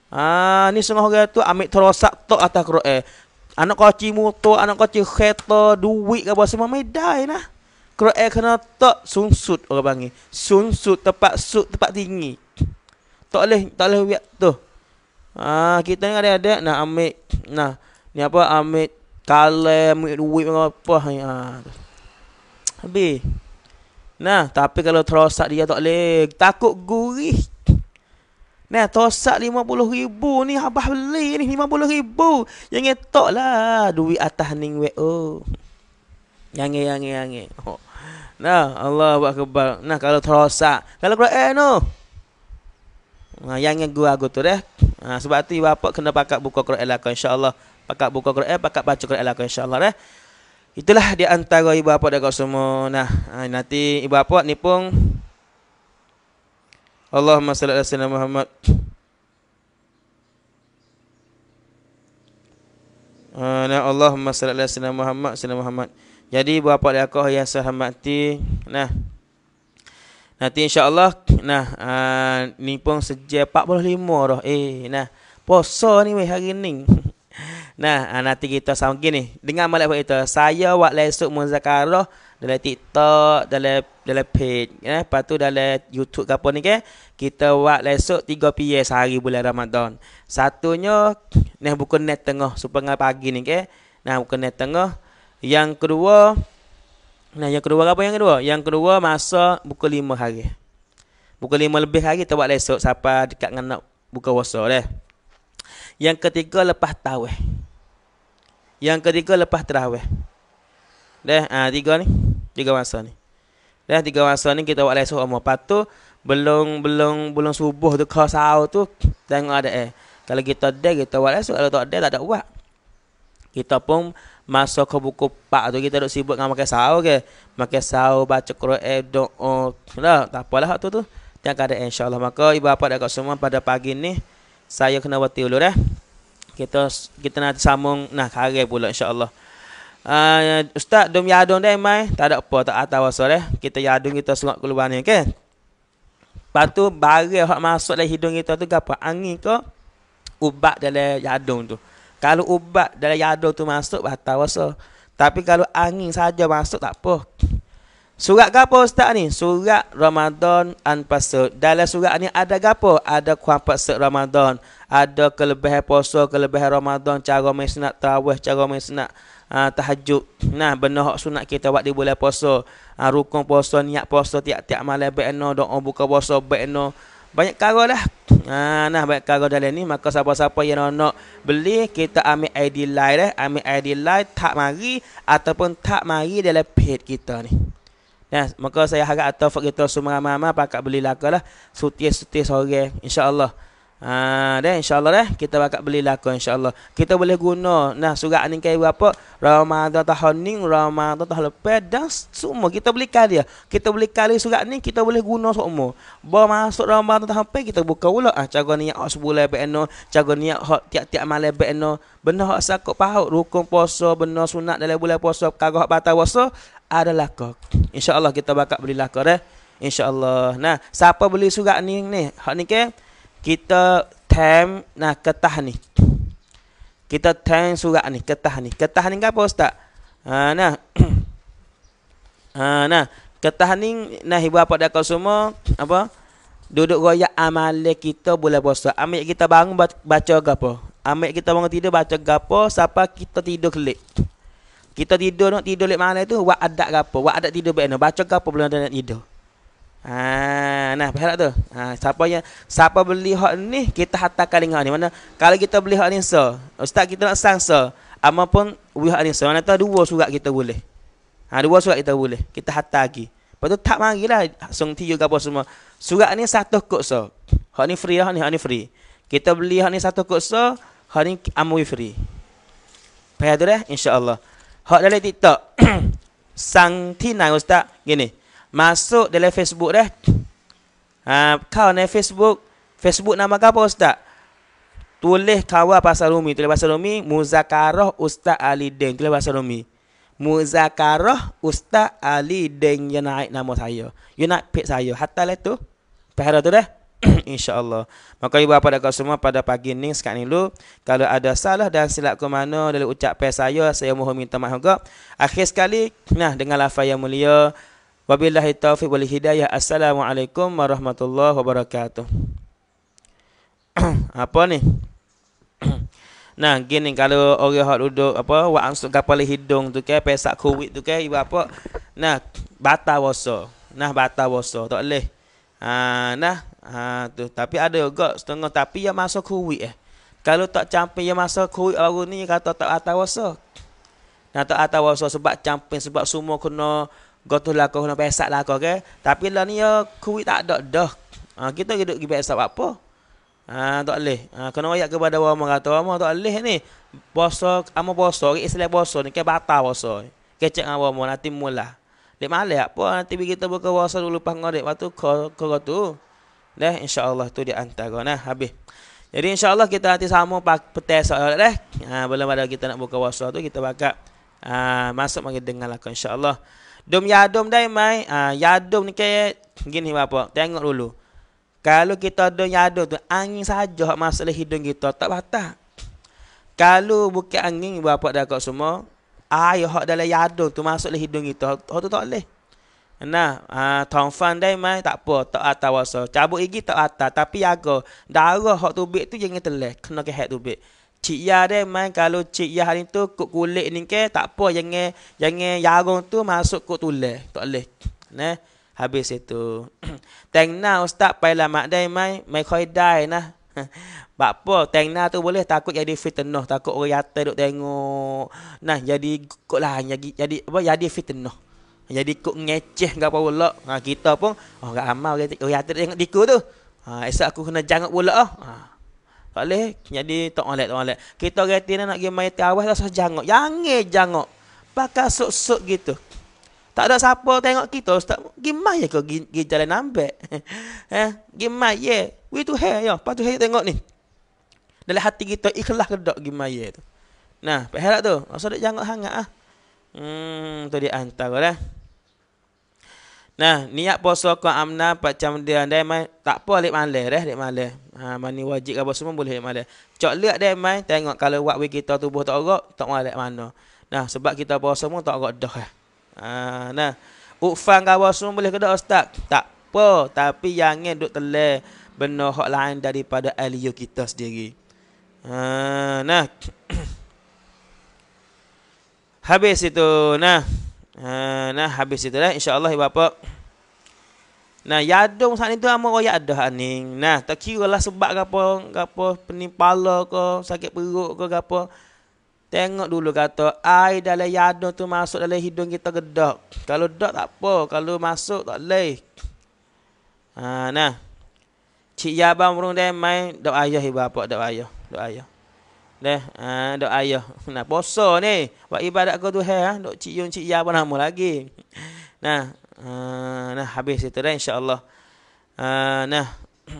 Ah, ni sengah orang tu ambil terosak tok atas Quran. Anak koci motor, anak koci kereta, duit ke apa semua medai nah. Quran eh, kena tak sunsut orang panggil. Sunsut tempat sud tempat tinggi. Tak boleh tak boleh buat tu. Ah kita ni ada-ada nak ambil nah ni apa ambil kalem ambil duit apa ha. Ah. Habis. Nah, tapi kalau terosak dia tak boleh. Takut gurih. Nah, tosak lima puluh ribu ni habah beli ni lima puluh ribu. Yang ngetok lah duit atas ni Oh. Yang yang yang. Oh. Nah, Allah buat kebal. Nah, kalau terosak. Kalau kalau eh no. Nah, yang yang gua aku tu deh. Nah, sebab tu bapak kena pakak buku kru lah insya-Allah. Pakak buku kru eh, pakak baca Quran lah insya-Allah deh. Itulah di antara ibu bapa dan semua. Nah, ah, nanti ibu bapa ni pun Allahumma salli ala sayyidina Muhammad. Ah, nah, Allahumma salli ala sayyidina Muhammad, sayyidina Muhammad. Jadi bapa dia kau yang saya Nah. Nanti insya-Allah nah uh, ni pun sejak 45 dah. Eh nah. Puasa ni weh hari ni. (laughs) nah, ah, nanti kita sama gini. Dengan malam itu saya buat lesuk muzakarah dalam TikTok, dalam dalam page, eh, lepas tu dalam YouTube ke apa ni ke, kita buat lesuk 3 PM sehari bulan Ramadan. Satunya, ni buku net tengah, supaya pagi ni ke, nah buku net tengah, yang kedua Nah, yang kedua apa yang kedua? Yang kedua masa buka lima hari. Buka lima lebih hari tak buat lah esok siapa dekat dengan nak buka puasa deh. Yang ketiga lepas tarawih. Yang ketiga lepas tarawih. deh ah tiga ni. Tiga masa ni. deh tiga masa ni kita buat lah esok umur patu belum belum belum subuh tu kau sahur tu tengok ada eh. Kalau kita dah kita buat lah esok kalau tak ada tak ada buat. Kita pun masa ke buku pak tu kita duk sibuk dengan makan sahur ke makan sahur baca Quran eh, doa oh, lah tak apalah hak tu tu tak ada insyaallah maka ibu bapa dekat semua pada pagi ni saya kena wati dulu dah kita kita nak sambung nah hari pula insyaallah uh, ustaz dom yadong dah mai tak ada apa tak atau wasal eh kita yadong kita sungut keluar ni okey lepas barang hak masuk dalam hidung kita tu gapo angin ke ubat dalam yadong tu kalau ubat dari yadu tu masuk batal puasa. Tapi kalau angin saja masuk tak apa. Surat ke apa ustaz ni? Surat Ramadan an puasa. Dalam surat ni ada ke Ada kuat puasa Ramadan. Ada kelebihan puasa, kelebihan Ramadan, cara mesnat tarawih, cara mesnat uh, ah, tahajud. Nah, benar hak sunat kita buat di bulan puasa. Uh, rukun puasa, niat puasa tiap-tiap malam baik doa buka puasa baik banyak cara lah ha, nah banyak cara dalam ni maka siapa-siapa yang nak, nak beli kita ambil ID live lah, ambil ID live tak mari ataupun tak mari dalam page kita ni nah maka saya harap atau fakir kita semua mama pakak beli lah lah sutih-sutih sore eh. insyaallah Ha dan insyaallah dah kita bakal beli lakon insyaallah. Kita boleh guna nah surat ni kai berapa? Ramadan tahun ni, Ramadan tahun lepas dan semua kita beli kali dia, Kita beli kali surat ni kita boleh guna semua. masuk Ramadan tahun lepas kita buka pula ah ha, cara niat hak sebulan beno, cara niat hak tiap-tiap malam beno. Benar hak sakok pahuk rukun puasa, benar sunat dalam bulan puasa, kagak hak batal puasa adalah kok. Insyaallah kita bakal beli lakon eh. Insyaallah. Nah, siapa beli surat ni ni? Hak ni ke? Kan? kita tem nah ketah ni. Kita tem surat ni, ketah ni. Ketah ni apa ustaz? Ha nah. (clears throat) ha nah, ketah ni nah ibu apa dak semua apa? Duduk royak amal kita boleh puasa. Ambil kita bangun baca gapo? Ambil kita bangun tidur baca gapo? Siapa kita tidur kelik? Kita tidur nak tidur lek mana tu? Wak adat gapo? Wak adat tidur bae Baca gapo belum ada nak tidur? Ah, nah pasal tu. Ha siapa yang siapa beli hak ni kita hantar ke ni. Mana kalau kita beli hak ni so, ustaz kita nak sang so. Ama pun we hak ni so. Mana tu dua surat kita boleh. Ha dua surat kita boleh. Kita hantar lagi. Lepas tu tak marilah song tiga gapo semua. Surat ni satu kok so. Hak ni free hak ni, hak ni free. Kita beli hak ni satu kok so, hak ni amu free. Pasal tu dah eh? insya-Allah. Hak dalam TikTok. (coughs) sang tinai ustaz gini. Masuk dalam Facebook dah. Ha, kau naik Facebook. Facebook nama kau apa Ustaz? Tulis kawal pasal Rumi. Tulis pasal Rumi. Muzakarah Ustaz Ali Deng. Tulis pasal Rumi. Muzakarah Ustaz Ali Deng. Yang naik nama saya. You nak pick saya. Hatta lah tu. Pahara tu dah. (coughs) InsyaAllah. Maka ibu bapa kau semua pada pagi ini. sekarang ni dulu. Kalau ada salah dan silap ke mana dari ucap pay saya, saya mohon minta maaf juga. Akhir sekali, nah dengan lafaz yang mulia. Wabillahi taufiq wal hidayah. Assalamualaikum warahmatullahi wabarakatuh. (clears throat) apa ni? (clears throat) nah, gini kalau orang hak duduk apa wa'ansuk kapal hidung tu ke pesak kuwit tu ke ibu apa? Nah, batal puasa. Nah, batal puasa. Tak leh. Ha, nah, ha, tu. Tapi ada juga setengah tapi yang masuk kuwit eh. Kalau tak campur yang masuk kuwit baru ni kata tak atawasa. Nah, tak atawasa sebab campur sebab semua kena gotulah kau nak pesak lah kau ke tapi lah ni ya kui tak ada dah ha, kita hidup gi pesak apa ha, tak leh ha, kena ayat kepada orang kata orang tak leh ni puasa ama puasa ke islam puasa ni ke batal puasa kecek dengan orang nanti mula lek malah apa nanti bagi kita buka puasa dulu pas ngorek waktu kau kau tu dah insyaallah tu di antara nah habis jadi insyaallah kita nanti sama pak petes soal dah ha, belum ada kita nak buka puasa tu kita bakal ha, masuk bagi dengar lah insyaallah Dom yadom dai mai. Ah ha, yadom ni ke gini apa? Tengok dulu. Kalau kita ada yadom tu angin saja hak masalah hidung kita tak batas. Kalau bukan angin bapak dah kau semua, ayo hak dalam yadom tu masuk dalam hidung kita, hak tu tak leh. Nah, ah ha, tongfan dai mai tak apa, tak atawaso. Cabut gigi tak atas, tapi jaga darah hak tubik tu jangan telah kena ke hak tubik. Cik ya dia main kalau Cik ya hari tu kuk kulit ni ke tak apa jangan jangan jarung tu masuk kuk tulis tak boleh. Nah, habis itu. (clears throat) Tengna ustaz pai lah mak dai mai mai koi dai nah. (laughs) Bapa tengna tu boleh takut jadi fitnah, takut orang yata duk tengok. Nah, jadi kuk lah jadi jadi apa jadi fitnah. Jadi kuk ngeceh gapo pula. Ha, kita pun oh gak amal orang yata tengok diku tu. Ha, esok aku kena jangan pula oh. ah. Tak boleh. Jadi tak boleh, tak boleh. Kita reti nak pergi main tiawas rasa jangok. Jangan jangok. Pakai sok-sok gitu. Tak ada siapa tengok kita. Ustaz, gimana ya kau pergi jalan nampak? (laughs) eh, gimana ya? We to hear ya. Lepas tu tengok ni. Dalam hati kita ikhlas ke tak gimana ya tu. Nah, pahala tu. masa Maksudnya jangok hangat ah. Hmm, tu dia antara lah. Nah, niat puasa ke amna macam dia andai mai tak apa lek malas deh, lek malas. Ha mani wajib apa semua boleh lek malas. Coklat deh mai tengok kalau buat we kita tubuh tak gerak, tak malas mana. Nah, sebab kita puasa semua tak gerak dah. Eh. Ha, nah. Ufan gawa semua boleh kedak ustaz. Tak apa, tapi yang duk telah benda hak lain daripada alio kita sendiri. Ha nah. (coughs) Habis itu nah. Eh, nah habis itu dah insyaallah ibu bapa nah yadung saat itu amo royak dah aning nah tak kira lah sebab gapo gapo pening pala ke sakit perut ke gapo tengok dulu kata air dalam yadung tu masuk dalam hidung kita gedak kalau dak tak apa kalau masuk tak leh ah, nah cik yabang burung dan main doa ayah ibu bapa doa ayah doa ayah Leh, ha, dok ayah. Nah, poso ni. Buat ibadat kau tu ha, dok cik yun cik ya pun nama lagi. Nah, ha, nah habis itu dah insya-Allah. Ha, nah. (clears throat)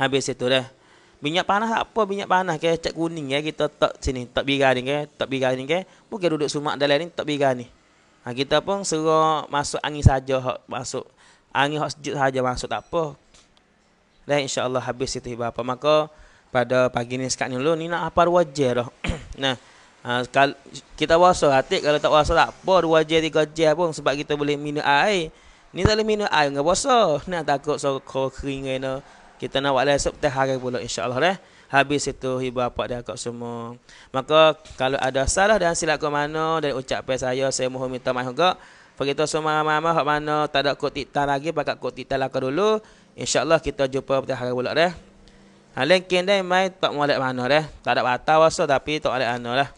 habis itu dah. Minyak panas apa minyak panas ke cat kuning ya kita tak sini tak biga ni ke tak biga ni ke bukan duduk sumak dalam ni tak biga ni. Ha, kita pun serok masuk angin saja masuk angin hot sejuk saja masuk tak apa. Dah insya-Allah habis itu ibadah apa maka pada pagi ni sekat ni lu ni nak apa dua je dah. (clears throat) nah, ha, kalau kita puasa hati kalau tak puasa tak apa dua je tiga je pun sebab kita boleh minum air. Ni tak boleh minum air dengan puasa. Nah takut so kau kering ni. Kita nak buat lesup teh hari pula insya-Allah deh. Habis itu ibu bapa dia kat semua. Maka kalau ada salah dan silap ke mana dari ucapan saya saya mohon minta maaf juga. Begitu semua mama hak mana tak ada kutitan lagi pakak kutitan lah ke dulu. Insya-Allah kita jumpa pada hari pula deh. Ha, Lengkin dia mai tak mualik mana dia. Tak ada batal rasa tapi tak mualik mana lah.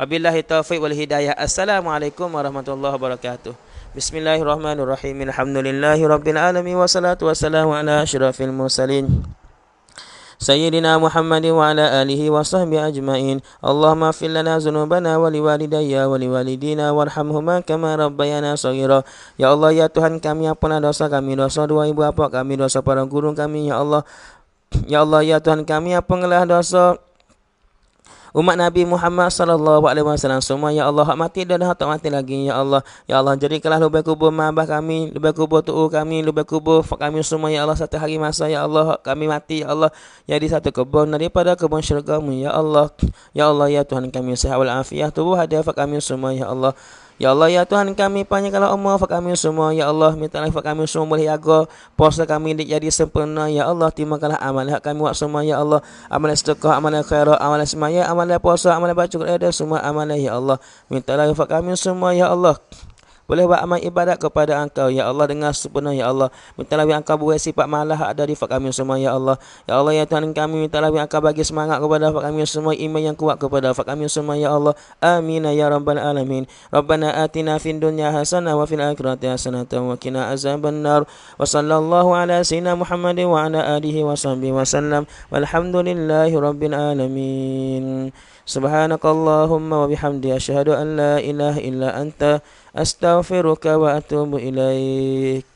Wabillahi taufiq wal hidayah. Assalamualaikum warahmatullahi wabarakatuh. Bismillahirrahmanirrahim. Alhamdulillahi rabbil alamin. Wassalatu wassalamu ala syurafil mursalin. Sayyidina Muhammadin wa ala alihi wa sahbihi ajma'in Allahumma fil lana zunubana wa liwalidayya wa liwalidina warhamhuma kama rabbayana saghira Ya Allah ya Tuhan kami yang dosa kami dosa dua ibu apa kami dosa para guru kami ya Allah Ya Allah ya Tuhan kami ampunilah dosa umat Nabi Muhammad sallallahu alaihi wasallam semua ya Allah hak mati dan hak tak mati lagi ya Allah ya Allah jadikanlah lubang kubur mabah kami lubang kubur tu kami lubang kubur kami semua ya Allah satu hari masa ya Allah kami mati ya Allah jadi satu kebun daripada kebun syurga ya Allah ya Allah ya Tuhan kami sehat wal afiat tubuh hadiah kami semua ya Allah Ya Allah ya Tuhan kami panjangkanlah umur wafat kami semua ya Allah minta wafat kami semua boleh jaga puasa kami jadi sempurna ya Allah timbangkanlah amal hak kami buat semua ya Allah amal yang sedekah amal yang khairat amal yang semaya amal yang puasa amal yang baca Quran semua amal ya Allah minta wafat kami semua ya Allah boleh buat amal ibadat kepada engkau ya Allah dengan sepenuh ya Allah mintalah yang engkau buat sifat malah ada di kami semua ya Allah ya Allah ya Tuhan kami mintalah yang engkau bagi semangat kepada kami semua iman yang kuat kepada kami semua ya Allah amin ya rabbal alamin rabbana atina fid dunya hasanah wa fil akhirati hasanah wa qina azabannar wa sallallahu ala sayyidina Muhammad wa ala alihi wa Sallam. wasallam walhamdulillahi rabbil alamin سبحانك اللهم وبحمدك أشهد أن لا illa anta أنت wa atubu إليك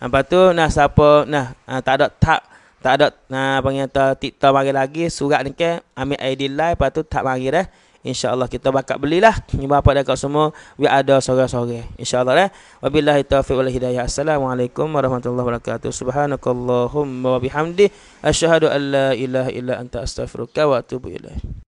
Apa tu nah siapa nah uh, tak ada tak tak ada nah panggil tu TikTok lagi lagi surat ni ke ambil ID live lepas tu tak mari dah insyaallah kita bakal belilah ni bapak dekat semua we ada sore-sore insyaallah eh wabillahi taufiq wal hidayah assalamualaikum warahmatullahi wabarakatuh subhanakallahumma wa bihamdi asyhadu an la ilaha illa anta astaghfiruka wa atubu ilaik